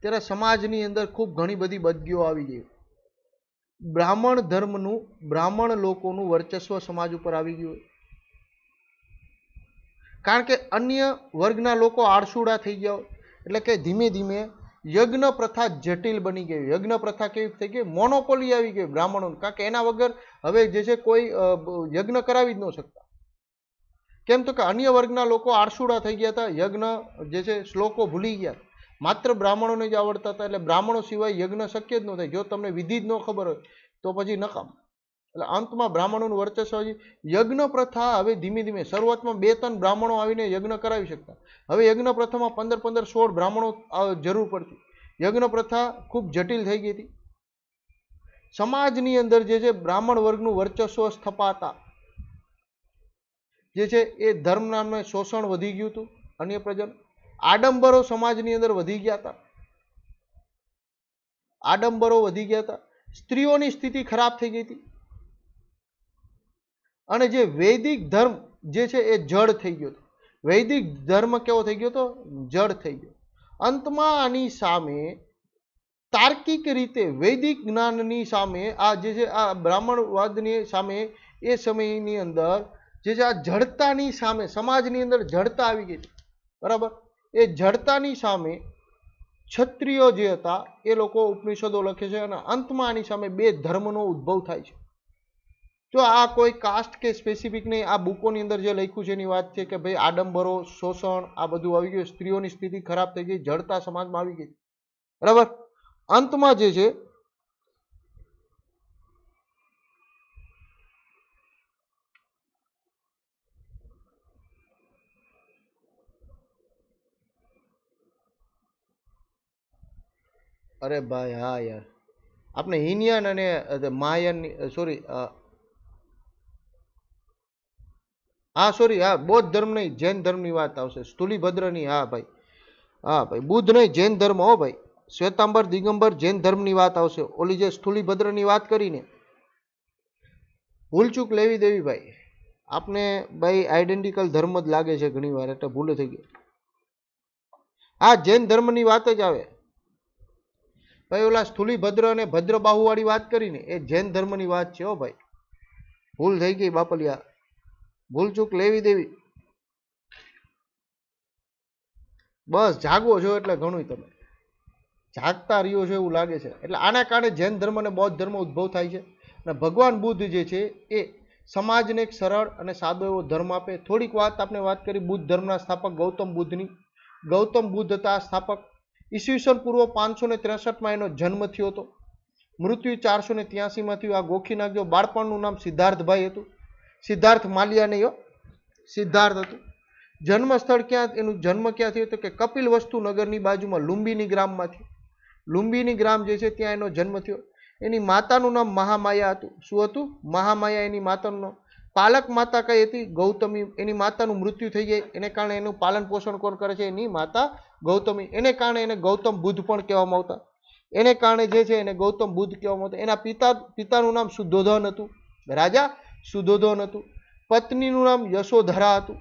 ત્યારે સમાજની અંદર ખૂબ ઘણી બધી બદગીઓ આવી ગઈ બ્રાહ્મણ ધર્મનું બ્રાહ્મણ લોકોનું વર્ચસ્વ સમાજ ઉપર આવી ગયું કારણ કે અન્ય વર્ગના લોકો આડશુડા થઈ ગયા એટલે કે ધીમે ધીમે યજ્ઞ પ્રથા જટિલ બની ગઈ યજ્ઞ પ્રથા કેવી થઈ ગઈ મોનોપોલી આવી ગઈ બ્રાહ્મણોની કારણ કે એના વગર હવે જે છે કોઈ યજ્ઞ કરાવી જ ન શકે કેમ તો કે અન્ય વર્ગના લોકો આડશુડા થઈ ગયા હતા યજ્ઞ જે છે શ્લોકો ભૂલી ગયા માત્ર બ્રાહ્મણોને જ આવડતા હતા એટલે બ્રાહ્મણો સિવાય યજ્ઞ શક્ય જ નહોતા જો તમને વિધિ જ ન ખબર હોય તો પછી નકામ એટલે અંતમાં બ્રાહ્મણોનું વર્ચસ્વ યજ્ઞ પ્રથા હવે ધીમે ધીમે શરૂઆતમાં બે ત્રણ બ્રાહ્મણો આવીને યજ્ઞ કરાવી શકતા હવે યજ્ઞ પ્રથામાં પંદર પંદર સોળ બ્રાહ્મણો જરૂર પડતી યજ્ઞ પ્રથા ખૂબ જટિલ થઈ ગઈ હતી સમાજની અંદર જે છે બ્રાહ્મણ વર્ગનું વર્ચસ્વ સ્થપાતા જે છે એ ધર્મ નામે શોષણ વધી ગયું હતું અન્ય પ્રજન આડંબરો સમાજની અંદર વધી ગયા હતા આડંબરો વધી ગયા હતા સ્ત્રીઓની સ્થિતિ ખરાબ થઈ ગઈ હતી અને જે વૈદિક ધર્મ જે છે એ જડ થઈ ગયો વૈદિક ધર્મ કેવો થઈ ગયો હતો જડ થઈ ગયો અંતમાં આની સામે તાર્કિક રીતે વૈદિક જ્ઞાનની સામે આ જે છે આ બ્રાહ્મણવાદની સામે એ સમયની અંદર જે છે આ જડતાની સામે સમાજની અંદર જડતા આવી ગઈ બરાબર એ જડતાની સામે ક્ષત્રિયો જે હતા એ લોકો ઉપનિષદો લખે છે અને અંતમાં આની સામે બે ધર્મનો ઉદ્ભવ થાય છે જો આ કોઈ કાસ્ટ કે સ્પેસિફિક નહીં આ બુકોની અંદર જે લખ્યું છે એની વાત છે કે ભાઈ આડંબરો શોષણ આ બધું આવી ગયું સ્ત્રીઓની સ્થિતિ ખરાબ થઈ ગઈ જડતા સમાજમાં આવી ગઈ બરાબર અંતમાં જે છે અરે ભાઈ હા યાર આપણે હિનિયન અને માયન સોરી હા સોરી હા બૌદ્ધ ધર્મ નહીં જૈન ધર્મની વાત આવશે સ્થુલીભદ્રની હા ભાઈ હા ભાઈ બુદ્ધ નહીં જૈન ધર્મ હો ભાઈ શ્વેતાંબર દિગંબર જૈન ધર્મની વાત આવશે ઓલી જે સ્થુલીભદ્રની વાત કરીને ભૂલચૂક લેવી દેવી ભાઈ આપને ભાઈ આઈડેન્ટિકલ ધર્મ જ લાગે છે ઘણીવાર એટલે ભૂલ થઈ ગઈ હા જૈન ધર્મની વાત જ આવે ભાઈ ઓલા સ્થુલીભદ્ર અને ભદ્રબાહુવાળી વાત કરીને એ જૈન ધર્મની વાત છે હો ભાઈ ભૂલ થઈ ગઈ બાપલિયા ભૂલચૂક લેવી દેવી બસ જાગો છો એટલે ઘણું તમે જાગતા રહ્યો છો એવું લાગે છે એટલે આના કારણે જૈન ધર્મ અને બૌદ્ધ ધર્મ ઉદ્ભવ થાય છે અને ભગવાન બુદ્ધ જે છે એ સમાજને એક સરળ અને સાદો એવો ધર્મ આપે થોડીક વાત આપણે વાત કરી બુદ્ધ ધર્મના સ્થાપક ગૌતમ બુદ્ધની ગૌતમ બુદ્ધ હતા સ્થાપક ઈસવીસન પૂર્વ પાંચસો ને ત્રેસઠમાં એનો જન્મ થયો હતો મૃત્યુ ચારસો ને ત્યાસીમાં થયું આ ગોખી નાખજો બાળપણનું નામ સિદ્ધાર્થભાઈ હતું સિદ્ધાર્થ માલિયા નહીં હો સિદ્ધાર્થ હતું જન્મ સ્થળ ક્યાં એનું જન્મ ક્યાં થયું તો કે કપિલ વસ્તુ નગરની બાજુમાં લુંબીની ગ્રામમાં થયું લુંબીની ગ્રામ જે છે ત્યાં એનો જન્મ થયો એની માતાનું નામ મહામાયા હતું શું હતું મહામાયા એની માતાનું પાલક માતા કઈ હતી ગૌતમી એની માતાનું મૃત્યુ થઈ જાય એને કારણે એનું પાલન પોષણ કોણ કરે છે એની માતા ગૌતમી એને કારણે એને ગૌતમ બુદ્ધ પણ કહેવામાં આવતા એને કારણે જે છે એને ગૌતમ બુદ્ધ કહેવામાં આવતા એના પિતા પિતાનું નામ શુદ્ધોધન હતું રાજા સુદોધન હતું પત્નીનું નામ યશોધરા હતું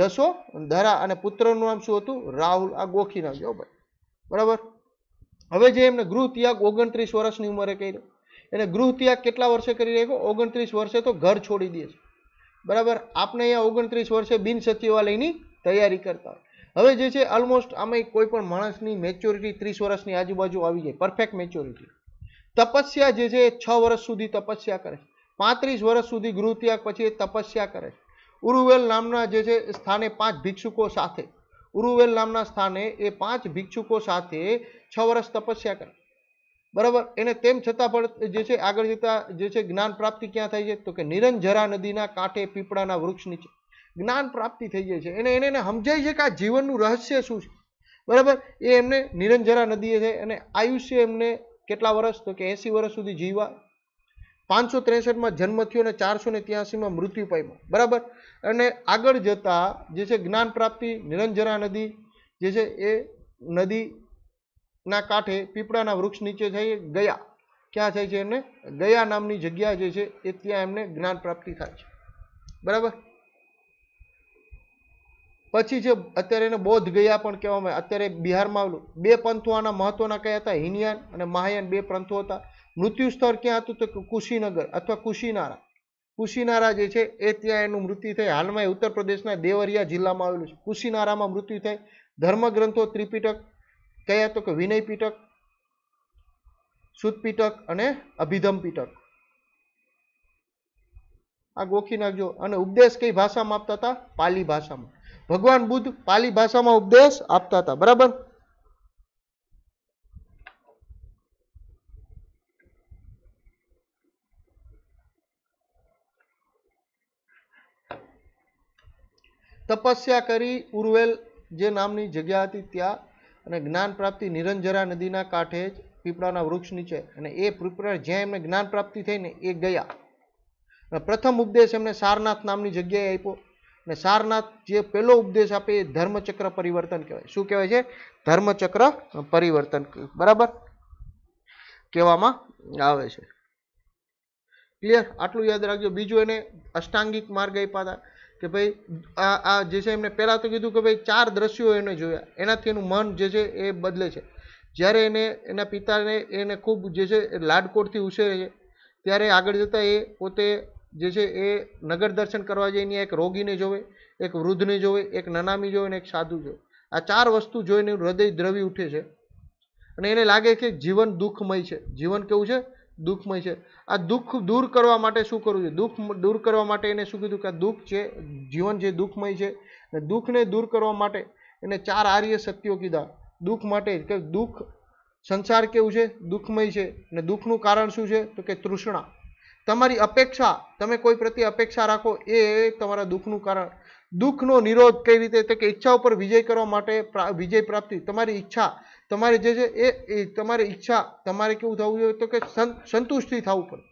યશો ધરા અને પુત્રનું નામ શું હતું રાહુલ આ ગોખી નાખ્યો ભાઈ બરાબર હવે જે એમને ગૃહ ત્યાગ ઓગણત્રીસ વર્ષની ઉંમરે કર્યો એને ગૃહ ત્યાગ કેટલા વર્ષે કરી રહ્યો ઓગણત્રીસ વર્ષે તો ઘર છોડી દે છે બરાબર આપણે અહીંયા ઓગણત્રીસ વર્ષે બિન સચિવાલયની તૈયારી કરતા હોય હવે જે છે ઓલમોસ્ટ આમાં કોઈ પણ માણસની મેચ્યોરિટી ત્રીસ વર્ષની આજુબાજુ આવી જાય પરફેક્ટ મેચ્યોરિટી તપસ્યા જે છે છ વર્ષ સુધી તપસ્યા કરે પાંત્રીસ વર્ષ સુધી ગૃહત્યાગ પછી તપસ્યા કરે છે ઉરુવેલ નામના જે છે સ્થાને પાંચ ભિક્ષુકો સાથે ઉરુવેલ નામના સ્થાને એ પાંચ ભિક્ષુકો સાથે છ વર્ષ તપસ્યા કરે બરાબર એને તેમ છતાં પણ જે છે આગળ જતા જે છે જ્ઞાન પ્રાપ્તિ ક્યાં થાય છે તો કે નિરંજરા નદીના કાંઠે પીપળાના વૃક્ષ નીચે જ્ઞાન પ્રાપ્તિ થઈ જાય છે એને એને સમજાય છે કે આ જીવનનું રહસ્ય શું છે બરાબર એ એમને નિરંજરા નદીએ છે અને આયુષ્ય એમને કેટલા વર્ષ તો કે એંસી વર્ષ સુધી જીવવા પાંચસો ત્રેસઠમાં જન્મ થયો અને ચારસો ને ત્યાસીમાં મૃત્યુ પામ્યો બરાબર અને આગળ જતા જે છે જ્ઞાન પ્રાપ્તિ નિરંજરા નદી જે છે એ નદીના કાંઠે પીપળાના વૃક્ષ નીચે જઈ ગયા ક્યાં થાય છે એમને ગયા નામની જગ્યા જે છે એ ત્યાં એમને જ્ઞાન પ્રાપ્તિ થાય છે બરાબર પછી છે અત્યારે એને બૌદ્ધ ગયા પણ કહેવામાં અત્યારે બિહારમાં આવેલું બે પંથો આના મહત્વના કયા હતા હિનયાન અને મહાયાન બે પંથો હતા મૃત્યુ સ્તર ક્યાં હતું તો કુશીનગર અથવા કુશીનારા કુશીનારા જે છે એ ત્યાં એનું મૃત્યુ થાય હાલમાં એ ઉત્તર પ્રદેશના દેવરિયા જિલ્લામાં આવેલું છે કુશીનારામાં મૃત્યુ થાય ધર્મગ્રંથો ત્રિપીટક કયા તો કે વિનય પીટક સુદપીટક અને અભિધમ પીટક આ ગોખી નાખજો અને ઉપદેશ કઈ ભાષામાં આપતા હતા પાલી ભાષામાં ભગવાન બુદ્ધ પાલી ભાષામાં ઉપદેશ આપતા હતા બરાબર તપસ્યા કરી ઉર્વેલ જે નામની જગ્યા હતી ત્યાં અને જ્ઞાન પ્રાપ્તિ નિરંજરા નદીના કાંઠે જ પીપળાના વૃક્ષ નીચે અને એ પીપળા જ્યાં એમને જ્ઞાન પ્રાપ્તિ થઈને એ ગયા પ્રથમ ઉપદેશ એમને સારનાથ નામની જગ્યાએ આપ્યો અને સારનાથ જે પહેલો ઉપદેશ આપે એ ધર્મચક્ર પરિવર્તન કહેવાય શું કહેવાય છે ધર્મચક્ર પરિવર્તન બરાબર કહેવામાં આવે છે ક્લિયર આટલું યાદ રાખજો બીજું એને અષ્ટાંગિક માર્ગ આપ્યા હતા કે ભાઈ આ આ જે છે એમને પહેલાં તો કીધું કે ભાઈ ચાર દ્રશ્યો એને જોયા એનાથી એનું મન જે છે એ બદલે છે જ્યારે એને એના પિતાને એને ખૂબ જે છે લાડકોટથી ઉછેરે છે ત્યારે આગળ જતાં એ પોતે જે છે એ નગર દર્શન કરવા જઈને એક રોગીને જોવે એક વૃદ્ધને જોવે એક નનામી જોવે અને એક સાધુ જોવે આ ચાર વસ્તુ જોઈને હૃદય દ્રવી ઉઠે છે અને એને લાગે કે જીવન દુઃખમય છે જીવન કેવું છે દુઃખમય છે આ દુઃખ દૂર કરવા માટે શું કરવું જોઈએ દુઃખ દૂર કરવા માટે એને શું કીધું કે આ દુઃખ છે જીવન જે દુઃખમય છે અને દુઃખને દૂર કરવા માટે એને ચાર આર્ય સત્યો કીધા દુઃખ માટે કે દુઃખ સંસાર કેવું છે દુઃખમય છે અને દુઃખનું કારણ શું છે તો કે તૃષ્ણા તમારી અપેક્ષા તમે કોઈ પ્રત્યે અપેક્ષા રાખો એ તમારા દુઃખનું કારણ દુઃખનો નિરોધ કઈ રીતે તો કે ઈચ્છા ઉપર વિજય કરવા માટે વિજય પ્રાપ્તિ તમારી ઈચ્છા તમારે જે છે એ એ તમારી ઈચ્છા તમારે કેવું થવું જોઈએ તો કે સંતુષ્ટિ થવું પડે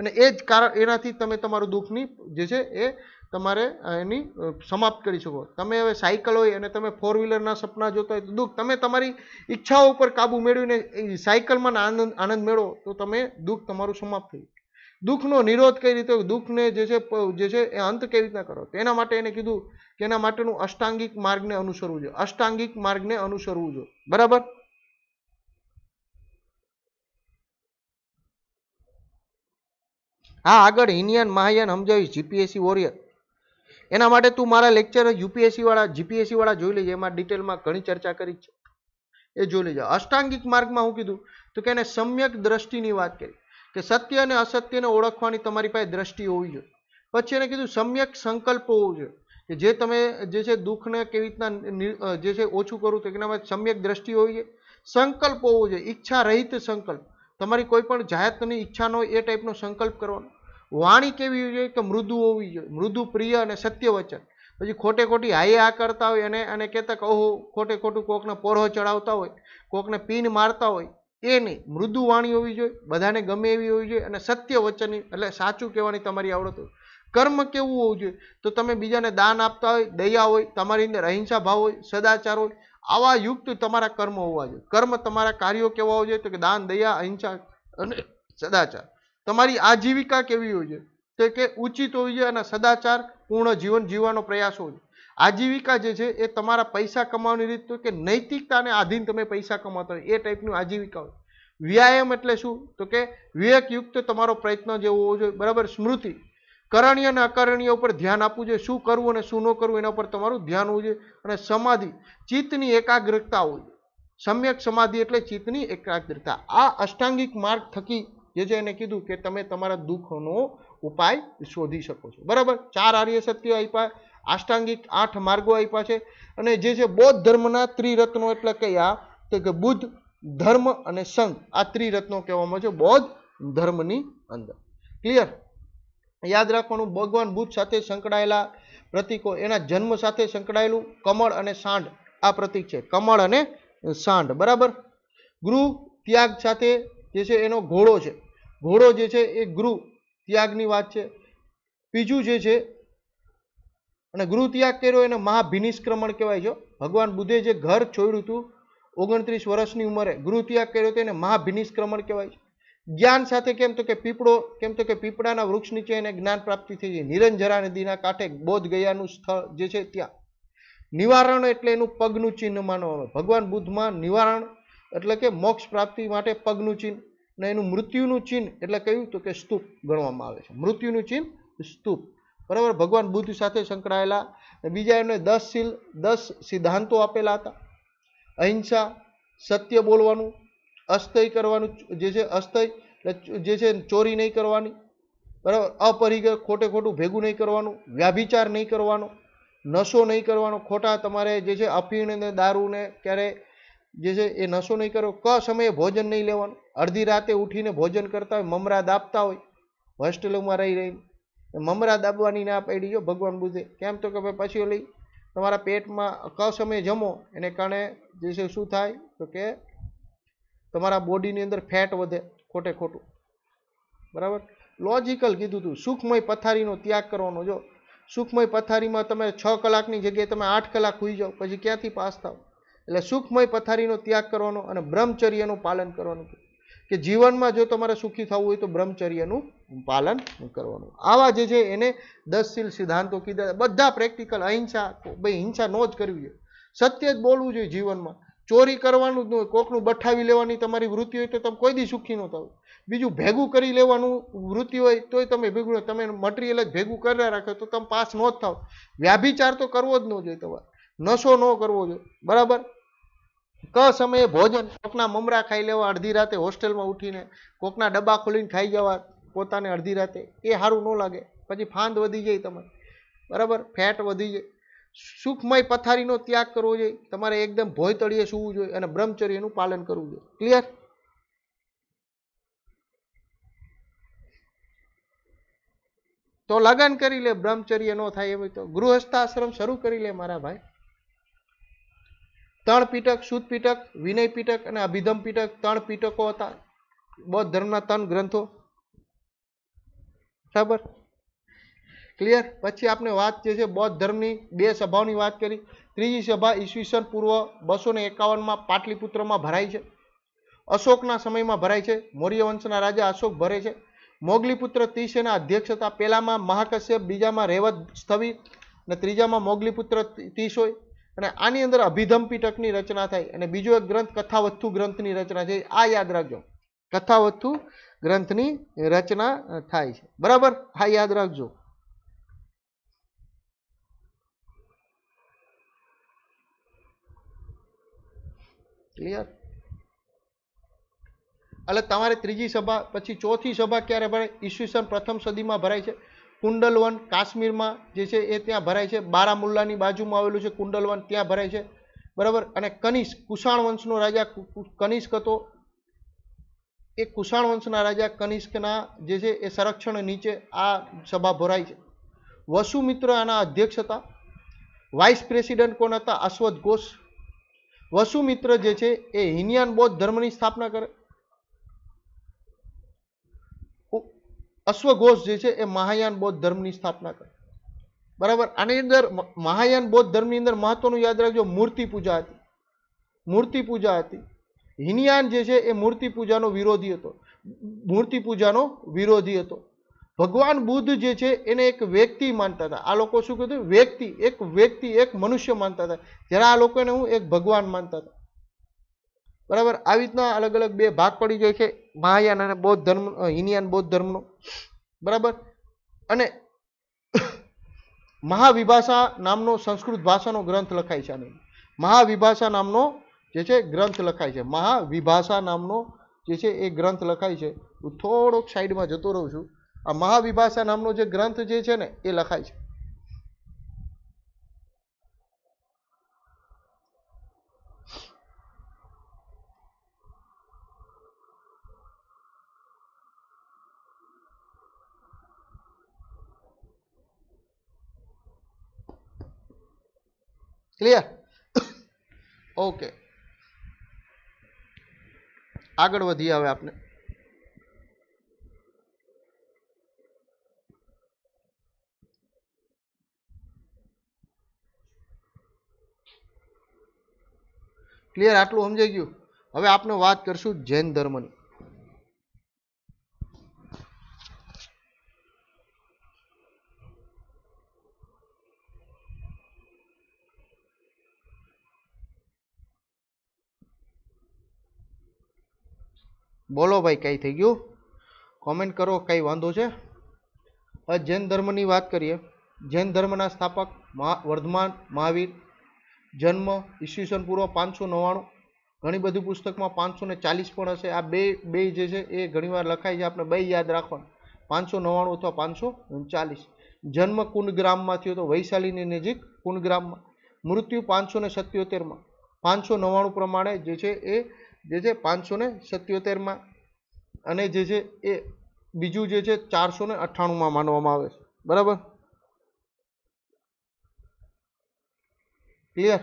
અને એ જ કારણ એનાથી તમે તમારું દુઃખની જે છે એ તમારે એની સમાપ્ત કરી શકો તમે હવે સાયકલ હોય અને તમે ફોર વ્હીલરના સપના જોતા હોય તો દુઃખ તમે તમારી ઈચ્છાઓ ઉપર કાબુ મેળવીને સાયકલમાં આનંદ આનંદ મેળવો તો તમે દુઃખ તમારું સમાપ્ત થઈ દુઃખનો નિરોધ કઈ રીતે દુઃખને જે છે જે છે એ અંત કઈ રીતના કરો તેના માટે એને કીધું કે એના માટેનું અષ્ટાંગિક માર્ગને અનુસરવું જોઈએ અષ્ટાંગિક માર્ગને અનુસરવું જોઈએ બરાબર હા આગળ હિનયાન મહાયાન સમજાવીશ જીપીએસસી વોરિયર એના માટે તું મારા લેક્ચર યુપીએસસી વાળા જીપીએસસી વાળા જોઈ લેજે એમાં ડિટેલમાં ઘણી ચર્ચા કરી છે એ જોઈ લેજો અષ્ટાંગિક માર્ગમાં હું કીધું તો કે એને સમ્યક દ્રષ્ટિની વાત કરી કે સત્ય અને અસત્યને ઓળખવાની તમારી પાસે દ્રષ્ટિ હોવી જોઈએ પછી એને કીધું સમ્યક સંકલ્પ હોવો જોઈએ કે જે તમે જે છે દુઃખને કેવી રીતના જે છે ઓછું કરવું તો એના માટે સમ્યક દ્રષ્ટિ હોવી જોઈએ સંકલ્પ હોવો જોઈએ ઈચ્છા રહિત સંકલ્પ તમારી કોઈ પણ જાહેરની ઈચ્છા ન હોય એ ટાઈપનો સંકલ્પ કરવાનો વાણી કેવી હોવી જોઈએ કે મૃદુ હોવી જોઈએ મૃદુ પ્રિય અને સત્ય વચન પછી ખોટે ખોટી હાયે આ કરતા હોય અને અને કહેતા કે ઓહો ખોટે ખોટું કોકને પોરો ચડાવતા હોય કોકને પીન મારતા હોય એ નહીં મૃદુ વાણી હોવી જોઈએ બધાને ગમે એવી હોવી જોઈએ અને સત્ય વચન એટલે સાચું કહેવાની તમારી આવડત હોય કર્મ કેવું હોવું જોઈએ તો તમે બીજાને દાન આપતા હોય દયા હોય તમારી અંદર અહિંસા ભાવ હોય સદાચાર હોય આવા યુક્ત તમારા કર્મ હોવા જોઈએ કર્મ તમારા કાર્યો કેવા હોવા જોઈએ તો કે દાન દયા અહિંસા અને સદાચાર તમારી આજીવિકા કેવી હોવી જોઈએ તો કે ઉચિત હોવી જોઈએ અને સદાચાર પૂર્ણ જીવન જીવવાનો પ્રયાસ હોવો જોઈએ આજીવિકા જે છે એ તમારા પૈસા કમાવાની રીત તો કે નૈતિકતાને આધીન તમે પૈસા કમાતા હોય એ ટાઈપનું આજીવિકા હોય વ્યાયામ એટલે શું તો કે વિવેકયુક્ત તમારો પ્રયત્ન જેવો હોવો જોઈએ બરાબર સ્મૃતિ કરણીય અને અકરણીય ઉપર ધ્યાન આપવું જોઈએ શું કરવું અને શું ન કરવું એના ઉપર તમારું ધ્યાન હોવું જોઈએ અને સમાધિ ચિત્તની એકાગ્રતા હોવી જોઈએ સમ્યક સમાધિ એટલે ચિત્તની એકાગ્રતા આ અષ્ટાંગિક માર્ગ થકી જે છે એને કીધું કે તમે તમારા દુઃખનો ઉપાય શોધી શકો છો બરાબર ચાર આર્ય સત્યો આપ્યા આષ્ટાંગિક આઠ માર્ગો આપ્યા છે અને જે છે બૌદ્ધ ધર્મના ત્રિરત્નો એટલે કયા તો કે બુદ્ધ ધર્મ અને સંઘ આ ત્રિરત્નો કહેવામાં છે બૌદ્ધ ધર્મની અંદર ક્લિયર યાદ રાખવાનું ભગવાન બુદ્ધ સાથે સંકળાયેલા પ્રતિકો એના જન્મ સાથે સંકળાયેલું કમળ અને સાંઢ આ પ્રતિક છે કમળ અને સાંઢ બરાબર ગૃહ ત્યાગ સાથે જે છે એનો ઘોડો છે ઘોડો જે છે એ ગૃહ ત્યાગની વાત છે બીજું જે છે અને ગૃહ ત્યાગ કર્યો એને મહાભિનિષ્ક્રમણ કહેવાય છે ભગવાન બુદ્ધે જે ઘર છોડ્યું હતું ઓગણત્રીસ વર્ષની ઉંમરે ગૃહ ત્યાગ કર્યો હતો એને મહાભિનિષ્ક્રમણ કહેવાય છે જ્ઞાન સાથે કેમ તો કે પીપળો કેમ તો કે પીપળાના વૃક્ષ નીચે એને જ્ઞાન પ્રાપ્તિ થઈ છે નિરંજરા નદીના કાંઠે બોધ ગયાનું સ્થળ જે છે ત્યાં નિવારણ એટલે એનું પગનું ચિહ્ન માનવામાં આવે ભગવાન બુદ્ધમાં નિવારણ એટલે કે મોક્ષ પ્રાપ્તિ માટે પગનું ચિહ્ન અને એનું મૃત્યુનું ચિહ્ન એટલે કહ્યું તો કે સ્તૂપ ગણવામાં આવે છે મૃત્યુનું ચિહ્ન સ્તૂપ બરાબર ભગવાન બુદ્ધ સાથે સંકળાયેલા બીજા એમને દસ શીલ દસ સિદ્ધાંતો આપેલા હતા અહિંસા સત્ય બોલવાનું અસ્તય કરવાનું જે છે અસ્તય જે છે ચોરી નહીં કરવાની બરાબર અપરિગ્રહ ખોટે ખોટું ભેગું નહીં કરવાનું વ્યાભિચાર નહીં કરવાનો નશો નહીં કરવાનો ખોટા તમારે જે છે અફીણને દારૂને ક્યારે જે છે એ નશો નહીં કરવો ક સમયે ભોજન નહીં લેવાનું અડધી રાતે ઉઠીને ભોજન કરતા હોય મમરા દાપતા હોય હોસ્ટેલોમાં રહી રહીને મમરા દાબવાની ના પાડી જો ભગવાન બુદ્ધે કેમ તો કે ભાઈ પછી લઈ તમારા પેટમાં ક જમો એને કારણે જે છે શું થાય તો કે તમારા બોડીની અંદર ફેટ વધે ખોટે ખોટું બરાબર લોજિકલ કીધું હતું સુખમય પથારીનો ત્યાગ કરવાનો જો સુખમય પથારીમાં તમે છ કલાકની જગ્યાએ તમે આઠ કલાક હોઈ જાઓ પછી ક્યાંથી પાસ થાવ એટલે સુખમય પથારીનો ત્યાગ કરવાનો અને બ્રહ્મચર્યનું પાલન કરવાનું કે જીવનમાં જો તમારે સુખી થવું હોય તો બ્રહ્મચર્યનું પાલન કરવાનું આવા જે છે એને દસશીલ સિદ્ધાંતો કીધા બધા પ્રેક્ટિકલ અહિંસા ભાઈ હિંસા નો જ કરવી જોઈએ સત્ય જ બોલવું જોઈએ જીવનમાં ચોરી કરવાનું જ ન હોય કોકનું બઠાવી લેવાની તમારી વૃત્તિ હોય તો તમે કોઈ દી સુખી ન થાવ બીજું ભેગું કરી લેવાનું વૃત્તિ હોય તોય તમે ભેગું તમે મટીરિયલ જ ભેગું કર્યા રાખો તો તમે પાસ નો જ થાવ વ્યાભિચાર તો કરવો જ ન જોઈએ તમારે નશો ન કરવો જોઈએ બરાબર ક સમયે ભોજન કોકના મમરા ખાઈ લેવા અડધી રાતે હોસ્ટેલમાં ઉઠીને કોકના ડબ્બા ખોલીને ખાઈ જવા પોતાને અડધી રાતે એ સારું ન લાગે પછી ફાંદ વધી જાય તમારે બરાબર ફેટ વધી જાય સુખમય પથારીનો ત્યાગ કરવો જોઈએ તમારે એકદમ ભોય તળીએ સૂવું જોઈએ અને બ્રહ્મચર્યનું પાલન કરવું જોઈએ ક્લિયર તો લગ્ન કરી લે બ્રહ્મચર્ય ન થાય એવી તો ગૃહસ્થ આશ્રમ શરૂ કરી લે મારા ભાઈ ત્રણ પીટક શુદ્ધ પીટક વિનય પીટક અને અભિધમ પીટક ત્રણ પીટકો હતા બૌદ્ધ ધર્મના ત્રણ ગ્રંથો બરાબર ક્લિયર પછી આપણે વાત જે છે બૌદ્ધ ધર્મની બે સભાઓની વાત કરી ત્રીજી સભા ઈસવીસન પૂર્વ બસો ને એકાવનમાં પાટલીપુત્રમાં ભરાય છે અશોકના સમયમાં ભરાય છે મૌર્ય વંશના રાજા અશોક ભરે છે મોગલીપુત્ર તીસેના અધ્યક્ષ હતા પહેલામાં મહાકશ્યપ બીજામાં રેવત સ્થવી અને ત્રીજામાં મોગલીપુત્ર તીસ હોય અને આની અંદર અભિધમ પીટકની રચના થઈ અને બીજો એક ગ્રંથ કથાવસ્તુ ગ્રંથની રચના છે આ યાદ રાખજો કથાવસ્તુ ગ્રંથની રચના થાય છે બરાબર હા યાદ રાખજો ક્લિયર એટલે તમારે ત્રીજી સભા પછી ચોથી સભા ક્યારે ભરાય ઈસવીસન પ્રથમ સદીમાં ભરાય છે કુંડલવન કાશ્મીરમાં જે છે એ ત્યાં ભરાય છે બારામુલ્લાની બાજુમાં આવેલું છે કુંડલવન ત્યાં ભરાય છે બરાબર અને કનિષ્ક કુષાણ વંશનો રાજા કનિષ્ક હતો એ કુષાણ વંશના રાજા કનિષ્કના જે છે એ સંરક્ષણ નીચે આ સભા ભરાય છે વસુમિત્ર આના અધ્યક્ષ હતા વાઇસ પ્રેસિડેન્ટ કોણ હતા અશ્વથ ઘોષ વસુમિત્ર જે છે એ હિનિયાન બૌદ્ધ ધર્મની સ્થાપના કરે અશ્વઘોષ જે છે એ મહાયાન બૌદ્ધ ધર્મની સ્થાપના કરી બરાબર આની અંદર મહાયાન બૌદ્ધ ધર્મની અંદર મહત્વનું યાદ રાખજો મૂર્તિ પૂજા હતી મૂર્તિ પૂજા હતી હિનયાન જે છે એ મૂર્તિ પૂજાનો વિરોધી હતો મૂર્તિ પૂજાનો વિરોધી હતો ભગવાન બુદ્ધ જે છે એને એક વ્યક્તિ માનતા હતા આ લોકો શું કહેતું વ્યક્તિ એક વ્યક્તિ એક મનુષ્ય માનતા હતા જ્યારે આ લોકોને હું એક ભગવાન માનતા હતા બરાબર આવી રીતના અલગ અલગ બે ભાગ પડી જાય છે મહાયાન અને બૌદ્ધ ધર્મ હિનયાન બૌદ્ધ ધર્મનો બરાબર અને મહાવિભાષા નામનો સંસ્કૃત ભાષાનો ગ્રંથ લખાય છે આની મહાવિભાષા નામનો જે છે ગ્રંથ લખાય છે મહાવિભાષા નામનો જે છે એ ગ્રંથ લખાય છે હું થોડોક સાઈડમાં જતો રહું છું આ મહાવિભાષા નામનો જે ગ્રંથ જે છે ને એ લખાય છે ક્લિયર ઓકે આગળ વધીએ હવે આપણે ક્લિયર આટલું સમજાઈ ગયું હવે આપણે વાત કરશું જૈન ધર્મની બોલો ભાઈ કાંઈ થઈ ગયું કોમેન્ટ કરો કાંઈ વાંધો છે હવે જૈન ધર્મની વાત કરીએ જૈન ધર્મના સ્થાપક મહા વર્ધમાન મહાવીર જન્મ ઈસવીસન પૂર્વ પાંચસો નવ્વાણું ઘણી બધી પુસ્તકમાં પાંચસો ને ચાલીસ પણ હશે આ બે બે જે છે એ ઘણીવાર લખાય છે આપણે બે યાદ રાખવાનું પાંચસો નવ્વાણું અથવા પાંચસો ચાલીસ જન્મ કુંડગ્રામમાં થયો હતો વૈશાલીની નજીક કુંડગ્રામમાં મૃત્યુ પાંચસો ને સત્યોતેરમાં પાંચસો નવ્વાણું પ્રમાણે જે છે એ જે છે પાંચસો ને સત્યોતેરમાં અને જે છે એ બીજું જે છે ચારસો ને અઠ્ઠાણુંમાં માનવામાં આવે છે બરાબર ક્લિયર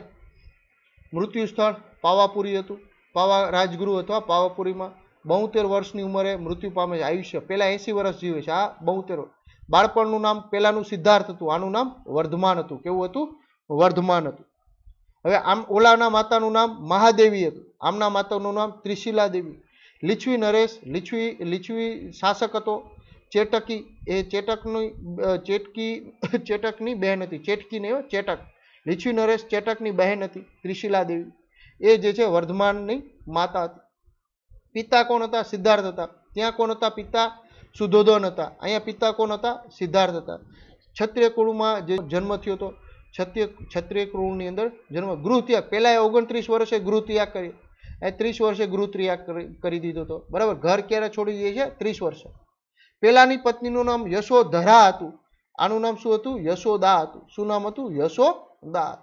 મૃત્યુ સ્થળ પાવાપુરી હતું પાવા રાજગુરુ અથવા પાવાપુરીમાં બહુતેર વર્ષની ઉંમરે મૃત્યુ પામે છે આયુષ્ય પહેલાં એંસી વર્ષ જીવે છે આ બોતેર બાળપણનું નામ પહેલાંનું સિદ્ધાર્થ હતું આનું નામ વર્ધમાન હતું કેવું હતું વર્ધમાન હતું હવે આમ ઓલાના માતાનું નામ મહાદેવી હતું આમના માતાનું નામ ત્રિશિલા દેવી લીછવી નરેશ લીછવી લીછવી શાસક હતો ચેટકી એ ચેટકની ચેટકી ચેટકની બહેન હતી ચેટકીને નહીં ચેટક લીછવી નરેશ ચેટકની બહેન હતી ત્રિશિલા દેવી એ જે છે વર્ધમાનની માતા હતી પિતા કોણ હતા સિદ્ધાર્થ હતા ત્યાં કોણ હતા પિતા સુધોધન હતા અહીંયા પિતા કોણ હતા સિદ્ધાર્થ હતા ક્ષત્રિય કુળમાં જે જન્મ થયો હતો ક્ષત્રિય ક્ષત્રિય કૃણની અંદર જન્મ ગૃહત્યાગ પહેલાં એ ઓગણત્રીસ વર્ષે ગૃહત્યાગ કરી એ ત્રીસ વર્ષે ગૃહત્યાગ કરી દીધો હતો બરાબર ઘર ક્યારે છોડી દે છે ત્રીસ વર્ષે પહેલાંની પત્નીનું નામ યશોધરા હતું આનું નામ શું હતું યશોદા હતું શું નામ હતું યશોદા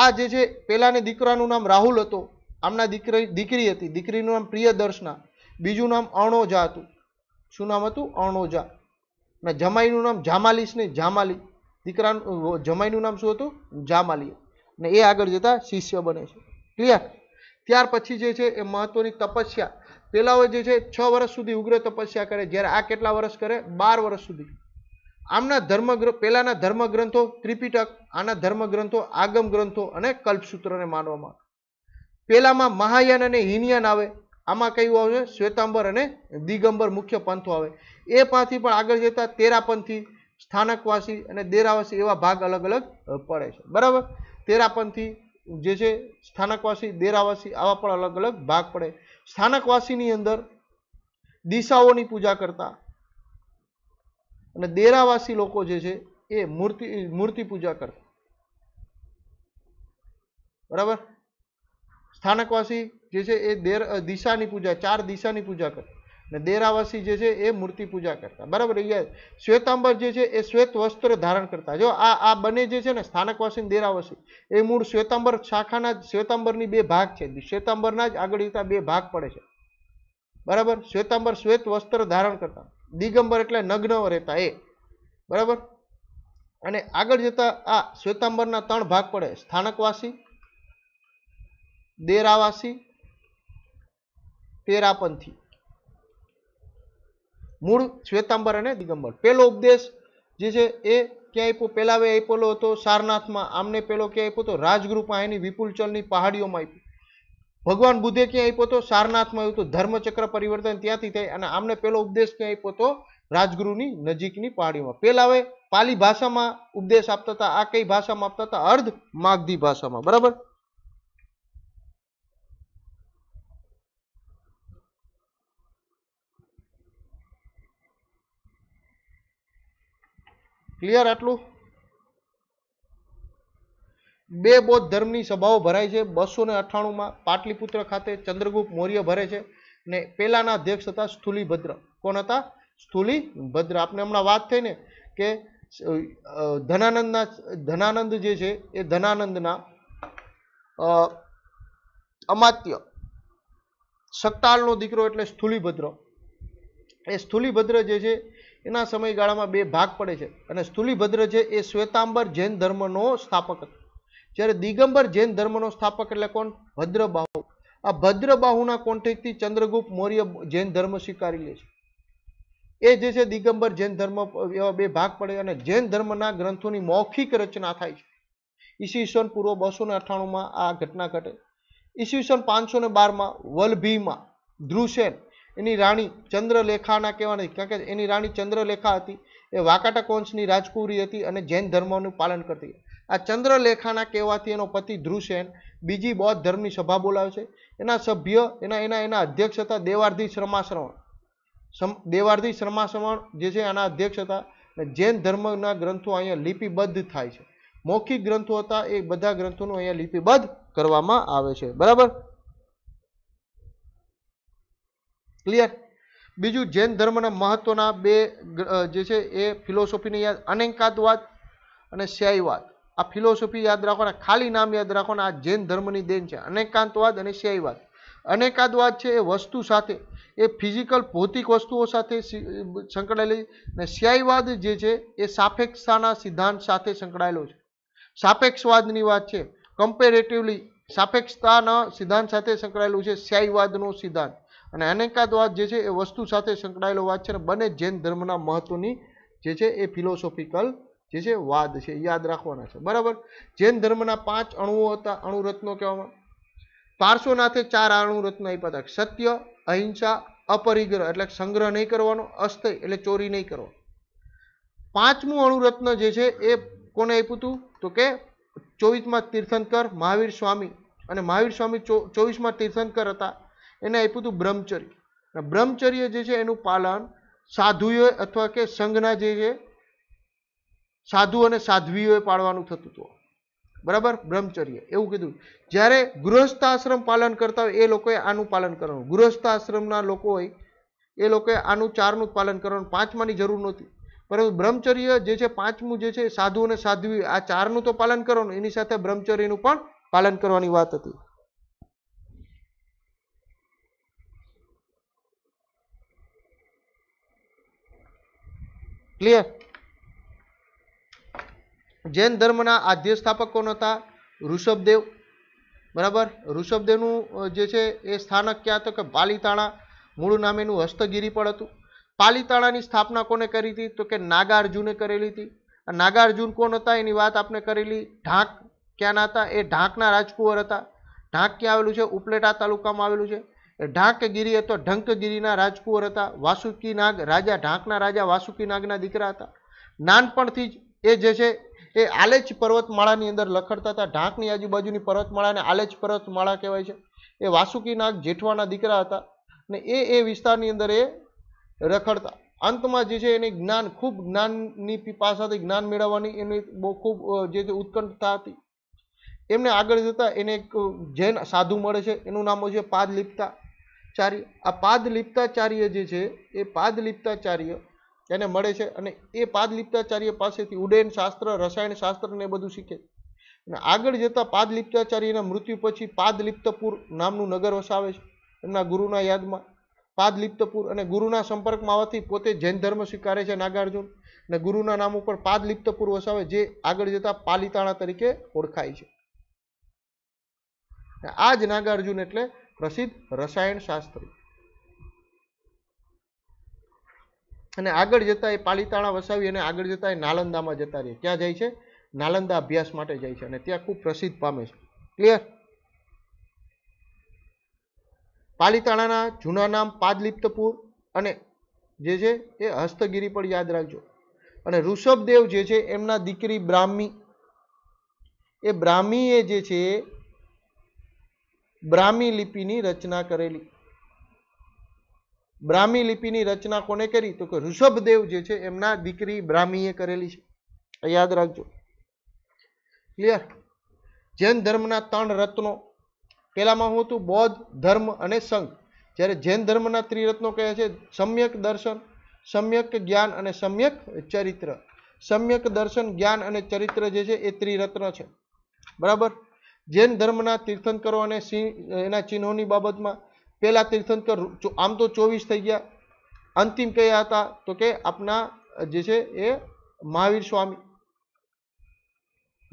આ જે છે પહેલાંની દીકરાનું નામ રાહુલ હતો આમના દીકરી દીકરી હતી દીકરીનું નામ પ્રિયદર્શના બીજું નામ અણોજા હતું શું નામ હતું અણોજા ના જમાઈનું નામ જામાલીસ નહીં જામાલી દીકરાનું જમાઈનું નામ શું હતું જામાલી અને એ આગળ જતાં શિષ્ય બને છે ક્લિયર ત્યાર પછી જે છે એ મહત્વની તપસ્યા પેલાઓ જે છે છ વર્ષ સુધી ઉગ્ર તપસ્યા કરે જ્યારે આ કેટલા વર્ષ કરે બાર વર્ષ સુધી આમના ધર્મગ્ર પહેલાના ધર્મગ્રંથો ત્રિપિટક આના ધર્મગ્રંથો આગમ ગ્રંથો અને કલ્પસૂત્રને માનવામાં આવે પહેલામાં મહાયાન અને હિનયાન આવે આમાં કયું આવે શ્વેતાંબર અને દિગંબર મુખ્ય પંથો આવે એ પાથી પણ આગળ જતા તેરા પંથી સ્થાનકવાસી અને દેરાવાસી એવા ભાગ અલગ અલગ પડે છે બરાબર તેરાપંથી જે છે સ્થાનકવાસી દેરાવાસી આવા પણ અલગ અલગ ભાગ પડે સ્થાનકવાસીની અંદર દિશાઓની પૂજા કરતા અને દેરાવાસી લોકો જે છે એ મૂર્તિ મૂર્તિ પૂજા કરતા બરાબર સ્થાનકવાસી જે છે એ દેર દિશાની પૂજા ચાર દિશાની પૂજા કરતા ને દેરાવાસી જે છે એ મૂર્તિ પૂજા કરતા બરાબર અહીંયા શ્વેતાંબર જે છે એ શ્વેત વસ્ત્ર ધારણ કરતા જો આ આ બંને જે છે ને સ્થાનકવાસી ને દેરાવાસી એ મૂળ શ્વેતાંબર શાખાના જ શ્વેતાંબરની બે ભાગ છે શ્વેતાંબરના જ આગળ જતા બે ભાગ પડે છે બરાબર શ્વેતાંબર શ્વેત વસ્ત્ર ધારણ કરતા દિગંબર એટલે નગ્ન રહેતા એ બરાબર અને આગળ જતા આ શ્વેતાંબરના ત્રણ ભાગ પડે સ્થાનકવાસી દેરાવાસી તેરાપંથી મૂળ શ્વેતાંબર અને દિગંબર પહેલો ઉપદેશ જે છે એ ક્યાં આપ્યો પહેલાં આપેલો હતો સારનાથમાં આમને પેલો ક્યાં આપ્યો હતો રાજગૃહમાં એની વિપુલચલની પહાડીઓમાં આપ્યો ભગવાન બુદ્ધે ક્યાં આપ્યો હતો સારનાથમાં આવ્યું હતું ધર્મચક્ર પરિવર્તન ત્યાંથી થાય અને આમને પેલો ઉપદેશ ક્યાં આપ્યો હતો રાજગૃહની નજીકની પહાડીઓમાં પહેલાં હવે પાલી ભાષામાં ઉપદેશ આપતા હતા આ કઈ ભાષામાં આપતા હતા અર્ધ માગધી ભાષામાં બરાબર ક્લિયર આટલું બે બૌદ્ધ ધર્મની સભાઓ ભરાય છે બસો ને અઠ્ઠાણુંમાં પાટલીપુત્ર ખાતે ચંદ્રગુપ્ત મૌર્ય ભરે છે ને પહેલાના અધ્યક્ષ હતા સ્થુલીભદ્ર કોણ હતા સ્થુલીભદ્ર આપણે હમણાં વાત થઈ ને કે ધનાનંદના ધનાનંદ જે છે એ ધનાનંદના અમાત્ય સત્તાળનો દીકરો એટલે સ્થુલીભદ્ર એ સ્થુલીભદ્ર જે છે એના સમયગાળામાં બે ભાગ પડે છે અને સ્થુલીભદ્ર છે એ શ્વેતાંબર જૈન ધર્મનો સ્થાપક હતો જ્યારે દિગંબર જૈન ધર્મનો સ્થાપક એટલે કોણ ભદ્રબાહુ આ ભદ્રબાહુના કોન્ટેક્ટથી ચંદ્રગુપ્ત મૌર્ય જૈન ધર્મ સ્વીકારી લે છે એ જે છે દિગંબર જૈન ધર્મ એવા બે ભાગ પડે અને જૈન ધર્મના ગ્રંથોની મૌખિક રચના થાય છે ઈસવીસન પૂર્વ બસો ને અઠ્ઠાણુંમાં આ ઘટના ઘટે ઈસવીસન પાંચસો ને બારમાં વલભીમાં ધ્રુસેન એની રાણી ચંદ્રલેખાના કહેવાના કારણ કે એની રાણી ચંદ્રલેખા હતી એ વાકાટા કોંશની રાજકુરી હતી અને જૈન ધર્મનું પાલન કરતી આ ચંદ્રલેખાના કહેવાથી એનો પતિ ધ્રુસેન બીજી બૌદ્ધ ધર્મની સભા બોલાવે છે એના સભ્ય એના એના એના અધ્યક્ષ હતા દેવાર્ધી શ્રમાશ્રવણ દેવાર્ધી શ્રમાશ્રવણ જે છે એના અધ્યક્ષ હતા જૈન ધર્મના ગ્રંથો અહીંયા લિપિબદ્ધ થાય છે મૌખિક ગ્રંથો હતા એ બધા ગ્રંથોનું અહીંયા લિપિબદ્ધ કરવામાં આવે છે બરાબર ક્લિયર બીજું જૈન ધર્મના મહત્ત્વના બે જે છે એ ફિલોસોફીને યાદ અનેકાદવાદ અને શ્યાયવાદ આ ફિલોસોફી યાદ રાખવાના ખાલી નામ યાદ રાખવાના આ જૈન ધર્મની દેન છે અનેકાંતવાદ અને શ્યાયવાદ અનેકાદવાદ છે એ વસ્તુ સાથે એ ફિઝિકલ ભૌતિક વસ્તુઓ સાથે સંકળાયેલી અને શ્યાયવાદ જે છે એ સાપેક્ષતાના સિદ્ધાંત સાથે સંકળાયેલો છે સાપેક્ષવાદની વાત છે કમ્પેરેટિવલી સાપેક્ષતાના સિદ્ધાંત સાથે સંકળાયેલું છે શ્યાયવાદનો સિદ્ધાંત અને અનેકાદવાદ જે છે એ વસ્તુ સાથે સંકળાયેલો વાદ છે અને બંને જૈન ધર્મના મહત્ત્વની જે છે એ ફિલોસોફિકલ જે છે વાદ છે યાદ રાખવાના છે બરાબર જૈન ધર્મના પાંચ અણુઓ હતા અણુરત્નો કહેવામાં પાર્શ્વનાથે ચાર અણુરત્ન આપ્યા હતા સત્ય અહિંસા અપરિગ્રહ એટલે સંગ્રહ નહીં કરવાનો અસ્થય એટલે ચોરી નહીં કરવાનો પાંચમું અણુરત્ન જે છે એ કોને આપ્યું હતું તો કે ચોવીસમાં તીર્થંકર મહાવીર સ્વામી અને મહાવીર સ્વામી ચોવીસમાં તીર્થંકર હતા એને આપ્યું હતું બ્રહ્મચર્ય બ્રહ્મચર્ય જે છે એનું પાલન સાધુએ અથવા કે સંઘના જે છે સાધુ અને સાધ્વીઓએ પાળવાનું થતું હતું બરાબર બ્રહ્મચર્ય એવું કીધું જ્યારે ગૃહસ્થ આશ્રમ પાલન કરતા હોય એ લોકોએ આનું પાલન કરવાનું ગૃહસ્થ આશ્રમના લોકો હોય એ લોકોએ આનું ચારનું પાલન કરવાનું પાંચમાની જરૂર નહોતી પરંતુ બ્રહ્મચર્ય જે છે પાંચમું જે છે સાધુ અને સાધ્વી આ ચારનું તો પાલન કરવાનું એની સાથે બ્રહ્મચર્યનું પણ પાલન કરવાની વાત હતી ક્લિયર જૈન ધર્મના આદ્ય સ્થાપક કોણ હતા ઋષભદેવ બરાબર ઋષભદેવનું જે છે એ સ્થાનક ક્યાં હતો કે પાલીતાણા મૂળ નામેનું એનું હસ્તગીરી પણ હતું પાલીતાણાની સ્થાપના કોને કરી હતી તો કે નાગાર્જુને કરેલી હતી નાગાર્જુન કોણ હતા એની વાત આપણે કરેલી ઢાંક ક્યાંના હતા એ ઢાંકના રાજકુંવર હતા ઢાંક ક્યાં આવેલું છે ઉપલેટા તાલુકામાં આવેલું છે ઢાંકગીરી હતો ઢંકગીરીના રાજકુંવર હતા વાસુકી નાગ રાજા ઢાંકના રાજા વાસુકી નાગના દીકરા હતા નાનપણથી જ એ જે છે એ આલેચ પર્વતમાળાની અંદર લખડતા હતા ઢાંકની આજુબાજુની પર્વતમાળાને આલેચ પર્વતમાળા કહેવાય છે એ વાસુકી નાગ જેઠવાના દીકરા હતા ને એ એ વિસ્તારની અંદર એ રખડતા અંતમાં જે છે એને જ્ઞાન ખૂબ જ્ઞાનની પાસાથી જ્ઞાન મેળવવાની એની બહુ ખૂબ જે છે ઉત્કંઠતા હતી એમને આગળ જતાં એને એક જૈન સાધુ મળે છે એનું નામ હોય છે પાદલિપ્તા ચાર્ય આ પાદલિપ્તાચાર્ય જે છે એ પાદલિપ્તાચાર્ય એને મળે છે અને એ પાદલિપ્તાચાર્ય પાસેથી ઉડ્ડયન શાસ્ત્ર રસાયણ શાસ્ત્ર ને બધું શીખે અને આગળ જતા પાદલિપ્તાચાર્યના મૃત્યુ પછી પાદલિપ્તપુર નામનું નગર વસાવે છે એમના ગુરુના યાદમાં પાદલિપ્તપુર અને ગુરુના સંપર્કમાં આવવાથી પોતે જૈન ધર્મ સ્વીકારે છે નાગાર્જુન અને ગુરુના નામ ઉપર પાદલિપ્તપુર વસાવે જે આગળ જતા પાલિતાણા તરીકે ઓળખાય છે આ જ નાગાર્જુન એટલે પ્રસિદ્ધ રસાયણ રસાયણશાસ્ત્રી અને આગળ જતા એ પાલિતાણા વસાવી અને આગળ જતા એ નાલંદામાં જતા રહે ક્યાં જાય છે નાલંદા અભ્યાસ માટે જાય છે અને ત્યાં ખૂબ પ્રસિદ્ધ પામે છે ક્લિયર પાલિતાણાના જૂના નામ પાદલિપ્તપુર અને જે છે એ હસ્તગીરી પણ યાદ રાખજો અને ઋષભદેવ જે છે એમના દીકરી બ્રાહ્મી એ બ્રાહ્મીએ જે છે બ્રાહ્મી લિપિની રચના કરેલી બ્રાહ્મી લિપિની રચના કોને કરી તો કે ઋષભદેવ જે છે એમના દીકરી બ્રાહ્મીએ કરેલી છે યાદ રાખજો ક્લિયર જૈન ધર્મના ત્રણ રત્નો પહેલામાં હું હતું બૌદ્ધ ધર્મ અને સંઘ જ્યારે જૈન ધર્મના ત્રિરત્નો કહે છે સમ્યક દર્શન સમ્યક જ્ઞાન અને સમ્યક ચરિત્ર સમ્યક દર્શન જ્ઞાન અને ચરિત્ર જે છે એ ત્રિરત્ન છે બરાબર જૈન ધર્મના તીર્થંકરો અને સિંહ એના ચિહ્નોની બાબતમાં પહેલા તીર્થંકર આમ તો ચોવીસ થઈ ગયા અંતિમ કયા હતા તો કે આપના જે છે એ મહાવીર સ્વામી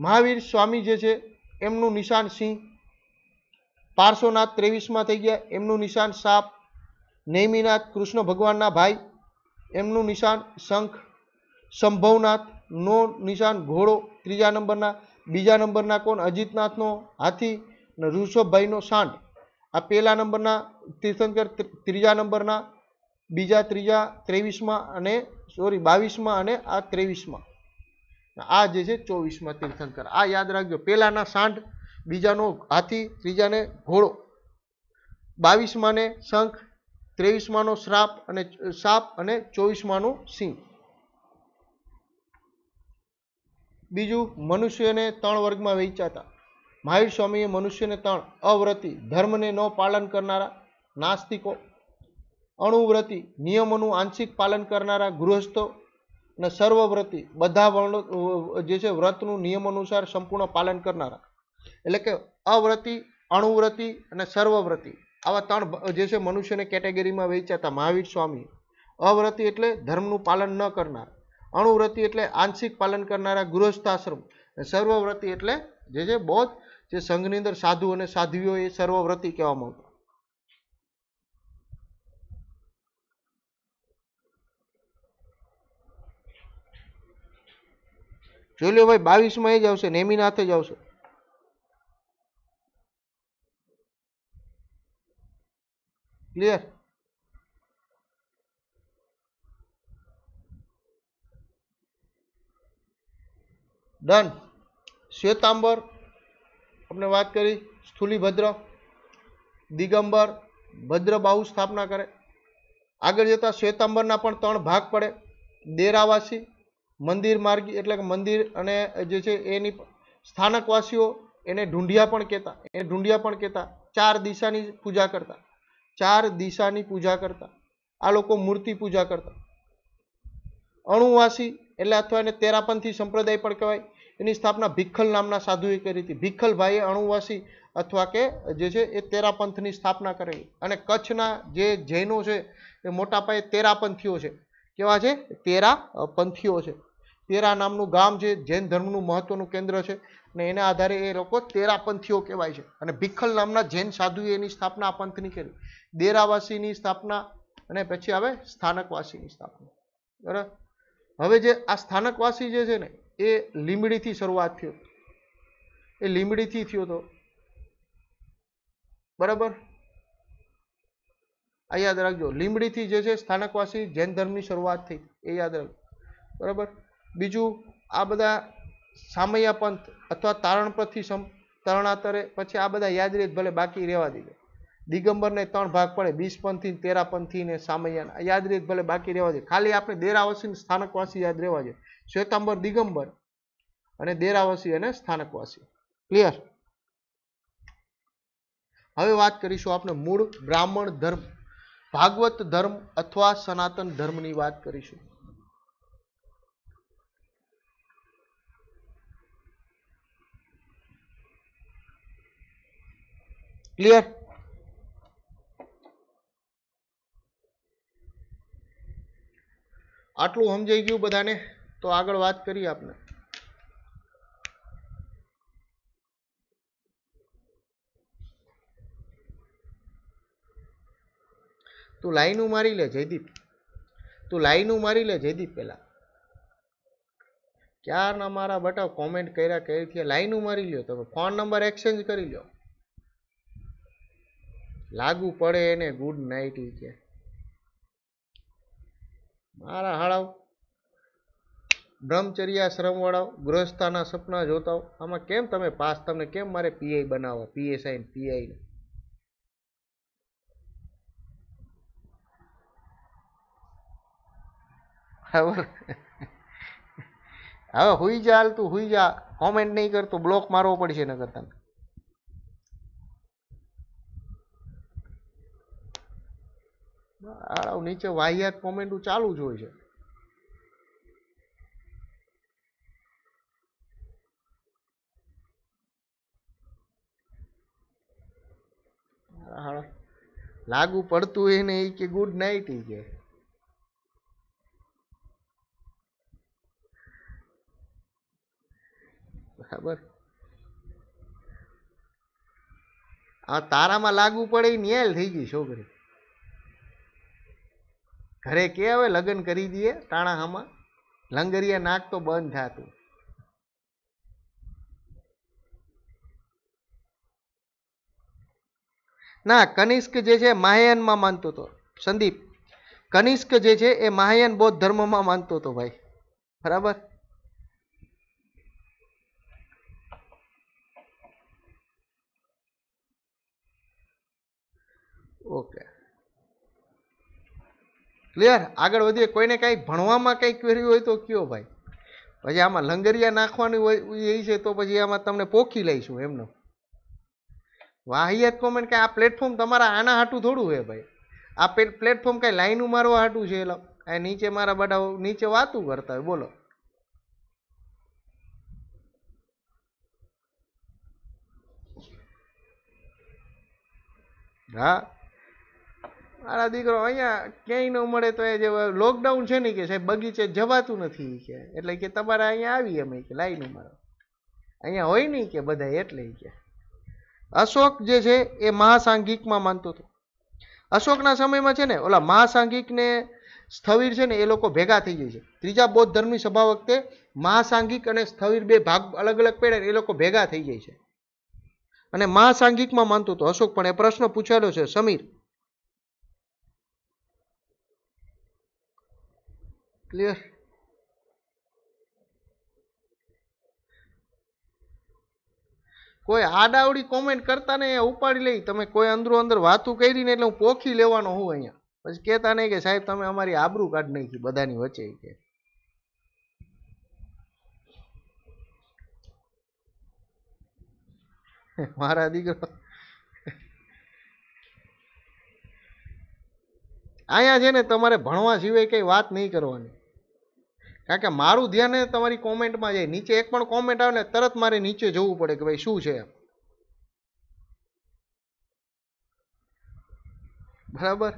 મહાવીર સ્વામી જે છે એમનું નિશાન સિંહ પારસોનાથ ત્રેવીસમાં થઈ ગયા એમનું નિશાન સાપ નૈમિનાથ કૃષ્ણ ભગવાનના ભાઈ એમનું નિશાન શંખ સંભવનાથ નો નિશાન ઘોડો ત્રીજા નંબરના બીજા નંબરના કોણ અજીતનાથનો હાથી અને ઋષભભાઈનો સાંઠ આ પહેલા નંબરના તીર્થંકર ત્રીજા નંબરના બીજા ત્રીજા ત્રેવીસમાં અને સોરી બાવીસમાં અને આ ત્રેવીસમાં આ જે છે ચોવીસમાં તીર્થંકર આ યાદ રાખજો પહેલાના સાંઠ બીજાનો હાથી ત્રીજાને ઘોડો બાવીસમાંને શંખ ત્રેવીસમાંનો શ્રાપ અને સાપ અને ચોવીસમાંનું સિંહ બીજું મનુષ્યને ત્રણ વર્ગમાં વહેંચાતા મહાવીર સ્વામીએ મનુષ્યને ત્રણ અવ્રતિ ધર્મને ન પાલન કરનારા નાસ્તિકો અણુવ્રતિ નિયમોનું આંશિક પાલન કરનારા ગૃહસ્થો અને સર્વવ્રતિ બધા વર્ણો જે છે વ્રતનું નિયમ અનુસાર સંપૂર્ણ પાલન કરનારા એટલે કે અવ્રતિ અણુવ્રતિ અને સર્વવ્રતિ આવા ત્રણ જે છે મનુષ્યને કેટેગરીમાં વહેંચ્યા હતા મહાવીર સ્વામી અવ્રતિ એટલે ધર્મનું પાલન ન કરનાર અણુવ્રતિ એટલે આંશિક પાલન કરનારા ગૃહસ્થાશ્રમ સર્વવ્રતિ એટલે જે જે બૌદ્ધ જે સંઘની અંદર સાધુ અને સાધ્વીઓ એ સર્વવ્રતિ કહેવામાં આવતા જોઈ લો ભાઈ બાવીસમાં એ જ આવશે નેમીનાથે જ આવશે ક્લિયર ડન શ્વેતાંબર આપણે વાત કરી સ્થુલીભદ્ર દિગંબર ભદ્રબાહુ સ્થાપના કરે આગળ જતા શ્વેતાંબરના પણ ત્રણ ભાગ પડે દેરાવાસી મંદિર માર્ગી એટલે કે મંદિર અને જે છે એની સ્થાનકવાસીઓ એને ઢૂંઢિયા પણ કહેતા એ ઢૂંઢિયા પણ કહેતા ચાર દિશાની પૂજા કરતા ચાર દિશાની પૂજા કરતા આ લોકો મૂર્તિ પૂજા કરતા અણુવાસી એટલે અથવા એને તેરાપંથી સંપ્રદાય પણ કહેવાય એની સ્થાપના ભિખલ નામના સાધુએ કરી હતી ભીખલભાઈએ અણુવાસી અથવા કે જે છે એ તેરાપંથની સ્થાપના કરેલી અને કચ્છના જે જૈનો છે એ મોટા પાયે તેરાપંથીઓ છે કેવા છે તેરા પંથીઓ છે તેરા નામનું ગામ છે જૈન ધર્મનું મહત્વનું કેન્દ્ર છે અને એના આધારે એ લોકો તેરાપંથીઓ કહેવાય છે અને ભીખલ નામના જૈન સાધુએ એની સ્થાપના આ પંથની કરી દેરાવાસીની સ્થાપના અને પછી આવે સ્થાનકવાસીની સ્થાપના બરાબર હવે જે આ સ્થાનકવાસી જે છે ને એ લીમડીથી શરૂઆત થયો એ લીમડીથી થયો હતો બરાબર આ યાદ રાખજો લીમડીથી જે છે સ્થાનકવાસી જૈન ધર્મની શરૂઆત થઈ એ યાદ રાખજો બરાબર બીજું આ બધા સામૈયા પંથ અથવા સમ તરણાતરે પછી આ બધા યાદ રીત ભલે બાકી રહેવા દીધે દિગંબરને ત્રણ ભાગ પડે બીસપંથી તેરાપંથી ને સામૈયાના યાદ રીત ભલે બાકી રહેવા દે ખાલી આપણે દેરાવસી સ્થાનકવાસી યાદ રહેવા જોઈએ શ્વેતાંબર દિગંબર અને દેરાવાસી અને સ્થાનકવાસી ક્લિયર હવે વાત કરીશું આપણે મૂળ બ્રાહ્મણ ધર્મ ભાગવત ધર્મ અથવા સનાતન ધર્મની વાત કરીશું ક્લિયર આટલું સમજાઈ ગયું બધાને તો આગળ વાત કરીએ આપણે તું લાઈનું મારી લે જયદીપ તું લાઈનું મારી લે જયદીપ પહેલાં ક્યારના મારા બટાવ કોમેન્ટ કર્યા થયા લાઈનું મારી લ્યો તમે ફોન નંબર એક્સચેન્જ કરી લ્યો લાગુ પડે એને ગુડ નાઇટ કે મારા હાળાવ શ્રમવાળાઓ ગૃહસ્થાના સપના જોતા આમાં કેમ તમે પાસ તમને કેમ મારે પીઆઈ બનાવો પીએસઆઈ ને પીઆઈ હવે હુઈ જા હાલ તું હુઈ જા કોમેન્ટ નહીં કરતો બ્લોક મારવો પડશે નકર તને નીચે વાહિયાત કોમેન્ટ ચાલુ જ હોય છે લાગુ પડતું એને એ કે ગુડ નાઇટ એ કે બરાબર આ તારામાં લાગુ પડે ન્યાલ થઈ ગઈ છોકરી ઘરે કે હવે લગ્ન કરી દઈએ તાણા હામાં લંગરિયા નાક તો બંધ થતું ના કનિષ્ક જે છે મહાયાનમાં માનતો હતો સંદીપ કનિષ્ક જે છે એ મહાયાન બૌદ્ધ ધર્મમાં માનતો હતો ભાઈ બરાબર ઓકે ક્લિયર આગળ વધીએ કોઈને કાંઈ ભણવામાં કંઈક કર્યું હોય તો કયો ભાઈ પછી આમાં લંગરિયા નાખવાની હોય એ છે તો પછી આમાં તમને પોખી લઈશું એમનો વાહિયાત કોમેન્ટ કે આ પ્લેટફોર્મ તમારા આના હાટું થોડું હે ભાઈ આ પ્લેટફોર્મ કાંઈ લાઈનું મારવા હાટું છે એટલે આ નીચે મારા બધા નીચે વાતું કરતા હોય બોલો હા મારા દીકરો અહીંયા ક્યાંય ન મળે તો એ જે લોકડાઉન છે ને કે સાહેબ બગીચે જવાતું નથી કે એટલે કે તમારે અહીંયા આવીએ અમે કે લાઈનું મારો અહીંયા હોય નહીં કે બધા એટલે કે અશોક જે છે એ મહાસાંઘિકમાં માનતો હતો અશોકના સમયમાં છે ને ઓલા મહાસાંઘિકને સ્થવિર છે ને એ લોકો ભેગા થઈ જાય છે ત્રીજા બૌદ્ધ ધર્મની સભા વખતે મહાસાંઘિક અને સ્થવિર બે ભાગ અલગ અલગ પડે એ લોકો ભેગા થઈ જાય છે અને મહાસાંઘિકમાં માનતો હતો અશોક પણ એ પ્રશ્ન પૂછાયેલો છે સમીર ક્લિયર કોઈ આડાવડી કોમેન્ટ કરતા ને ઉપાડી લઈ તમે કોઈ અંદરો અંદર વાતું કરીને એટલે હું પોખી લેવાનો હું અહીંયા પછી કહેતા નહીં કે સાહેબ તમે અમારી આબરૂ કાઢ નાખી બધાની વચ્ચે કે મારા દીકરો અહીંયા છે ને તમારે ભણવા સિવાય કંઈ વાત નહીં કરવાની કારણ કે મારું ધ્યાન તમારી કોમેન્ટમાં જાય નીચે એક પણ કોમેન્ટ આવે ને તરત મારે નીચે જવું પડે કે ભાઈ શું છે બરાબર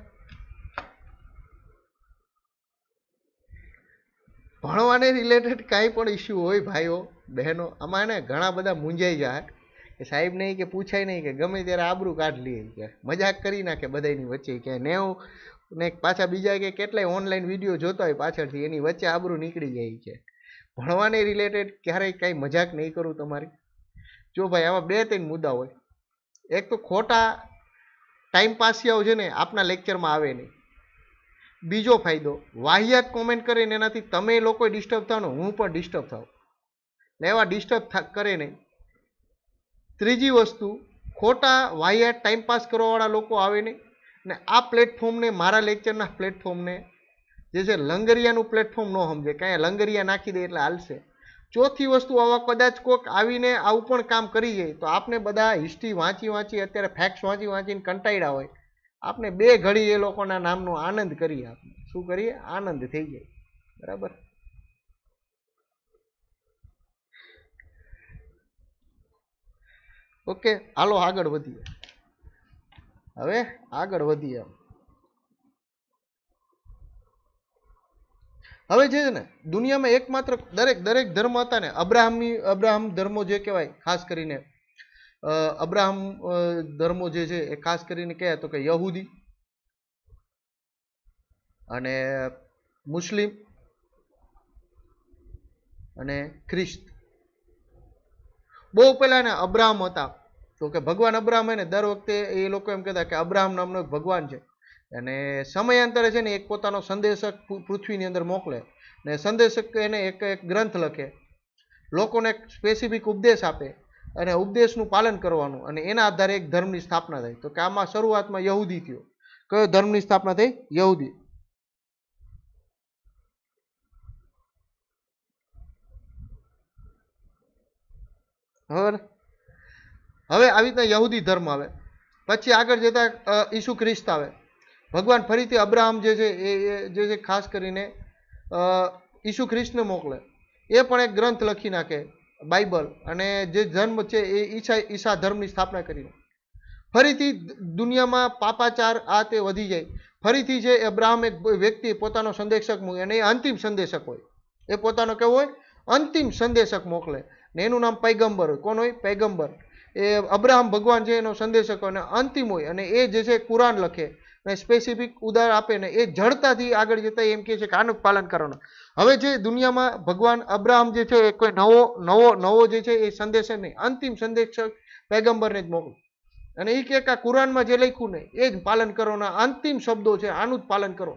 ભણવાને રિલેટેડ કાંઈ પણ ઇશ્યુ હોય ભાઈઓ બહેનો આમાં એને ઘણા બધા મૂંઝાઈ જાય કે સાહેબ નહીં કે પૂછાય નહીં કે ગમે ત્યારે આબરું કાઢ લઈએ કે મજાક કરી નાખે બધાની વચ્ચે કે નેવું ને પાછા બીજા કે કેટલાય ઓનલાઈન વિડીયો જોતા હોય પાછળથી એની વચ્ચે આબરૂ નીકળી જાય છે ભણવાને રિલેટેડ ક્યારેય કાંઈ મજાક નહીં કરું તમારી જો ભાઈ આવા બે ત્રણ મુદ્દા હોય એક તો ખોટા ટાઈમ પાસિયાઓ છે ને આપના લેક્ચરમાં આવે નહીં બીજો ફાયદો વાહિયાત કોમેન્ટ કરે ને એનાથી તમે લોકો ડિસ્ટર્બ થવાનો હું પણ ડિસ્ટર્બ થાવ ને એવા ડિસ્ટર્બ કરે નહીં ત્રીજી વસ્તુ ખોટા વાહિયાત ટાઈમ પાસ કરવાવાળા લોકો આવે નહીં ને આ પ્લેટફોર્મને મારા લેક્ચરના પ્લેટફોર્મને જે છે લંગરિયાનું પ્લેટફોર્મ ન સમજે કાંઈ લંગરિયા નાખી દે એટલે હાલશે ચોથી વસ્તુ આવા કદાચ કોઈક આવીને આવું પણ કામ કરી જાય તો આપને બધા હિસ્ટ્રી વાંચી વાંચી અત્યારે ફેક્સ વાંચી વાંચીને કંટાળ્યા હોય આપને બે ઘડી એ લોકોના નામનો આનંદ કરીએ આપણે શું કરીએ આનંદ થઈ જાય બરાબર ઓકે હાલો આગળ વધીએ હવે આગળ વધીએ હવે જે છે ને દુનિયામાં એકમાત્ર દરેક દરેક ધર્મ હતા ને અબ્રાહમી અબ્રાહમ ધર્મો જે કહેવાય ખાસ કરીને અબ્રાહમ ધર્મો જે છે એ ખાસ કરીને કહેવાય તો કે યહૂદી અને મુસ્લિમ અને ખ્રિસ્ત બહુ પહેલાં ને અબ્રાહમ હતા તો કે ભગવાન અબ્રાહમ હે ને દર વખતે એ લોકો એમ કહેતા કે અબ્રાહમ નામનો એક ભગવાન છે અને સમયાંતરે છે ને એક પોતાનો સંદેશક પૃથ્વીની અંદર મોકલે ને સંદેશક એને એક એક ગ્રંથ લખે લોકોને એક સ્પેસિફિક ઉપદેશ આપે અને ઉપદેશનું પાલન કરવાનું અને એના આધારે એક ધર્મની સ્થાપના થઈ તો કે આમાં શરૂઆતમાં યહૂદી થયો કયો ધર્મની સ્થાપના થઈ યહૂદી હવે હવે આવી રીતના યહૂદી ધર્મ આવે પછી આગળ જતા ઈસુ ખ્રિસ્ત આવે ભગવાન ફરીથી અબ્રાહમ જે છે એ જે છે ખાસ કરીને ઈસુ ખ્રિસ્તને મોકલે એ પણ એક ગ્રંથ લખી નાખે બાઇબલ અને જે ધર્મ છે એ ઈસા ઈસા ધર્મની સ્થાપના કરીને ફરીથી દુનિયામાં પાપાચાર આ તે વધી જાય ફરીથી છે અબ્રાહમ એક વ્યક્તિ પોતાનો સંદેશક મૂકે અને એ અંતિમ સંદેશક હોય એ પોતાનો કેવો હોય અંતિમ સંદેશક મોકલે ને એનું નામ પૈગંબર હોય કોણ હોય પૈગંબર એ અબ્રાહમ ભગવાન છે એનો સંદેશક અને અંતિમ હોય અને એ જે છે કુરાન લખે અને સ્પેસિફિક ઉદાહરણ આપે ને એ જડતાથી આગળ જતા એમ કહે છે કે આનું પાલન કરવાનું હવે જે દુનિયામાં ભગવાન અબ્રાહમ જે છે એ કોઈ નવો નવો નવો જે છે એ સંદેશ નહીં અંતિમ સંદેશક પેગંબરને જ મોકલું અને એ કહે કે આ કુરાનમાં જે લખ્યું ને એ જ પાલન કરોના અંતિમ શબ્દો છે આનું જ પાલન કરો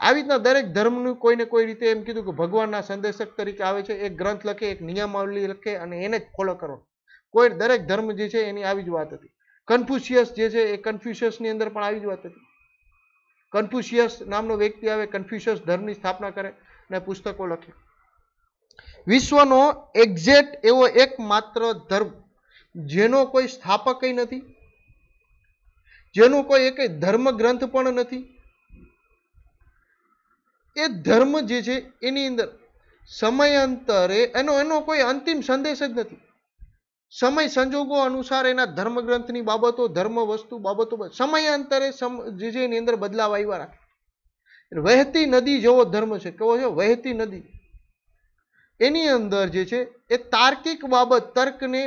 આવી રીતના દરેક ધર્મનું કોઈને કોઈ રીતે એમ કીધું કે ભગવાનના સંદેશક તરીકે આવે છે એક ગ્રંથ લખે એક નિયમાવલી લખે અને એને જ ફોલો કરો કોઈ દરેક ધર્મ જે છે એની આવી જ વાત હતી કન્ફ્યુશિયસ જે છે એ કન્ફ્યુશિયસની અંદર પણ આવી જ વાત હતી કન્ફ્યુશિયસ નામનો વ્યક્તિ આવે કન્ફ્યુશિયસ ધર્મની સ્થાપના કરે અને પુસ્તકો લખે વિશ્વનો એક્ઝેક્ટ એવો એકમાત્ર ધર્મ જેનો કોઈ સ્થાપકય નથી જેનો કોઈ એક ધર્મ ગ્રંથ પણ નથી એ ધર્મ જે છે એની અંદર સમયાંતરે એનો એનો કોઈ અંતિમ સંદેશ જ નથી સમય સંજોગો અનુસાર એના ધર્મગ્રંથની બાબતો ધર્મ વસ્તુ બાબતો સમય અંતરે જે જેની અંદર બદલાવ આવ્યા રાખે વહેતી નદી જેવો ધર્મ છે કેવો છે વહેતી નદી એની અંદર જે છે એ તાર્કિક બાબત તર્કને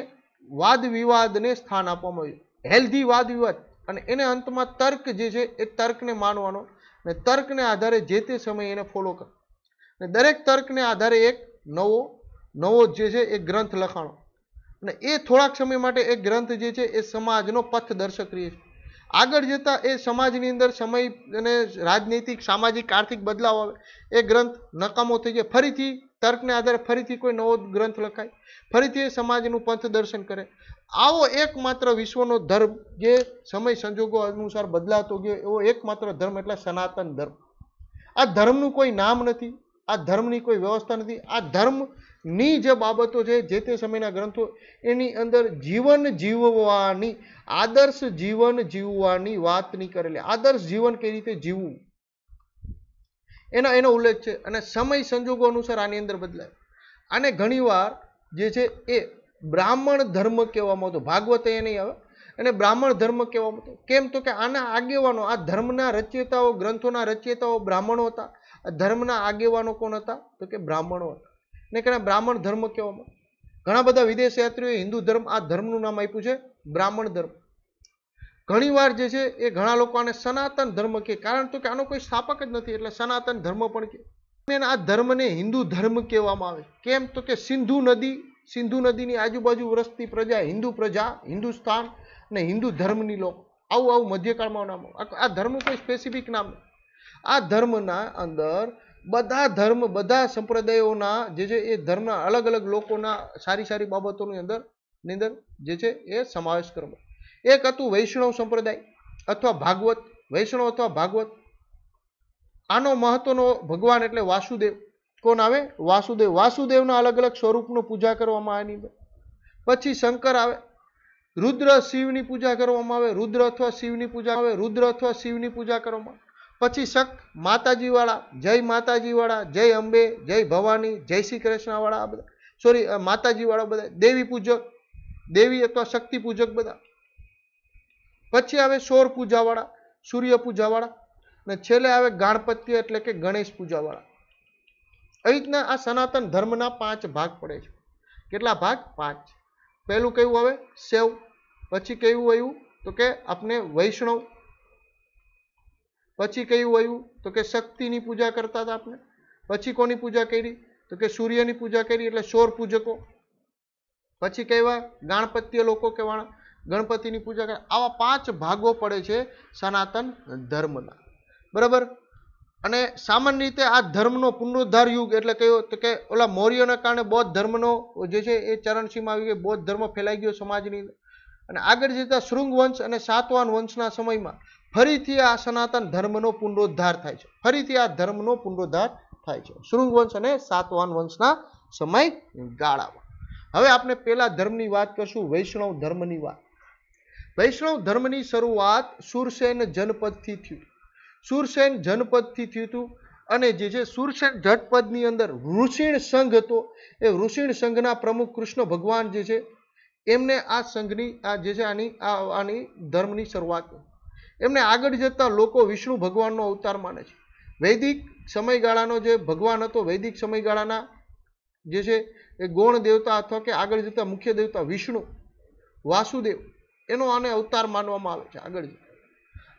વાદ વિવાદને સ્થાન આપવામાં આવ્યું હેલ્ધી વાદ વિવાદ અને એને અંતમાં તર્ક જે છે એ તર્કને માનવાનો અને તર્કને આધારે જે તે સમયે એને ફોલો કર અને દરેક તર્કને આધારે એક નવો નવો જે છે એ ગ્રંથ લખાણો અને એ થોડાક સમય માટે એ ગ્રંથ જે છે એ સમાજનો પથદર્શક રહે છે આગળ જતાં એ સમાજની અંદર સમય અને રાજનૈતિક સામાજિક આર્થિક બદલાવ આવે એ ગ્રંથ નકામો થઈ જાય ફરીથી તર્કને આધારે ફરીથી કોઈ નવો ગ્રંથ લખાય ફરીથી એ સમાજનું પંથદર્શન કરે આવો એકમાત્ર વિશ્વનો ધર્મ જે સમય સંજોગો અનુસાર બદલાતો ગયો એવો એકમાત્ર ધર્મ એટલે સનાતન ધર્મ આ ધર્મનું કોઈ નામ નથી આ ધર્મની કોઈ વ્યવસ્થા નથી આ ધર્મ ની જે બાબતો છે જે તે સમયના ગ્રંથો એની અંદર જીવન જીવવાની આદર્શ જીવન જીવવાની વાત નહીં કરેલી આદર્શ જીવન કઈ રીતે જીવવું એના એનો ઉલ્લેખ છે અને સમય સંજોગો અનુસાર આની અંદર બદલાય આને ઘણીવાર જે છે એ બ્રાહ્મણ ધર્મ કહેવામાં આવતો ભાગવત એ નહીં આવે અને બ્રાહ્મણ ધર્મ કહેવામાં આવતો કેમ તો કે આના આગેવાનો આ ધર્મના રચયતાઓ ગ્રંથોના રચયતાઓ બ્રાહ્મણો હતા આ ધર્મના આગેવાનો કોણ હતા તો કે બ્રાહ્મણો હતા ને કહેવાય બ્રાહ્મણ ધર્મ કહેવામાં ઘણા બધા વિદેશ યાત્રીઓએ હિન્દુ ધર્મ આ ધર્મનું નામ આપ્યું છે બ્રાહ્મણ ધર્મ ઘણીવાર જે છે એ ઘણા લોકો આને સનાતન ધર્મ કહે કારણ તો કે આનો કોઈ સ્થાપક જ નથી એટલે સનાતન ધર્મ પણ કહે આ ધર્મને હિન્દુ ધર્મ કહેવામાં આવે કેમ તો કે સિંધુ નદી સિંધુ નદીની આજુબાજુ વરસતી પ્રજા હિન્દુ પ્રજા હિન્દુસ્તાન ને હિન્દુ ધર્મની લોકો આવું આવું મધ્યકાળમાં નામ આ ધર્મનું કોઈ સ્પેસિફિક નામ આ ધર્મના અંદર બધા ધર્મ બધા સંપ્રદાયોના જે છે એ ધર્મના અલગ અલગ લોકોના સારી સારી બાબતોની અંદર ની અંદર જે છે એ સમાવેશ કરવો એક હતું વૈષ્ણવ સંપ્રદાય અથવા ભાગવત વૈષ્ણવ અથવા ભાગવત આનો મહત્વનો ભગવાન એટલે વાસુદેવ કોણ આવે વાસુદેવ વાસુદેવના અલગ અલગ સ્વરૂપનું પૂજા કરવામાં આની અંદર પછી શંકર આવે રુદ્ર શિવની પૂજા કરવામાં આવે રુદ્ર અથવા શિવની પૂજા આવે રુદ્ર અથવા શિવની પૂજા કરવામાં આવે પછી શક માતાજીવાળા જય માતાજીવાળા જય અંબે જય ભવાની જય શ્રી કૃષ્ણવાળા આ બધા સોરી માતાજીવાળા બધા દેવી પૂજક દેવી અથવા શક્તિ પૂજક બધા પછી આવે સૌર પૂજાવાળા સૂર્ય પૂજાવાળા અને છેલ્લે આવે ગાણપત્ય એટલે કે ગણેશ પૂજાવાળા આવી રીતના આ સનાતન ધર્મના પાંચ ભાગ પડે છે કેટલા ભાગ પાંચ પહેલું કયું આવે શૈવ પછી કયું આવ્યું તો કે આપણે વૈષ્ણવ પછી કયું આવ્યું તો કે શક્તિની પૂજા કરતા હતા આપણે પછી કોની પૂજા કરી તો કે સૂર્યની પૂજા કરી એટલે સૌર પૂજકો પછી કહેવા ગણપત્ય લોકો કહેવાના ગણપતિની પૂજા કરે આવા પાંચ ભાગો પડે છે સનાતન ધર્મના બરાબર અને સામાન્ય રીતે આ ધર્મનો પુનરુદ્ધાર યુગ એટલે કયો તો કે ઓલા મૌર્યના કારણે બૌદ્ધ ધર્મનો જે છે એ ચરણસીમાં આવી ગયો બૌદ્ધ ધર્મ ફેલાઈ ગયો સમાજની અને આગળ જતા શૃંગ વંશ અને સાતવાન વંશના સમયમાં ફરીથી આ સનાતન ધર્મનો પુનરોદ્ધાર થાય છે ફરીથી આ ધર્મનો પુનરોદ્ધાર થાય છે શૃંગ વંશ અને સાતવાન વંશના સમય ગાળામાં હવે આપણે પહેલા ધર્મની વાત કરશું વૈષ્ણવ ધર્મની વાત વૈષ્ણવ ધર્મની શરૂઆત સુરસેન જનપદથી થયું સુરસેન જનપદથી થયું હતું અને જે છે સુરસેન જટપદની અંદર ઋષિણ સંઘ હતો એ ઋષિણ સંઘના પ્રમુખ કૃષ્ણ ભગવાન જે છે એમને આ સંઘની આ જે છે આની આની ધર્મની શરૂઆત કરી એમને આગળ જતાં લોકો વિષ્ણુ ભગવાનનો અવતાર માને છે વૈદિક સમયગાળાનો જે ભગવાન હતો વૈદિક સમયગાળાના જે છે એ ગૌણ દેવતા અથવા કે આગળ જતા મુખ્ય દેવતા વિષ્ણુ વાસુદેવ એનો આને અવતાર માનવામાં આવે છે આગળ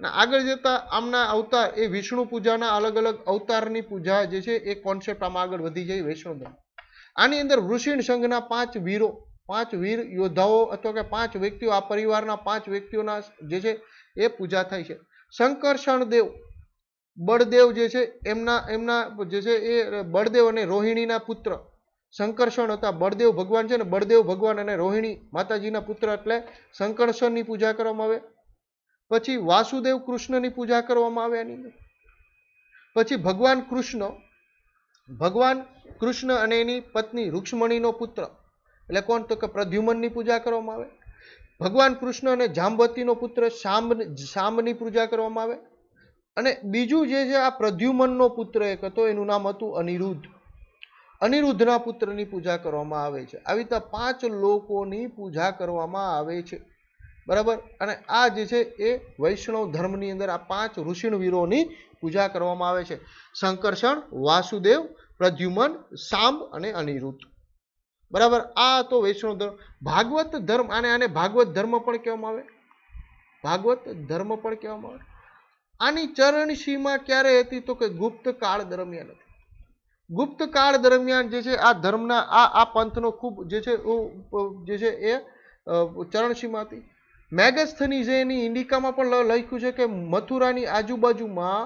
અને આગળ જતાં આમના અવતાર એ વિષ્ણુ પૂજાના અલગ અલગ અવતારની પૂજા જે છે એ કોન્સેપ્ટ આમાં આગળ વધી જાય વૈષ્ણવ આની અંદર વૃષિણ સંઘના પાંચ વીરો પાંચ વીર યોદ્ધાઓ અથવા કે પાંચ વ્યક્તિઓ આ પરિવારના પાંચ વ્યક્તિઓના જે છે એ પૂજા થાય છે શંકરષણ દેવ બળદેવ જે છે એમના એમના જે છે એ બળદેવ અને રોહિણીના પુત્ર શંકરષણ હતા બળદેવ ભગવાન છે ને બળદેવ ભગવાન અને રોહિણી માતાજીના પુત્ર એટલે શંકરષણની પૂજા કરવામાં આવે પછી વાસુદેવ કૃષ્ણની પૂજા કરવામાં આવે એની પછી ભગવાન કૃષ્ણ ભગવાન કૃષ્ણ અને એની પત્ની રૂક્ષ્મણીનો પુત્ર એટલે કોણ તો કે પ્રદ્યુમનની પૂજા કરવામાં આવે ભગવાન કૃષ્ણ અને જાંબવતીનો પુત્ર શામ શામની પૂજા કરવામાં આવે અને બીજું જે છે આ પ્રદ્યુમનનો પુત્ર એક હતો એનું નામ હતું અનિરુદ્ધ અનિરુદ્ધના પુત્રની પૂજા કરવામાં આવે છે આવી રીતના પાંચ લોકોની પૂજા કરવામાં આવે છે બરાબર અને આ જે છે એ વૈષ્ણવ ધર્મની અંદર આ પાંચ ઋષિણવીરોની પૂજા કરવામાં આવે છે શંકર્ષણ વાસુદેવ પ્રદ્યુમન સામ અને અનિરુદ્ધ બરાબર આ તો વૈષ્ણવ ધર્મ ભાગવત ધર્મ આને આને ભાગવત ધર્મ પણ કહેવામાં આવે ભાગવત ધર્મ પણ કહેવામાં આવે આની ચરણસીમા સીમા ક્યારે હતી તો કે ગુપ્ત કાળ દરમિયાન હતી ગુપ્ત કાળ દરમિયાન જે છે આ ધર્મના આ આ પંથનો ખૂબ જે છે જે છે એ ચરણ હતી મેગસ્થની જે એની ઇન્ડિકામાં પણ લખ્યું છે કે મથુરાની આજુબાજુમાં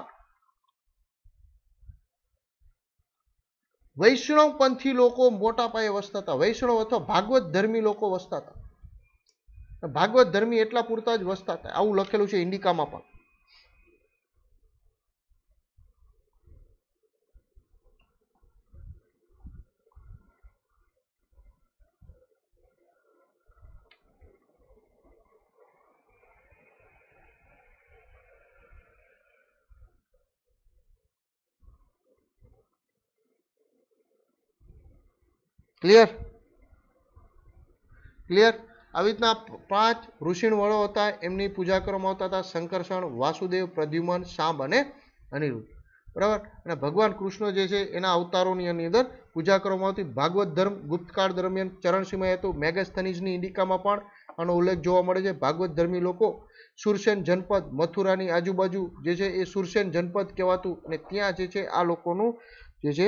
વૈષ્ણવપંથી લોકો મોટા પાયે વસતા હતા વૈષ્ણવ અથવા ભાગવત ધર્મી લોકો વસતા હતા ભાગવત ધર્મી એટલા પૂરતા જ વસતા હતા આવું લખેલું છે ઇન્ડિકામાં પણ ક્લિયર ક્લિયર આવી રીતના પાંચ ઋષિણ હતા એમની પૂજા કરવામાં આવતા હતા શંકરષણ વાસુદેવ પ્રદ્યુમન સાંબ અને અનિરુદ્ધ બરાબર અને ભગવાન કૃષ્ણ જે છે એના અવતારોની અંદર પૂજા કરવામાં આવતી ભાગવત ધર્મ ગુપ્તકાળ દરમિયાન ચરણસિંહએ હતો મેગસ્થનીજની ઇન્ડિકામાં પણ આનો ઉલ્લેખ જોવા મળે છે ભાગવત ધર્મી લોકો સુરસેન જનપદ મથુરાની આજુબાજુ જે છે એ સુરસેન જનપદ કહેવાતું અને ત્યાં જે છે આ લોકોનું જે છે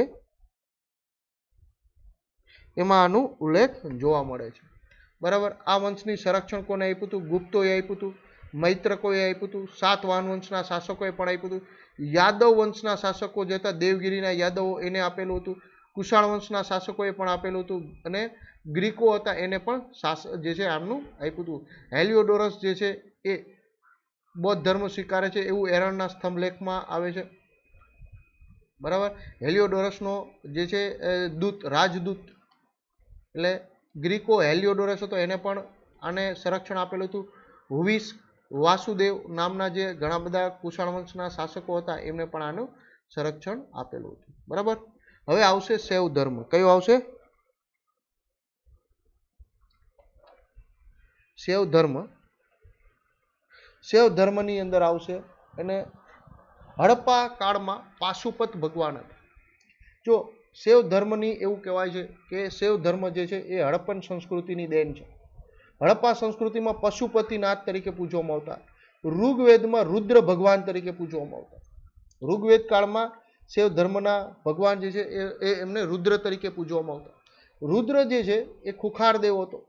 એમાં આનું ઉલ્લેખ જોવા મળે છે બરાબર આ વંશની સંરક્ષણ કોને આપ્યું હતું ગુપ્તોએ આપ્યું હતું મૈત્રકોએ આપ્યું હતું સાતવાહન વંશના શાસકોએ પણ આપ્યું હતું યાદવ વંશના શાસકો જે હતા દેવગીરીના યાદવો એને આપેલું હતું કુશાણ વંશના શાસકોએ પણ આપેલું હતું અને ગ્રીકો હતા એને પણ શાસ જે છે આમનું આપ્યું હતું હેલિયોડોરસ જે છે એ બૌદ્ધ ધર્મ સ્વીકારે છે એવું એરણના સ્તંભલેખમાં આવે છે બરાબર હેલિયોડોરસનો જે છે દૂત રાજદૂત એટલે ગ્રીકો હેલિયોડોરસ હતો એને પણ આને સંરક્ષણ આપેલું હતું હુવિસ વાસુદેવ નામના જે ઘણા બધા કુષાણ વંશના શાસકો હતા એમને પણ આનું સંરક્ષણ આપેલું હતું બરાબર હવે આવશે શૈવ ધર્મ કયો આવશે શૈવ ધર્મ શૈવ ધર્મની અંદર આવશે અને હડપ્પા કાળમાં પાશુપત ભગવાન હતા જો શૈવ ધર્મની એવું કહેવાય છે કે શૈવ ધર્મ જે છે એ હડપ્પન સંસ્કૃતિની દેન છે હડપ્પા સંસ્કૃતિમાં પશુપતિનાથ તરીકે પૂજવામાં આવતા ઋગ્વેદમાં રુદ્ર ભગવાન તરીકે પૂજવામાં આવતા ઋગ્વેદ કાળમાં શૈવ ધર્મના ભગવાન જે છે એ એમને રુદ્ર તરીકે પૂજવામાં આવતા રુદ્ર જે છે એ ખુખાર દેવ હતો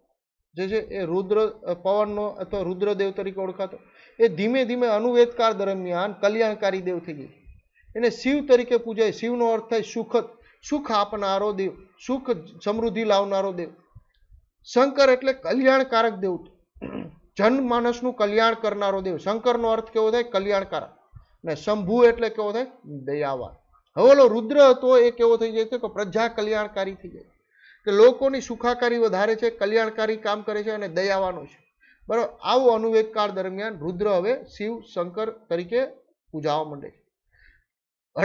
જે છે એ રુદ્ર પવનનો અથવા રુદ્રદેવ તરીકે ઓળખાતો એ ધીમે ધીમે અનુવેદકાળ દરમિયાન કલ્યાણકારી દેવ થઈ ગયો એને શિવ તરીકે પૂજાય શિવનો અર્થ થાય સુખદ સુખ આપનારો દેવ સુખ સમૃદ્ધિ લાવનારો દેવ શંકર એટલે કલ્યાણકારક દેવ જનમાનસનું કલ્યાણ કરનારો દેવ શંકરનો અર્થ કેવો થાય કલ્યાણકારક અને શંભુ એટલે કેવો થાય દયાવાન હવે ઓલો રુદ્ર હતો એ કેવો થઈ જાય છે કે પ્રજા કલ્યાણકારી થઈ જાય કે લોકોની સુખાકારી વધારે છે કલ્યાણકારી કામ કરે છે અને દયાવાનો છે બરાબર આવો અનુવેદ કાળ દરમિયાન રુદ્ર હવે શિવ શંકર તરીકે પૂજાવા માંડે છે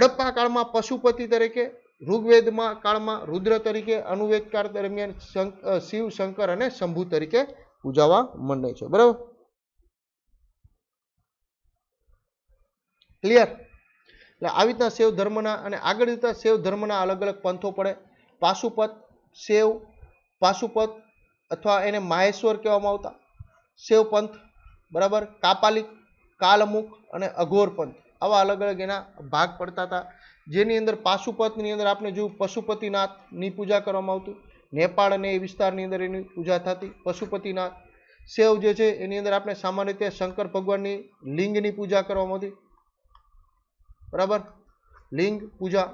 હડપ્પા કાળમાં પશુપતિ તરીકે ઋગ્વેદમાં કાળમાં રુદ્ર તરીકે અનુવેદકાળ દરમિયાન શિવ શંકર અને શંભુ તરીકે પૂજાવા મંડે છે બરાબર ક્લિયર એટલે આવી રીતના શૈવ ધર્મના અને આગળ રીતના શૈવ ધર્મના અલગ અલગ પંથો પડે પાશુપત શૈવ પાશુપત અથવા એને માહેશ્વર કહેવામાં આવતા શૈવ પંથ બરાબર કાપાલિક કાલમુખ અને અઘોર પંથ આવા અલગ અલગ એના ભાગ પડતા હતા જેની અંદર પાશુપતની અંદર આપણે જોયું પશુપતિનાથની પૂજા કરવામાં આવતું નેપાળ અને એ વિસ્તારની અંદર એની પૂજા થતી પશુપતિનાથ સેવ જે છે એની અંદર આપણે સામાન્ય રીતે શંકર ભગવાનની લિંગની પૂજા કરવામાં આવતી બરાબર લિંગ પૂજા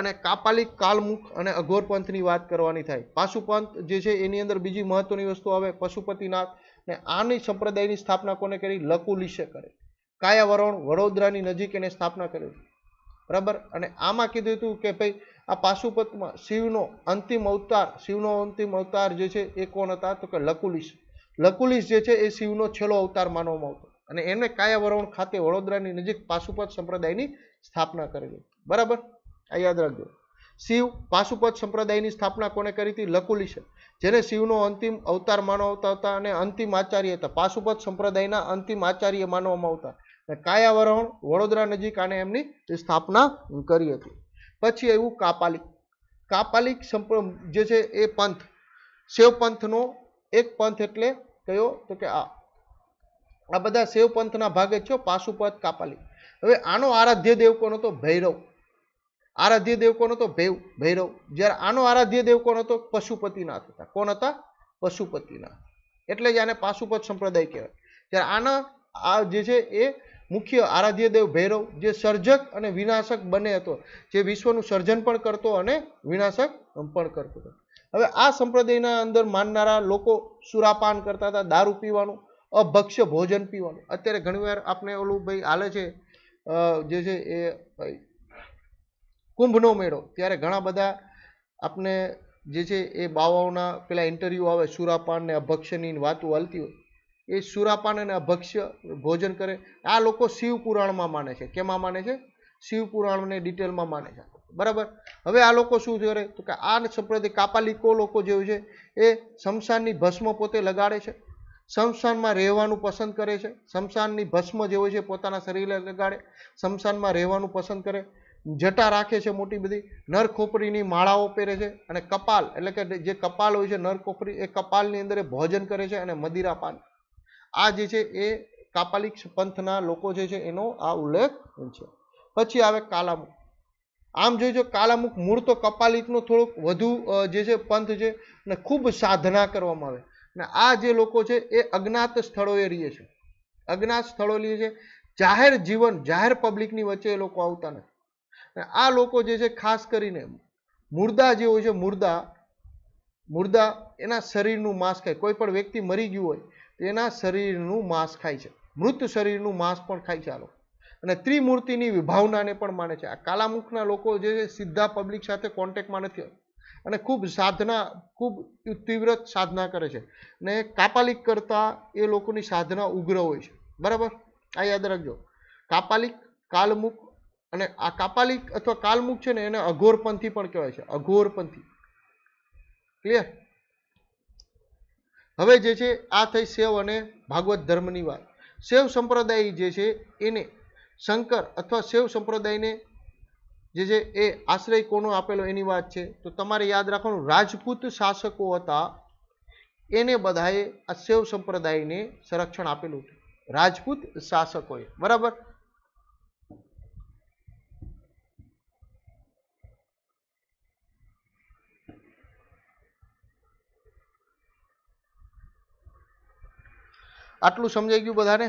અને કાપાલિક કાલમુખ અને અઘોર પંથની વાત કરવાની થાય પાશુપંથ જે છે એની અંદર બીજી મહત્વની વસ્તુ આવે પશુપતિનાથ ને આની સંપ્રદાયની સ્થાપના કોને કરી લકુલિશે કરે કાયાવરણ વડોદરાની નજીક એને સ્થાપના કરી બરાબર અને આમાં કીધું હતું કે ભાઈ આ પાશુપતમાં શિવનો અંતિમ અવતાર શિવનો અંતિમ અવતાર જે છે એ કોણ હતા તો કે લકુલિશ લકુલિશ જે છે એ શિવનો છેલ્લો અવતાર માનવામાં આવતો અને એને કાયાવરણ ખાતે વડોદરાની નજીક પાશુપત સંપ્રદાયની સ્થાપના કરેલી બરાબર આ યાદ રાખજો શિવ પાશુપત સંપ્રદાયની સ્થાપના કોને કરી હતી લકુલિશે જેને શિવનો અંતિમ અવતાર માનવતા હતા અને અંતિમ આચાર્ય હતા પાશુપત સંપ્રદાયના અંતિમ આચાર્ય માનવામાં આવતા કાયાવરણ વડોદરા નજીક આને એમની સ્થાપના કરી હતી પછી એવું કાપાલિક કાપાલિક જે છે એ પંથ શેવ પંથનો એક પંથ એટલે કયો તો કે આ આ બધા શેવ પંથના ભાગે છો પાશુપત કાપાલિક હવે આનો આરાધ્ય દેવ કોણ હતો ભૈરવ આરાધ્ય દેવ કોણ હતો ભૈવ ભૈરવ જ્યારે આનો આરાધ્ય દેવ કોણ હતો પશુપતિનાથ હતા કોણ હતા પશુપતિનાથ એટલે જ આને પાશુપત સંપ્રદાય કહેવાય જ્યારે આના આ જે છે એ મુખ્ય આરાધ્યદેવ ભૈરવ જે સર્જક અને વિનાશક બને હતો જે વિશ્વનું સર્જન પણ કરતો અને વિનાશક પણ કરતો હતો હવે આ સંપ્રદાયના અંદર માનનારા લોકો સુરાપાન કરતા હતા દારૂ પીવાનું અભક્ષ્ય ભોજન પીવાનું અત્યારે ઘણીવાર આપણે ઓલું ભાઈ હાલે છે જે છે એ કુંભનો મેળો ત્યારે ઘણા બધા આપણે જે છે એ બાવાઓના પેલા ઇન્ટરવ્યૂ આવે સુરાપાન ને અભક્ષ્યની વાતો હાલતી હોય એ સુરાપાન અને અભક્ષ્ય ભોજન કરે આ લોકો શિવપુરાણમાં માને છે કેમાં માને છે શિવપુરાણને ડિટેલમાં માને છે બરાબર હવે આ લોકો શું કરે તો કે આ સંપ્રદાય કાપાલિકો લોકો જેવું છે એ શમશાનની ભસ્મ પોતે લગાડે છે શમશાનમાં રહેવાનું પસંદ કરે છે શમશાનની ભસ્મ જેવો છે પોતાના શરીરે લગાડે શમશાનમાં રહેવાનું પસંદ કરે જટા રાખે છે મોટી બધી નરખોપરીની માળાઓ પહેરે છે અને કપાલ એટલે કે જે કપાલ હોય છે નરખોપરી એ કપાલની અંદર ભોજન કરે છે અને મદિરાપાન આ જે છે એ કાપાલિક પંથના લોકો જે છે એનો આ ઉલ્લેખ છે પછી આવે કાલામુખ આમ જોઈજો કાલામુખ મૂળ તો કપાલિકનો થોડોક વધુ જે છે પંથ છે ને ખૂબ સાધના કરવામાં આવે ને આ જે લોકો છે એ અજ્ઞાત સ્થળોએ રહીએ છે અજ્ઞાત સ્થળો રહીએ છે જાહેર જીવન જાહેર પબ્લિકની વચ્ચે એ લોકો આવતા નથી આ લોકો જે છે ખાસ કરીને મુર્દા જે હોય છે મુર્દા મુર્દા એના શરીરનું માંસ કોઈ પણ વ્યક્તિ મરી ગયું હોય તેના શરીરનું માંસ ખાય છે મૃત શરીરનું માંસ પણ ખાય છે આ લોકો અને ત્રિમૂર્તિની વિભાવનાને પણ માને છે આ કાલામુખના લોકો જે સીધા પબ્લિક સાથે કોન્ટેક્ટમાં નથી અને ખૂબ સાધના ખૂબ તીવ્ર સાધના કરે છે ને કાપાલિક કરતાં એ લોકોની સાધના ઉગ્ર હોય છે બરાબર આ યાદ રાખજો કાપાલિક કાલમુખ અને આ કાપાલિક અથવા કાલમુખ છે ને એને અઘોરપંથી પણ કહેવાય છે અઘોરપંથી ક્લિયર હવે જે છે આ થઈ શૈવ અને ભાગવત ધર્મની વાત શૈવ સંપ્રદાય જે છે એને શંકર અથવા શૈવ સંપ્રદાયને જે છે એ આશ્રય કોનો આપેલો એની વાત છે તો તમારે યાદ રાખવાનું રાજપૂત શાસકો હતા એને બધાએ આ શૈવ સંપ્રદાયને સંરક્ષણ આપેલું હતું રાજપૂત શાસકોએ બરાબર આટલું સમજાઈ ગયું બધાને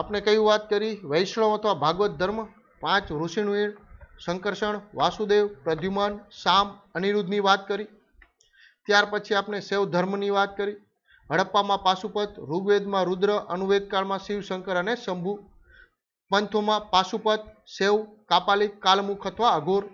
આપણે કઈ વાત કરી વૈષ્ણવ અથવા ભાગવત ધર્મ પાંચ ઋષિણુયણ શંકરષણ વાસુદેવ પ્રદ્યુમાન શામ અનિરુદ્ધની વાત કરી ત્યાર પછી આપણે શૈવ ધર્મની વાત કરી હડપ્પામાં પાશુપત ઋગ્વેદમાં રુદ્ર અનુવેદકાળમાં શિવશંકર અને શંભુ પંથોમાં પાશુપત શૈવ કાપાલિક કાલમુખ અથવા અઘોર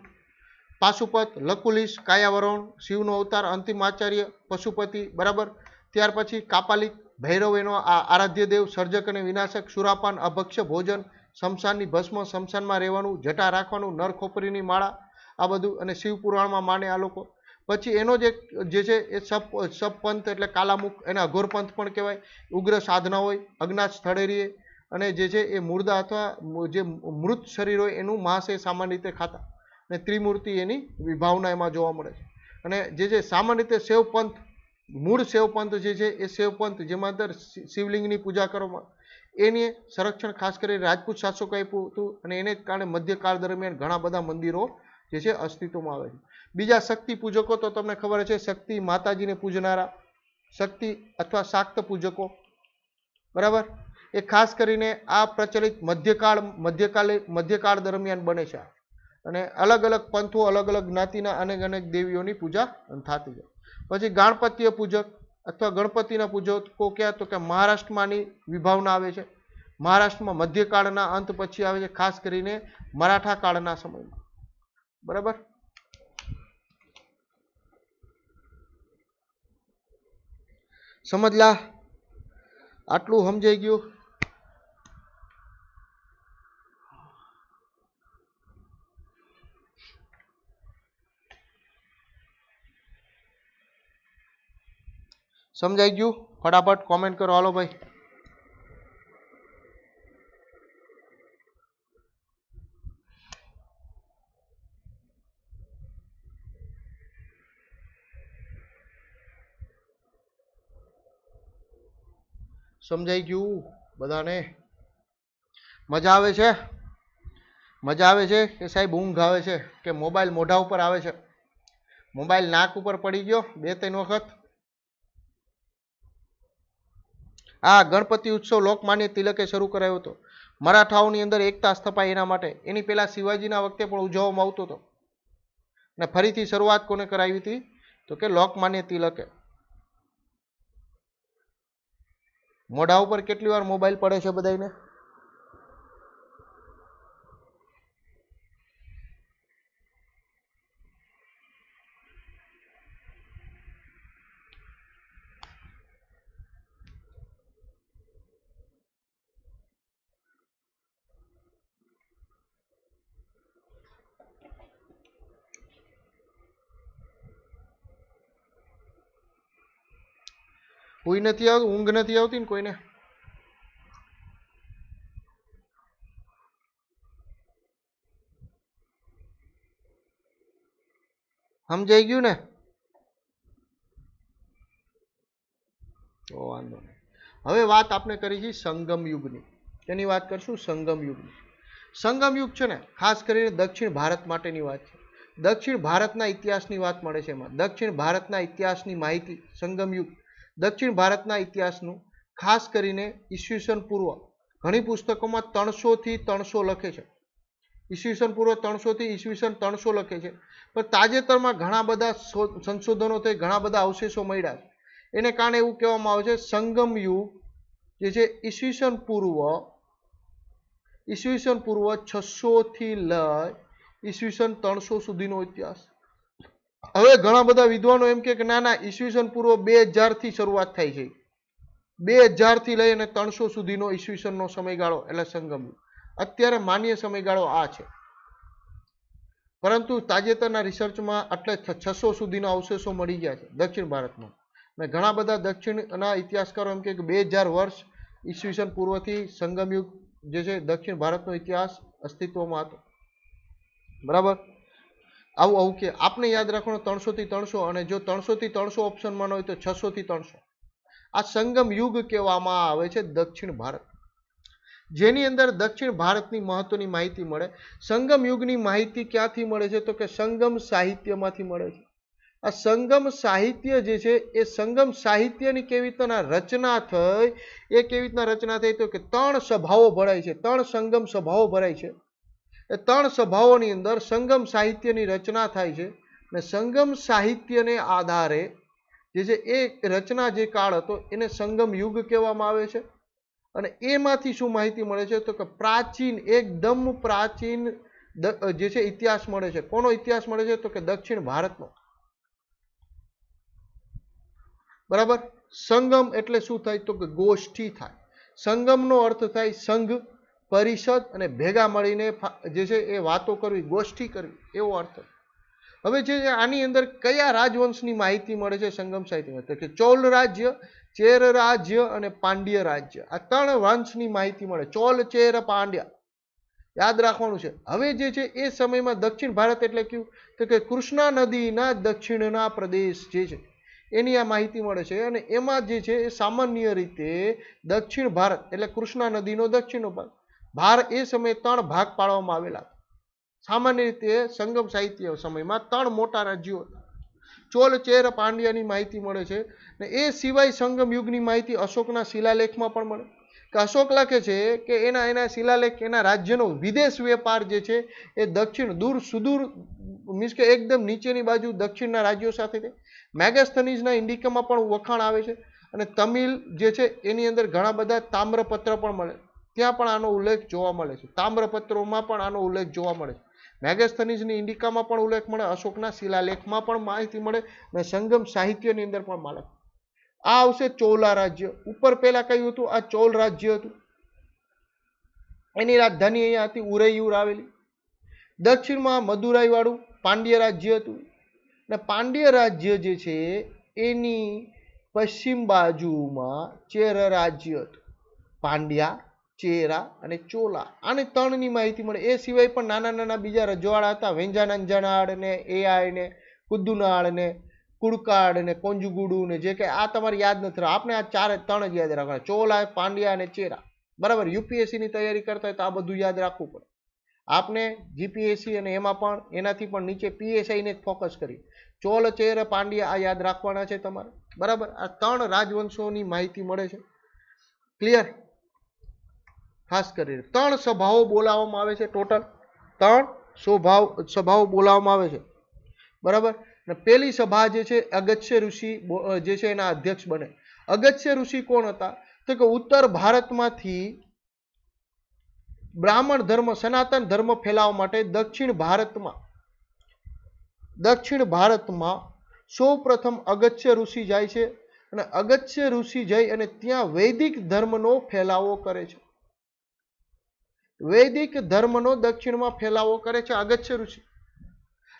પાશુપત લકુલિશ કાયાવરણ શિવનો અવતાર અંતિમ આચાર્ય પશુપતિ બરાબર ત્યાર પછી કાપાલિક ભૈરવ એનો આ આરાધ્ય દેવ સર્જક અને વિનાશક સુરાપાન અભક્ષ્ય ભોજન શમશાનની ભસ્મ શમશાનમાં રહેવાનું જટા રાખવાનું નર ખોપરીની માળા આ બધું અને શિવપુરાણમાં માને આ લોકો પછી એનો જે જે છે એ સપ સપપંથ એટલે કાલામુખ એને અઘોરપંથ પણ કહેવાય ઉગ્ર સાધના હોય અજ્ઞાત સ્થળે રહીએ અને જે છે એ મુર્દા અથવા જે મૃત શરીર હોય એનું એ સામાન્ય રીતે ખાતા અને ત્રિમૂર્તિ એની વિભાવના એમાં જોવા મળે છે અને જે જે સામાન્ય રીતે શૈવપંથ મૂળ શૈવપંથ જે છે એ શૈવપંથ જેમાં અંદર શિવલિંગની પૂજા કરવામાં એને સંરક્ષણ ખાસ કરી રાજપૂત શાસકો આપ્યું હતું અને એને કારણે મધ્યકાળ દરમિયાન ઘણા બધા મંદિરો જે છે અસ્તિત્વમાં આવે છે બીજા શક્તિ પૂજકો તો તમને ખબર છે શક્તિ માતાજીને પૂજનારા શક્તિ અથવા શાક્ત પૂજકો બરાબર એ ખાસ કરીને આ પ્રચલિત મધ્યકાળ મધ્યકાલે મધ્યકાળ દરમિયાન બને છે અને અલગ અલગ પંથો અલગ અલગ જ્ઞાતિના અનેક અનેક દેવીઓની પૂજા થતી જાય પછી ગણપતિય પૂજક અથવા ગણપતિના પૂજકો ક્યાં તો કે મહારાષ્ટ્રમાંની વિભાવના આવે છે મહારાષ્ટ્રમાં મધ્યકાળના અંત પછી આવે છે ખાસ કરીને મરાઠા કાળના સમયમાં બરાબર સમજલા આટલું સમજાઈ ગયું સમજાઈ ગયું ફટાફટ કોમેન્ટ કરો હાલો ભાઈ સમજાઈ ગયું બધાને મજા આવે છે મજા આવે છે કે સાહેબ ઊંઘ આવે છે કે મોબાઈલ મોઢા ઉપર આવે છે મોબાઈલ નાક ઉપર પડી ગયો બે ત્રણ વખત આ ગણપતિ ઉત્સવ લોકમાન્ય તિલકે શરૂ કરાયો હતો મરાઠાઓની અંદર એકતા સ્થપાય એના માટે એની પહેલાં શિવાજીના વખતે પણ ઉજવવામાં આવતો હતો અને ફરીથી શરૂઆત કોને કરાવી હતી તો કે લોકમાન્ય તિલકે મોઢા ઉપર કેટલી વાર મોબાઈલ પડે છે બધાને કોઈ નથી આવતું ઊંઘ નથી આવતી ને કોઈને સમજાઈ ગયું ને વાંધો નહીં હવે વાત આપણે કરી છે સંગમ યુગની તેની વાત કરશું સંગમ યુગની સંગમ યુગ છે ને ખાસ કરીને દક્ષિણ ભારત માટેની વાત છે દક્ષિણ ભારતના ઇતિહાસની વાત મળે છે એમાં દક્ષિણ ભારતના ઇતિહાસની માહિતી સંગમ યુગ દક્ષિણ ભારતના ઇતિહાસનું ખાસ કરીને ઈસવીસન પૂર્વ ઘણી પુસ્તકોમાં ત્રણસોથી ત્રણસો લખે છે ઈસવીસન પૂર્વ ત્રણસોથી ઈસવીસન ત્રણસો લખે છે પણ તાજેતરમાં ઘણા બધા સંશોધનો થઈ ઘણા બધા અવશેષો મળ્યા છે એને કારણે એવું કહેવામાં આવે છે સંગમ યુગ જે છે ઈસવીસન પૂર્વ ઈસવીસન પૂર્વ છસોથી લઈ ઈસવીસન ત્રણસો સુધીનો ઇતિહાસ હવે ઘણા બધા વિદ્વાનો એમ કે ના ના ઈસવીસન પૂર્વ બે થી શરૂઆત થાય છે બે થી લઈ અને ત્રણસો સુધીનો ઈસવીસનનો સમયગાળો એટલે સંગમ અત્યારે માન્ય સમયગાળો આ છે પરંતુ તાજેતરના રિસર્ચમાં એટલે છસો સુધીના અવશેષો મળી ગયા છે દક્ષિણ ભારતમાં અને ઘણા બધા દક્ષિણના ઇતિહાસકારો એમ કે બે હજાર વર્ષ ઈસવીસન પૂર્વથી સંગમયુગ જે છે દક્ષિણ ભારતનો ઇતિહાસ અસ્તિત્વમાં હતો બરાબર આવું આવું કે આપને યાદ રાખવાનું ત્રણસોથી ત્રણસો અને જો ત્રણસોથી ત્રણસો ઓપ્શનમાં હોય તો છસોથી ત્રણસો આ સંગમ યુગ કહેવામાં આવે છે દક્ષિણ ભારત જેની અંદર દક્ષિણ ભારતની મહત્વની માહિતી મળે સંગમ યુગની માહિતી ક્યાંથી મળે છે તો કે સંગમ સાહિત્યમાંથી મળે છે આ સંગમ સાહિત્ય જે છે એ સંગમ સાહિત્યની કેવી રીતના રચના થઈ એ કેવી રીતના રચના થઈ તો કે ત્રણ સભાઓ ભરાય છે ત્રણ સંગમ સભાઓ ભરાય છે એ ત્રણ સભાઓની અંદર સંગમ સાહિત્યની રચના થાય છે ને સંગમ સાહિત્યને આધારે જે છે એ રચના જે કાળ હતો એને સંગમ યુગ કહેવામાં આવે છે અને એમાંથી શું માહિતી મળે છે તો કે પ્રાચીન એકદમ પ્રાચીન જે છે ઇતિહાસ મળે છે કોનો ઇતિહાસ મળે છે તો કે દક્ષિણ ભારતનો બરાબર સંગમ એટલે શું થાય તો કે ગોષ્ઠી થાય સંગમનો અર્થ થાય સંઘ પરિષદ અને ભેગા મળીને જે છે એ વાતો કરવી ગોષ્ઠી કરવી એવો અર્થ હવે જે આની અંદર કયા રાજવંશની માહિતી મળે છે સંગમ સાહિત્યમાં તો કે ચોલ રાજ્ય ચેર રાજ્ય અને પાંડ્ય રાજ્ય આ ત્રણ વંશની માહિતી મળે ચોલ ચેર પાંડ્યા યાદ રાખવાનું છે હવે જે છે એ સમયમાં દક્ષિણ ભારત એટલે કયું તો કે કૃષ્ણા નદીના દક્ષિણના પ્રદેશ જે છે એની આ માહિતી મળે છે અને એમાં જે છે એ સામાન્ય રીતે દક્ષિણ ભારત એટલે કૃષ્ણા નદીનો દક્ષિણનો ભાગ ભાર એ સમયે ત્રણ ભાગ પાડવામાં આવેલા સામાન્ય રીતે સંગમ સાહિત્ય સમયમાં ત્રણ મોટા રાજ્યો ચોલ ચેર પાંડ્યાની માહિતી મળે છે ને એ સિવાય સંગમ યુગની માહિતી અશોકના શિલાલેખમાં પણ મળે કે અશોક લખે છે કે એના એના શિલાલેખ એના રાજ્યનો વિદેશ વેપાર જે છે એ દક્ષિણ દૂર સુદૂર મીન્સ કે એકદમ નીચેની બાજુ દક્ષિણના રાજ્યો સાથે છે મેગાસ્થનીઝના ઇન્ડિકામાં પણ વખાણ આવે છે અને તમિલ જે છે એની અંદર ઘણા બધા તામ્રપત્ર પણ મળે ત્યાં પણ આનો ઉલ્લેખ જોવા મળે છે તામ્રપત્રોમાં પણ આનો ઉલ્લેખ જોવા મળે છે મેગેસ્થનીઝની ઇન્ડિકામાં પણ ઉલ્લેખ મળે અશોકના શિલાલેખમાં પણ માહિતી મળે અને સંગમ સાહિત્યની અંદર પણ મળે આ આવશે ચોલા રાજ્ય ઉપર પહેલા કહ્યું હતું આ ચોલ રાજ્ય હતું એની રાજધાની અહીંયા હતી ઉરૈયુર આવેલી દક્ષિણમાં મદુરાઈવાળું પાંડ્ય રાજ્ય હતું અને પાંડ્ય રાજ્ય જે છે એની પશ્ચિમ બાજુમાં ચેર રાજ્ય હતું પાંડ્યા ચેરા અને ચોલા આને ત્રણની માહિતી મળે એ સિવાય પણ નાના નાના બીજા રજવાડા હતા વેંજાનંજનાળ ને એઆઈ ને કુદ્દુનાળ ને કુડકાડ ને કોંજુગુડુ ને જે કે આ તમારે યાદ નથી આપણે આ ચાર ત્રણ જ યાદ રાખવાના ચોલા પાંડ્યા અને ચેરા બરાબર યુપીએસસીની તૈયારી કરતા હોય તો આ બધું યાદ રાખવું પડે આપને જીપીએસસી અને એમાં પણ એનાથી પણ નીચે પીએસઆઈને જ ફોકસ કરીએ ચોલ ચેર પાંડ્યા આ યાદ રાખવાના છે તમારે બરાબર આ ત્રણ રાજવંશોની માહિતી મળે છે ક્લિયર ખાસ કરીને ત્રણ સભાઓ બોલાવવામાં આવે છે ટોટલ ત્રણ સ્વભાવ સભાઓ બોલાવવામાં આવે છે બરાબર ને પહેલી સભા જે છે અગત્ય ઋષિ જે છે એના અધ્યક્ષ બને અગત્ય ઋષિ કોણ હતા તો કે ઉત્તર ભારતમાંથી બ્રાહ્મણ ધર્મ સનાતન ધર્મ ફેલાવવા માટે દક્ષિણ ભારતમાં દક્ષિણ ભારતમાં સૌ પ્રથમ અગત્ય ઋષિ જાય છે અને અગત્ય ઋષિ જઈ અને ત્યાં વૈદિક ધર્મનો ફેલાવો કરે છે વૈદિક ધર્મનો દક્ષિણમાં ફેલાવો કરે છે અગત્ય ઋષિ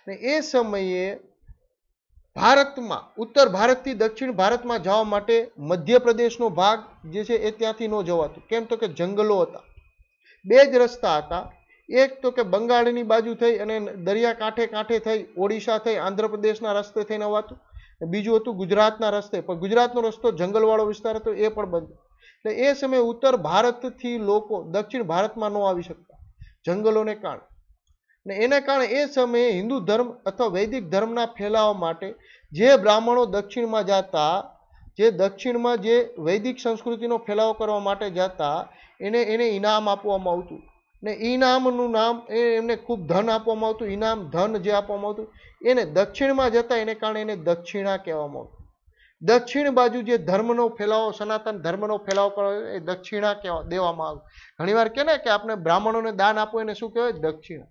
ને એ સમયે ભારતમાં ઉત્તર ભારતથી દક્ષિણ ભારતમાં જવા માટે મધ્યપ્રદેશનો ભાગ જે છે એ ત્યાંથી ન જવાતું કેમ તો કે જંગલો હતા બે જ રસ્તા હતા એક તો કે બંગાળની બાજુ થઈ અને દરિયા કાંઠે કાંઠે થઈ ઓડિશા થઈ આંધ્રપ્રદેશના રસ્તે થઈને અવાતું બીજું હતું ગુજરાતના રસ્તે પણ ગુજરાતનો રસ્તો જંગલવાળો વિસ્તાર હતો એ પણ બંધ એટલે એ સમયે ઉત્તર ભારતથી લોકો દક્ષિણ ભારતમાં ન આવી શકતા જંગલોને કારણે ને એને કારણે એ સમયે હિન્દુ ધર્મ અથવા વૈદિક ધર્મના ફેલાવા માટે જે બ્રાહ્મણો દક્ષિણમાં જતા જે દક્ષિણમાં જે વૈદિક સંસ્કૃતિનો ફેલાવો કરવા માટે જતા એને એને ઇનામ આપવામાં આવતું ને ઇનામનું નામ એ એમને ખૂબ ધન આપવામાં આવતું ઇનામ ધન જે આપવામાં આવતું એને દક્ષિણમાં જતા એને કારણે એને દક્ષિણા કહેવામાં આવતું દક્ષિણ બાજુ જે ધર્મનો ફેલાવો સનાતન ધર્મનો ફેલાવો કરો એ દક્ષિણા કહેવા દેવામાં આવે ઘણીવાર કહે ને કે આપણે બ્રાહ્મણોને દાન આપો એને શું કહેવાય દક્ષિણા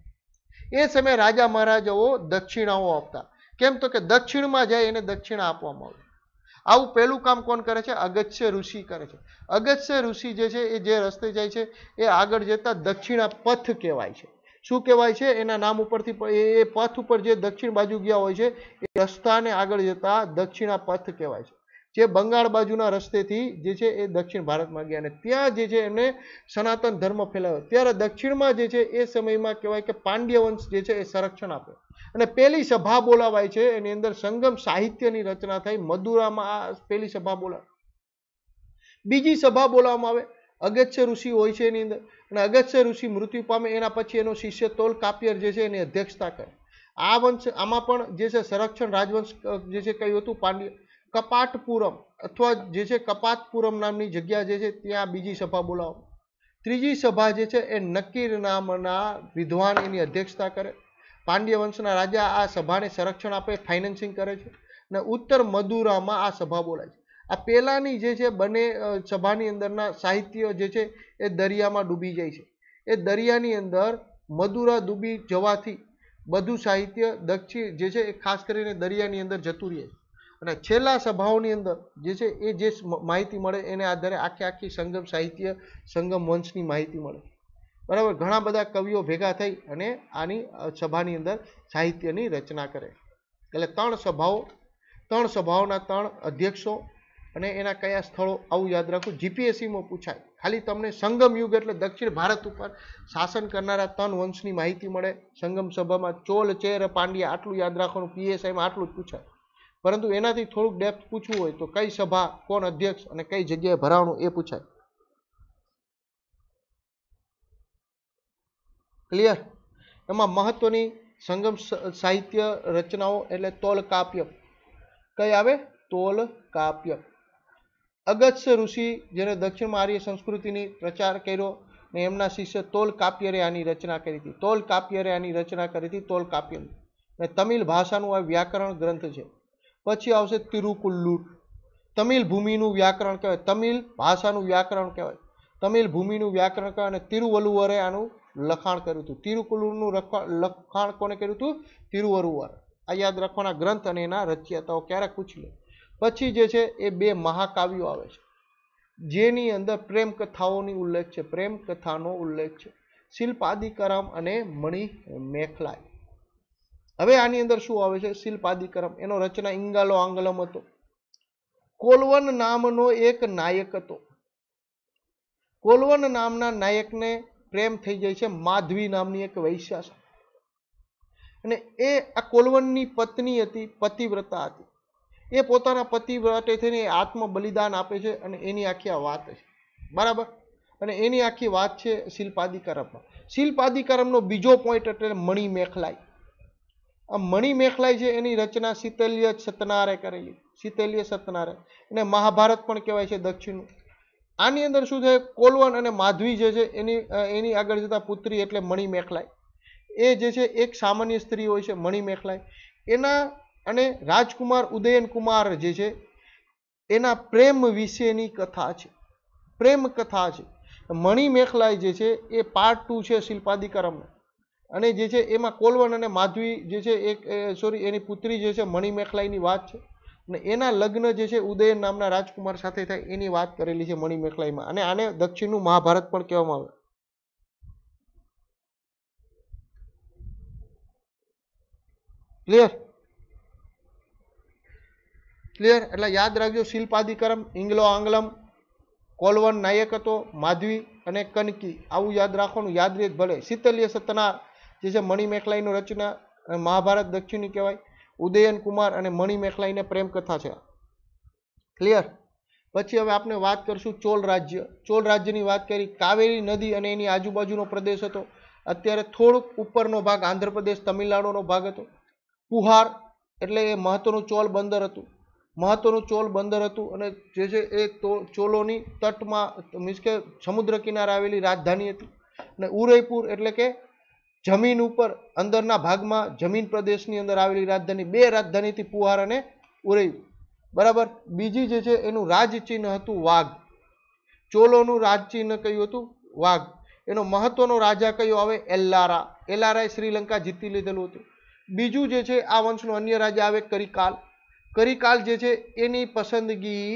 એ સમયે રાજા મહારાજાઓ દક્ષિણાઓ આપતા કેમ તો કે દક્ષિણમાં જાય એને દક્ષિણા આપવામાં આવે આવું પહેલું કામ કોણ કરે છે અગત્ય ઋષિ કરે છે અગત્ય ઋષિ જે છે એ જે રસ્તે જાય છે એ આગળ જતા દક્ષિણા પથ કહેવાય છે શું કહેવાય છે એના નામ ઉપરથી એ પથ ઉપર જે દક્ષિણ બાજુ ગયા હોય છે એ રસ્તાને આગળ જતા દક્ષિણા પથ કહેવાય છે જે બંગાળ બાજુના રસ્તેથી જે છે એ દક્ષિણ ભારતમાં ગયા અને ત્યાં જે છે એમને સનાતન ધર્મ ફેલાવ્યો ત્યારે દક્ષિણમાં જે છે એ સમયમાં કહેવાય કે પાંડ્ય વંશ જે છે એ સંરક્ષણ આપે અને પહેલી સભા બોલાવાય છે એની અંદર સંગમ સાહિત્યની રચના થઈ મદુરામાં આ પહેલી સભા બોલાવે બીજી સભા બોલાવવામાં આવે અગત્ય ઋષિ હોય છે એની અંદર અને અગત્ય ઋષિ મૃત્યુ પામે એના પછી એનો શિષ્ય તોલ કાપ્યર જે છે એની અધ્યક્ષતા કરે આ વંશ આમાં પણ જે છે સંરક્ષણ રાજવંશ જે છે કહ્યું હતું પાંડ્ય કપાટપુરમ અથવા જે છે કપાતપુરમ નામની જગ્યા જે છે ત્યાં બીજી સભા બોલાવો ત્રીજી સભા જે છે એ નકીર નામના વિદ્વાન એની અધ્યક્ષતા કરે પાંડ્ય વંશના રાજા આ સભાને સંરક્ષણ આપે ફાઇનાન્સિંગ કરે છે અને ઉત્તર મદુરામાં આ સભા બોલાય છે આ પહેલાંની જે છે બંને સભાની અંદરના સાહિત્ય જે છે એ દરિયામાં ડૂબી જાય છે એ દરિયાની અંદર મદુરા ડૂબી જવાથી બધું સાહિત્ય દક્ષિણ જે છે એ ખાસ કરીને દરિયાની અંદર જતું રહે અને છેલ્લા સભાઓની અંદર જે છે એ જે માહિતી મળે એને આધારે આખી આખી સંગમ સાહિત્ય સંગમ વંશની માહિતી મળે બરાબર ઘણા બધા કવિઓ ભેગા થઈ અને આની સભાની અંદર સાહિત્યની રચના કરે એટલે ત્રણ સભાઓ ત્રણ સભાઓના ત્રણ અધ્યક્ષો અને એના કયા સ્થળો આવું યાદ રાખવું જીપીએસસીમાં પૂછાય ખાલી તમને સંગમ યુગ એટલે દક્ષિણ ભારત ઉપર શાસન કરનારા તન વંશની માહિતી મળે સંગમ સભામાં ચોલ ચેર પાંડ્યા આટલું યાદ રાખવાનું પીએસઆઈમાં આટલું જ પૂછાય પરંતુ એનાથી થોડુંક ડેપ્થ પૂછવું હોય તો કઈ સભા કોણ અધ્યક્ષ અને કઈ જગ્યાએ ભરાવણું એ પૂછાય ક્લિયર એમાં મહત્વની સંગમ સાહિત્ય રચનાઓ એટલે તોલ કાપ્ય કઈ આવે તોલ કાપ્ય અગત્ય ઋષિ જેણે દક્ષિણ આર્ય સંસ્કૃતિની પ્રચાર કર્યો ને એમના શિષ્ય તોલ કાપ્યરે આની રચના કરી હતી તોલ કાપ્યરે આની રચના કરી હતી તોલ કાપ્યર ને તમિલ ભાષાનું આ વ્યાકરણ ગ્રંથ છે પછી આવશે તિરુકુલ્લુર તમિલ ભૂમિનું વ્યાકરણ કહેવાય તમિલ ભાષાનું વ્યાકરણ કહેવાય તમિલ ભૂમિનું વ્યાકરણ કહેવાય અને તિરુવલ્લુવરે આનું લખાણ કર્યું હતું તિરુકુલ્લુરનું લખાણ કોને કર્યું હતું તિરુવરુવર આ યાદ રાખવાના ગ્રંથ અને એના રચયતાઓ ક્યારેક પૂછી લે પછી જે છે એ બે મહાકાવ્યો આવે છે જેની અંદર પ્રેમ કથાઓની ઉલ્લેખ છે પ્રેમ કથાનો ઉલ્લેખ છે શિલ્પાદિકરમ અને મણિ મેખલાય હવે આની અંદર શું આવે છે શિલ્પાદિકરમ એનો રચના ઇંગાલો આંગલમ હતો કોલવન નામનો એક નાયક હતો કોલવન નામના નાયકને પ્રેમ થઈ જાય છે માધવી નામની એક વૈશ્યા અને એ આ કોલવનની પત્ની હતી પતિવ્રતા હતી એ પોતાના પતિ માટે થઈને આત્મ બલિદાન આપે છે અને એની આખી આ વાત છે બરાબર અને એની આખી વાત છે શિલ્પાધિકારમમાં શિલ્પાધિકારમનો બીજો પોઈન્ટ એટલે મણિમેખલાઈ આ મણિમેખલાઈ છે એની રચના શીતલ્ય સતનારે કરેલી શીતલ્ય સતનારે અને મહાભારત પણ કહેવાય છે દક્ષિણ આની અંદર શું છે કોલવન અને માધવી જે છે એની એની આગળ જતા પુત્રી એટલે મણિમેખલાઈ એ જે છે એક સામાન્ય સ્ત્રી હોય છે મણિમેખલાઈ એના અને રાજકુમાર ઉદયનકુમાર જે છે એના પ્રેમ વિશેની કથા છે પ્રેમ કથા છે મણિમેખલાઈ જે છે એ પાર્ટ ટુ છે શિલ્પાદિકારમનો અને જે છે એમાં કોલવન અને માધવી જે છે એક સોરી એની પુત્રી જે છે મણિમેખલાઈની વાત છે અને એના લગ્ન જે છે ઉદયન નામના રાજકુમાર સાથે થાય એની વાત કરેલી છે મણિમેખલાઈમાં અને આને દક્ષિણનું મહાભારત પણ કહેવામાં આવે ક્લિયર ક્લિયર એટલે યાદ રાખજો શિલ્પાધિકરમ ઇંગ્લો આંગલમ કોલવન નાયક હતો માધવી અને કનકી આવું યાદ રાખવાનું યાદ રીત ભલે શીતલ્ય સતનાર જે છે મણિમેખલાઈનું રચના અને મહાભારત દક્ષિણી કહેવાય ઉદયન કુમાર અને મણિમેખલાઈને પ્રેમ કથા છે ક્લિયર પછી હવે આપણે વાત કરશું ચોલ રાજ્ય ચોલ રાજ્યની વાત કરી કાવેરી નદી અને એની આજુબાજુનો પ્રદેશ હતો અત્યારે થોડુંક ઉપરનો ભાગ આંધ્રપ્રદેશ તમિલનાડુનો ભાગ હતો પુહાર એટલે એ મહત્વનું ચોલ બંદર હતું મહત્વનું ચોલ બંદર હતું અને જે છે એ ચોલોની તટમાં મીન્સ કે સમુદ્ર કિનારે આવેલી રાજધાની હતી અને ઉરયપુર એટલે કે જમીન ઉપર અંદરના ભાગમાં જમીન પ્રદેશની અંદર આવેલી રાજધાની બે રાજધાનીથી પુહાર અને ઉરૈયુર બરાબર બીજી જે છે એનું રાજચિહ્ન હતું વાઘ ચોલોનું રાજચિહ્ન કયું હતું વાઘ એનો મહત્વનો રાજા કયો આવે એલ્લારા એલ્લારાએ શ્રીલંકા જીતી લીધેલું હતું બીજું જે છે આ વંશનો અન્ય રાજા આવે કરિકાલ કરિકાલ જે છે એની પસંદગી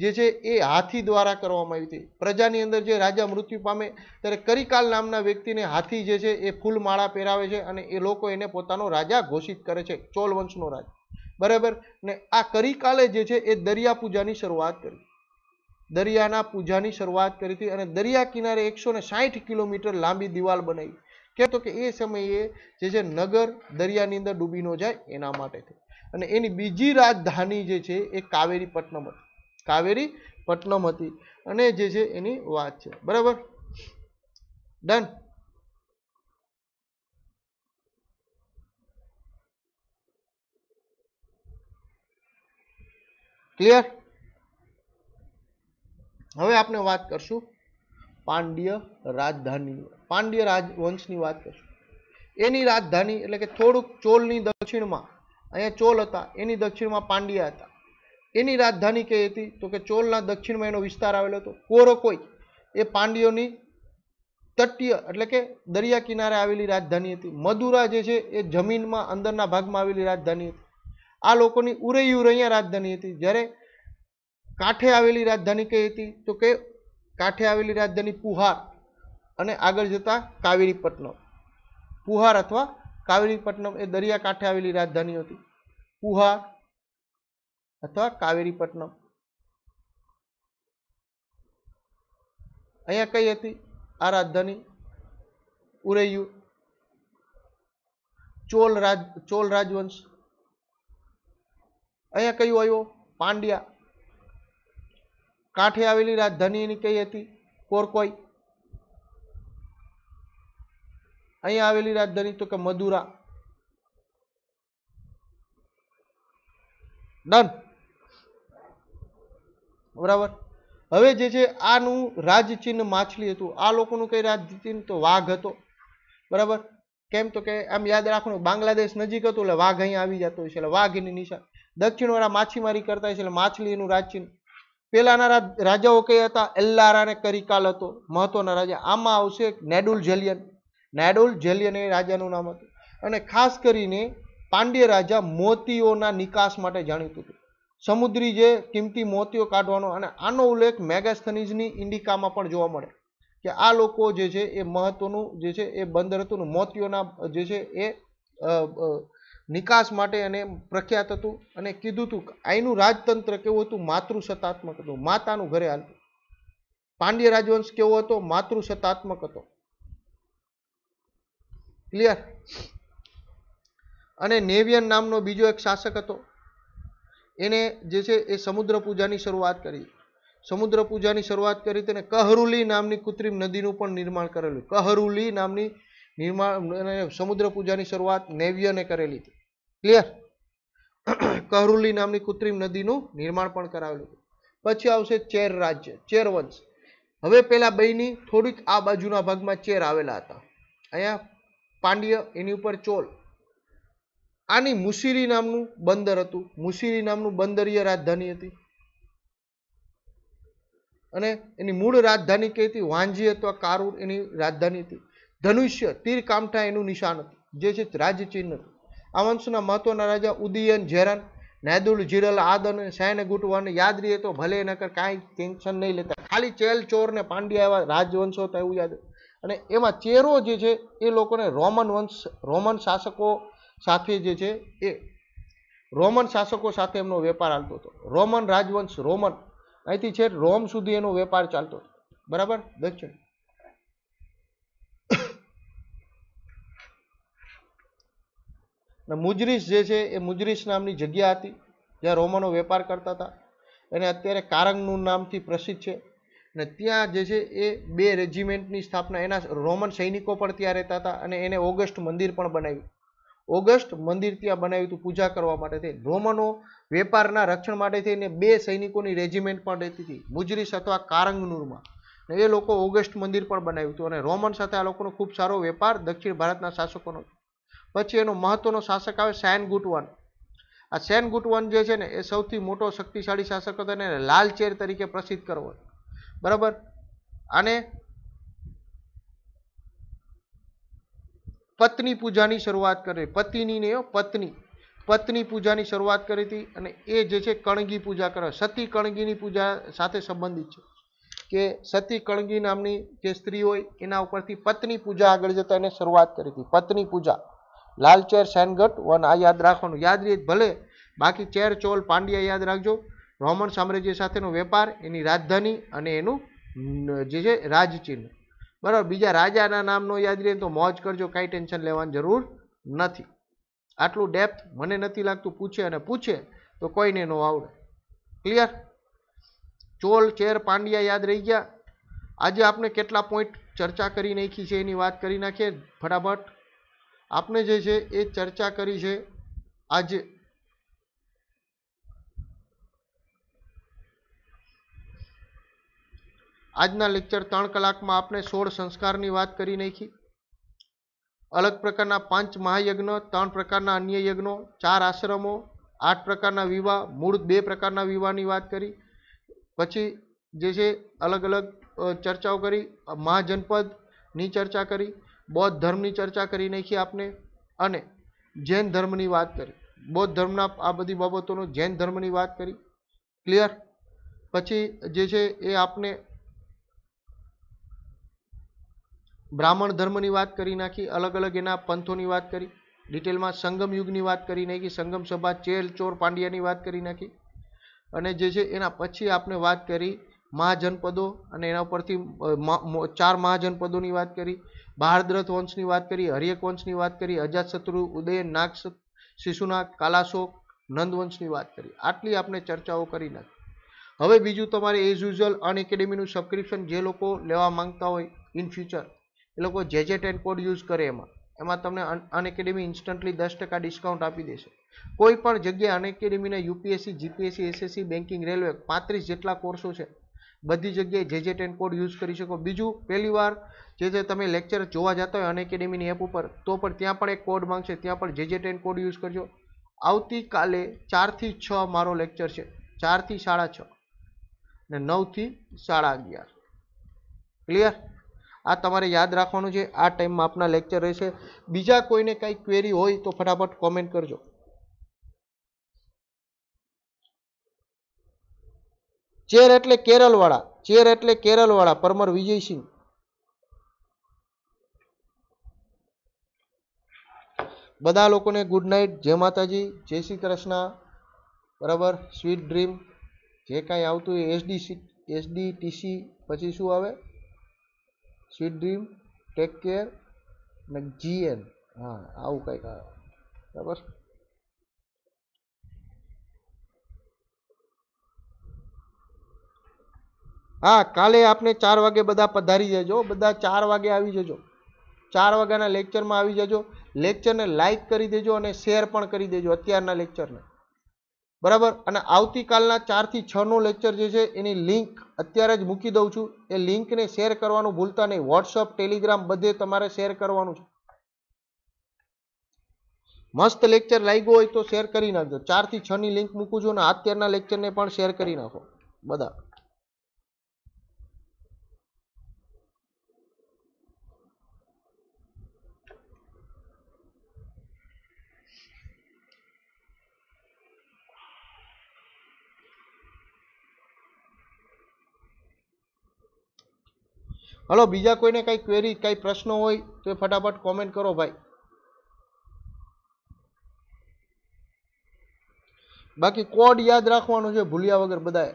જે છે એ હાથી દ્વારા કરવામાં આવી હતી પ્રજાની અંદર જે રાજા મૃત્યુ પામે ત્યારે કરિકાલ નામના વ્યક્તિને હાથી જે છે એ ફૂલમાળા પહેરાવે છે અને એ લોકો એને પોતાનો રાજા ઘોષિત કરે છે ચોલ વંશનો રાજા બરાબર ને આ કરિકાલે જે છે એ દરિયા પૂજાની શરૂઆત કરી દરિયાના પૂજાની શરૂઆત કરી હતી અને દરિયા કિનારે એકસો ને સાહીઠ કિલોમીટર લાંબી દિવાલ બનાવી કેમ તો કે એ સમયે જે છે નગર દરિયાની અંદર ડૂબી ન જાય એના માટે અને એની બીજી રાજધાની જે છે એ કાવેરી પટનમ હતી કાવેરી પટનમ હતી અને જે છે એની વાત છે બરાબર ડન ક્લિયર હવે આપણે વાત કરશું પાંડ્ય રાજધાની પાંડ્ય રાજવંશની વાત કરશું એની રાજધાની એટલે કે થોડુંક ચોલની દક્ષિણમાં અહીંયા ચોલ હતા એની દક્ષિણમાં પાંડ્યા હતા એની રાજધાની કઈ હતી તો કે ચોલના દક્ષિણમાં એનો વિસ્તાર આવેલો હતો કોરોકોઈ એ પાંડ્યોની તટીય એટલે કે દરિયા કિનારે આવેલી રાજધાની હતી મદુરા જે છે એ જમીનમાં અંદરના ભાગમાં આવેલી રાજધાની હતી આ લોકોની ઉરૈયુર અહીંયા રાજધાની હતી જ્યારે કાંઠે આવેલી રાજધાની કઈ હતી તો કે કાંઠે આવેલી રાજધાની પુહાર અને આગળ જતાં કાવેરીપટનમ પુહાર અથવા કાવેરીપટ્ટનમ એ દરિયાકાંઠે આવેલી રાજધાની હતી પુહા અથવા કાવેરીપટ્ટનમ અહીંયા કઈ હતી આ રાજધાની ઉરૈયુ ચોલ રાજ ચોલ રાજવંશ અહીંયા કયું આવ્યો પાંડ્યા કાંઠે આવેલી રાજધાની એની કઈ હતી કોરકોઈ અહીંયા આવેલી રાજધાની તો કે મદુરા ડન બરાબર હવે જે છે આનું રાજચિહ્ન માછલી હતું આ લોકોનું કઈ રાજચિહ્ન તો વાઘ હતો બરાબર કેમ તો કે આમ યાદ રાખવાનું બાંગ્લાદેશ નજીક હતું એટલે વાઘ અહીંયા આવી જતો હોય છે એટલે વાઘ એની નિશાન દક્ષિણવાળા માછીમારી કરતા હોય છે એટલે માછલી એનું રાજચિહ્ન પહેલાના રાજાઓ કઈ હતા એલ્લારા અને કરિકાલ હતો મહત્વના રાજા આમાં આવશે નેડુલ જલિયન નાયડોલ જેલિયન એ રાજાનું નામ હતું અને ખાસ કરીને પાંડ્ય રાજા મોતીઓના નિકાસ માટે જાણીતું હતું સમુદ્રી જે કિંમતી મોતીઓ કાઢવાનો અને આનો ઉલ્લેખ મેગાસ્થનીઝની ઇન્ડિકામાં પણ જોવા મળે કે આ લોકો જે છે એ મહત્વનું જે છે એ બંદર હતું મોતીઓના જે છે એ નિકાસ માટે એને પ્રખ્યાત હતું અને કીધું હતું અહીંનું રાજતંત્ર કેવું હતું માતૃસત્તાત્મક હતું માતાનું ઘરે હાલતું પાંડ્ય રાજવંશ કેવો હતો માતૃસત્તાત્મક હતો ક્લિયર અને નેવિયન નામનો બીજો એક શાસક હતો એને જે છે એ સમુદ્ર પૂજાની શરૂઆત કરી સમુદ્ર પૂજાની શરૂઆત કરી તેને કહરુલી નામની કૃત્રિમ નદીનું પણ નિર્માણ કરેલું કહરુલી નામની નિર્માણ સમુદ્ર પૂજાની શરૂઆત નેવિયને કરેલી હતી ક્લિયર કહરુલી નામની કૃત્રિમ નદીનું નિર્માણ પણ કરાવેલું હતું પછી આવશે ચેર રાજ્ય ચેર વંશ હવે પેલા બઈની થોડીક આ બાજુના ભાગમાં ચેર આવેલા હતા અહીંયા પાંડ્ય એની ઉપર ચોલ આની મુશીરી નામનું બંદર હતું મુશીરી નામનું બંદરીય રાજધાની હતી અને એની મૂળ રાજધાની કઈ હતી વાંજી અથવા કારુર એની રાજધાની હતી ધનુષ્ય તીર કામઠા એનું નિશાન હતું જે છે રાજચિહ્ન હતું આ વંશના મહત્વના રાજા ઉદયન જેરન નેદુલ જીરલ આદન સૈન ગુટવાન યાદ રહીએ તો ભલે એના કર કાંઈ ટેન્શન નહીં લેતા ખાલી ચેલ ચોર ને પાંડ્યા એવા રાજવંશો હતા એવું યાદ અને એમાં ચેરો જે છે એ લોકોને રોમન વંશ રોમન શાસકો સાથે જે છે એ રોમન શાસકો સાથે એમનો વેપાર ચાલતો હતો રોમન રાજવંશ રોમન અહીંથી છે રોમ સુધી એનો વેપાર ચાલતો હતો બરાબર દક્ષિણ મુજરીસ જે છે એ મુજરીસ નામની જગ્યા હતી જ્યાં રોમનો વેપાર કરતા હતા અને અત્યારે કારંગનું નામથી પ્રસિદ્ધ છે ને ત્યાં જે છે એ બે રેજિમેન્ટની સ્થાપના એના રોમન સૈનિકો પણ ત્યાં રહેતા હતા અને એને ઓગસ્ટ મંદિર પણ બનાવ્યું ઓગસ્ટ મંદિર ત્યાં બનાવ્યું હતું પૂજા કરવા માટે થઈ રોમનો વેપારના રક્ષણ માટે થઈને બે સૈનિકોની રેજિમેન્ટ પણ રહેતી હતી મુજરીસ અથવા કારંગનુરમાં ને એ લોકો ઓગસ્ટ મંદિર પણ બનાવ્યું હતું અને રોમન સાથે આ લોકોનો ખૂબ સારો વેપાર દક્ષિણ ભારતના શાસકોનો પછી એનો મહત્વનો શાસક આવે સૈન ગુટવાન આ સૈન ગુટવાન જે છે ને એ સૌથી મોટો શક્તિશાળી શાસક હતો અને લાલચેર તરીકે પ્રસિદ્ધ કરવો હતો બરાબર આને પત્ની પૂજાની શરૂઆત કરે પતિની ને પત્ની પત્ની પૂજાની શરૂઆત કરી હતી અને એ જે છે કણગી પૂજા કરે સતી કણગીની પૂજા સાથે સંબંધિત છે કે સતી કણગી નામની જે સ્ત્રી હોય એના ઉપરથી પત્ની પૂજા આગળ જતા એને શરૂઆત કરી હતી પત્ની પૂજા લાલ ચેર સેનગટ વન આ યાદ રાખવાનું યાદ રહે ભલે બાકી ચેર ચોલ પાંડ્યા યાદ રાખજો રોમન સામ્રાજ્ય સાથેનો વેપાર એની રાજધાની અને એનું જે છે રાજચિહ્ન બરાબર બીજા રાજાના નામનો યાદ રહે તો મોજ કરજો કાંઈ ટેન્શન લેવાની જરૂર નથી આટલું ડેપ્થ મને નથી લાગતું પૂછે અને પૂછે તો કોઈને ન આવડે ક્લિયર ચોલ ચેર પાંડિયા યાદ રહી ગયા આજે આપણે કેટલા પોઈન્ટ ચર્ચા કરી નાખી છે એની વાત કરી નાખીએ ફટાફટ આપણે જે છે એ ચર્ચા કરી છે આજે આજના લેક્ચર ત્રણ કલાકમાં આપણે સોળ સંસ્કારની વાત કરી નાખી અલગ પ્રકારના પાંચ મહાયજ્ઞ ત્રણ પ્રકારના અન્ય યજ્ઞો ચાર આશ્રમો આઠ પ્રકારના વિવાહ મૂળ બે પ્રકારના વિવાહની વાત કરી પછી જે છે અલગ અલગ ચર્ચાઓ કરી મહાજનપદની ચર્ચા કરી બૌદ્ધ ધર્મની ચર્ચા કરી નાખી આપને અને જૈન ધર્મની વાત કરી બૌદ્ધ ધર્મના આ બધી બાબતોનો જૈન ધર્મની વાત કરી ક્લિયર પછી જે છે એ આપને બ્રાહ્મણ ધર્મની વાત કરી નાખી અલગ અલગ એના પંથોની વાત કરી ડિટેલમાં સંગમ યુગની વાત કરી નાખી સંગમ સભા ચેલ ચોર પાંડિયાની વાત કરી નાખી અને જે છે એના પછી આપણે વાત કરી મહાજનપદો અને એના ઉપરથી ચાર મહાજનપદોની વાત કરી ભારદ્રથ વંશની વાત કરી હરિયક વંશની વાત કરી અજાતશત્રુ ઉદય નાગ શિશુનાગ કાલાશોક નંદવંશની વાત કરી આટલી આપણે ચર્ચાઓ કરી નાખી હવે બીજું તમારે એઝ યુઝ્યુઅલ અન એકેડેમીનું સબસ્ક્રિપ્શન જે લોકો લેવા માંગતા હોય ઇન ફ્યુચર એ લોકો જે જે ટેન કોડ યુઝ કરે એમાં એમાં તમને અનએકેડેમી ઇન્સ્ટન્ટલી દસ ટકા ડિસ્કાઉન્ટ આપી દેશે કોઈ પણ જગ્યાએ અનએકેડેમીના UPSC GPSC SSC banking railway પાંત્રીસ જેટલા કોર્સો છે બધી જગ્યાએ જે જે ટેન કોડ યુઝ કરી શકો બીજું પહેલીવાર જે જે તમે લેક્ચર જોવા જતા હોય અનએકેડેમીની એપ ઉપર તો પણ ત્યાં પણ એક કોડ માંગશે ત્યાં પણ જે જે ટેન કોડ યુઝ કરજો આવતીકાલે ચારથી છ મારો લેક્ચર છે ચારથી સાડા છ ને નવથી સાડા અગિયાર ક્લિયર આ તમારે યાદ રાખવાનું છે આ ટાઈમમાં આપના લેક્ચર રહેશે બીજા કોઈને કંઈ ક્વેરી હોય તો ફટાફટ કોમેન્ટ કરજો ચેર એટલે કેરલવાળા ચેર એટલે કેરલવાળા પરમર વિજયસિંહ બધા લોકોને ગુડ નાઇટ જય માતાજી જય શ્રી કૃષ્ણ બરાબર સ્વીટ ડ્રીમ જે કાંઈ આવતું હોય એસડી એસડીટીસી પછી શું આવે સ્વીટ ડ્રીમ ટેક કેર અને જીએન હા આવું કંઈક આવે બરાબર હા કાલે આપને ચાર વાગે બધા પધારી જજો બધા ચાર વાગે આવી જજો ચાર વાગ્યાના લેક્ચરમાં આવી જજો લેક્ચરને લાઇક કરી દેજો અને શેર પણ કરી દેજો અત્યારના લેક્ચરને બરાબર અને આવતીકાલના ચારથી છનો લેક્ચર જે છે એની લિંક અત્યારે જ મૂકી દઉં છું એ લિંકને શેર કરવાનું ભૂલતા નહીં વોટ્સઅપ ટેલિગ્રામ બધે તમારે શેર કરવાનું છે મસ્ત લેક્ચર લાગ્યો હોય તો શેર કરી નાખજો ચારથી છની લિંક મૂકું છું અને અત્યારના લેક્ચરને પણ શેર કરી નાખો બધા હલો બીજા કોઈને કંઈ ક્વેરી કાંઈ પ્રશ્નો હોય તો એ ફટાફટ કોમેન્ટ કરો ભાઈ બાકી કોડ યાદ રાખવાનો છે ભૂલ્યા વગર બધાએ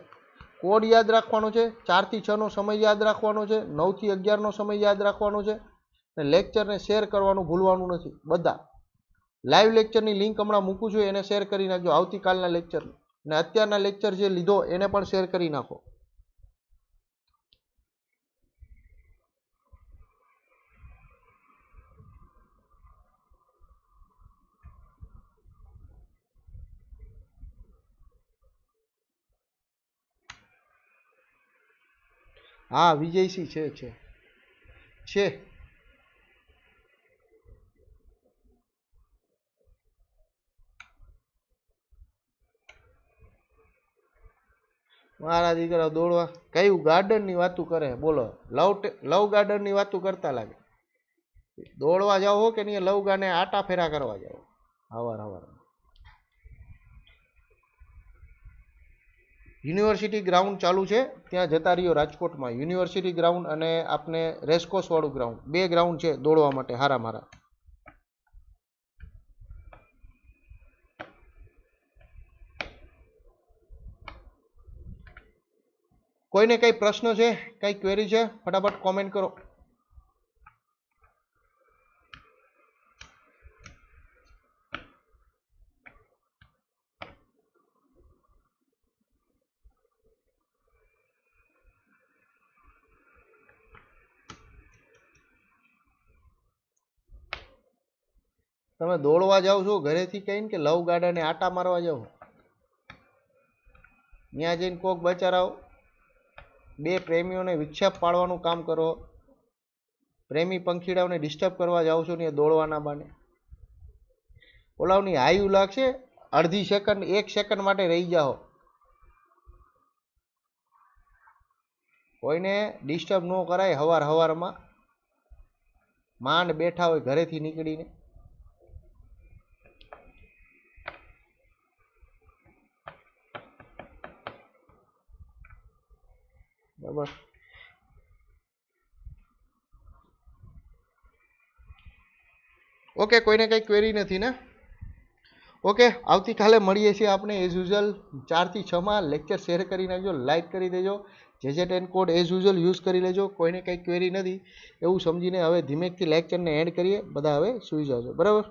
કોડ યાદ રાખવાનો છે ચારથી છનો સમય યાદ રાખવાનો છે નવથી અગિયારનો સમય યાદ રાખવાનો છે અને લેક્ચરને શેર કરવાનું ભૂલવાનું નથી બધા લાઈવ લેક્ચરની લિંક હમણાં મૂકું છું એને શેર કરી નાખજો આવતીકાલના લેક્ચર અને અત્યારના લેક્ચર જે લીધો એને પણ શેર કરી નાખો હા વિજયસિંહ છે છે છે મારા દીકરા દોડવા કયું ગાર્ડનની વાતું કરે બોલો લવ લવ ગાર્ડનની વાતું કરતા લાગે દોડવા જાઓ કે નહીં લવ ગાને આટા ફેરા કરવા જાઓ હવાર હવારમાં યુનિવર્સિટી ગ્રાઉન્ડ ચાલુ છે ત્યાં જતા રહ્યો રાજકોટમાં યુનિવર્સિટી ગ્રાઉન્ડ અને આપને રેસકોર્સવાળું ગ્રાઉન્ડ બે ગ્રાઉન્ડ છે દોડવા માટે હારા મારા કોઈને કંઈ પ્રશ્ન છે કંઈ ક્વેરી છે ફટાફટ કોમેન્ટ કરો તમે દોડવા જાઓ છો ઘરેથી કહીને કે લવ ગાડાને આટા મારવા જાઓ ત્યાં જઈને કોક બચારાઓ બે પ્રેમીઓને વિક્ષેપ પાડવાનું કામ કરો પ્રેમી પંખીડાઓને ડિસ્ટર્બ કરવા જાઉં છું ને દોડવાના બાને ઓલાવની હાયુ લાગશે અડધી સેકન્ડ એક સેકન્ડ માટે રહી જાઓ કોઈને ડિસ્ટર્બ ન કરાય હવાર હવારમાં માંડ બેઠા હોય ઘરેથી નીકળીને બરાબર ઓકે કોઈને કંઈ ક્વેરી નથી ને ઓકે આવતીકાલે મળીએ છીએ આપણે એઝ યુઝ્યુઅલ ચારથી છમાં લેક્ચર શેર કરી નાખજો લાઇક કરી દેજો જે જે ten code as usual use કરી લેજો કોઈને કંઈ ક્વેરી નથી એવું સમજીને હવે ધીમેકથી લેક્ચરને એન્ડ કરીએ બધા હવે સૂઈ જાજો બરાબર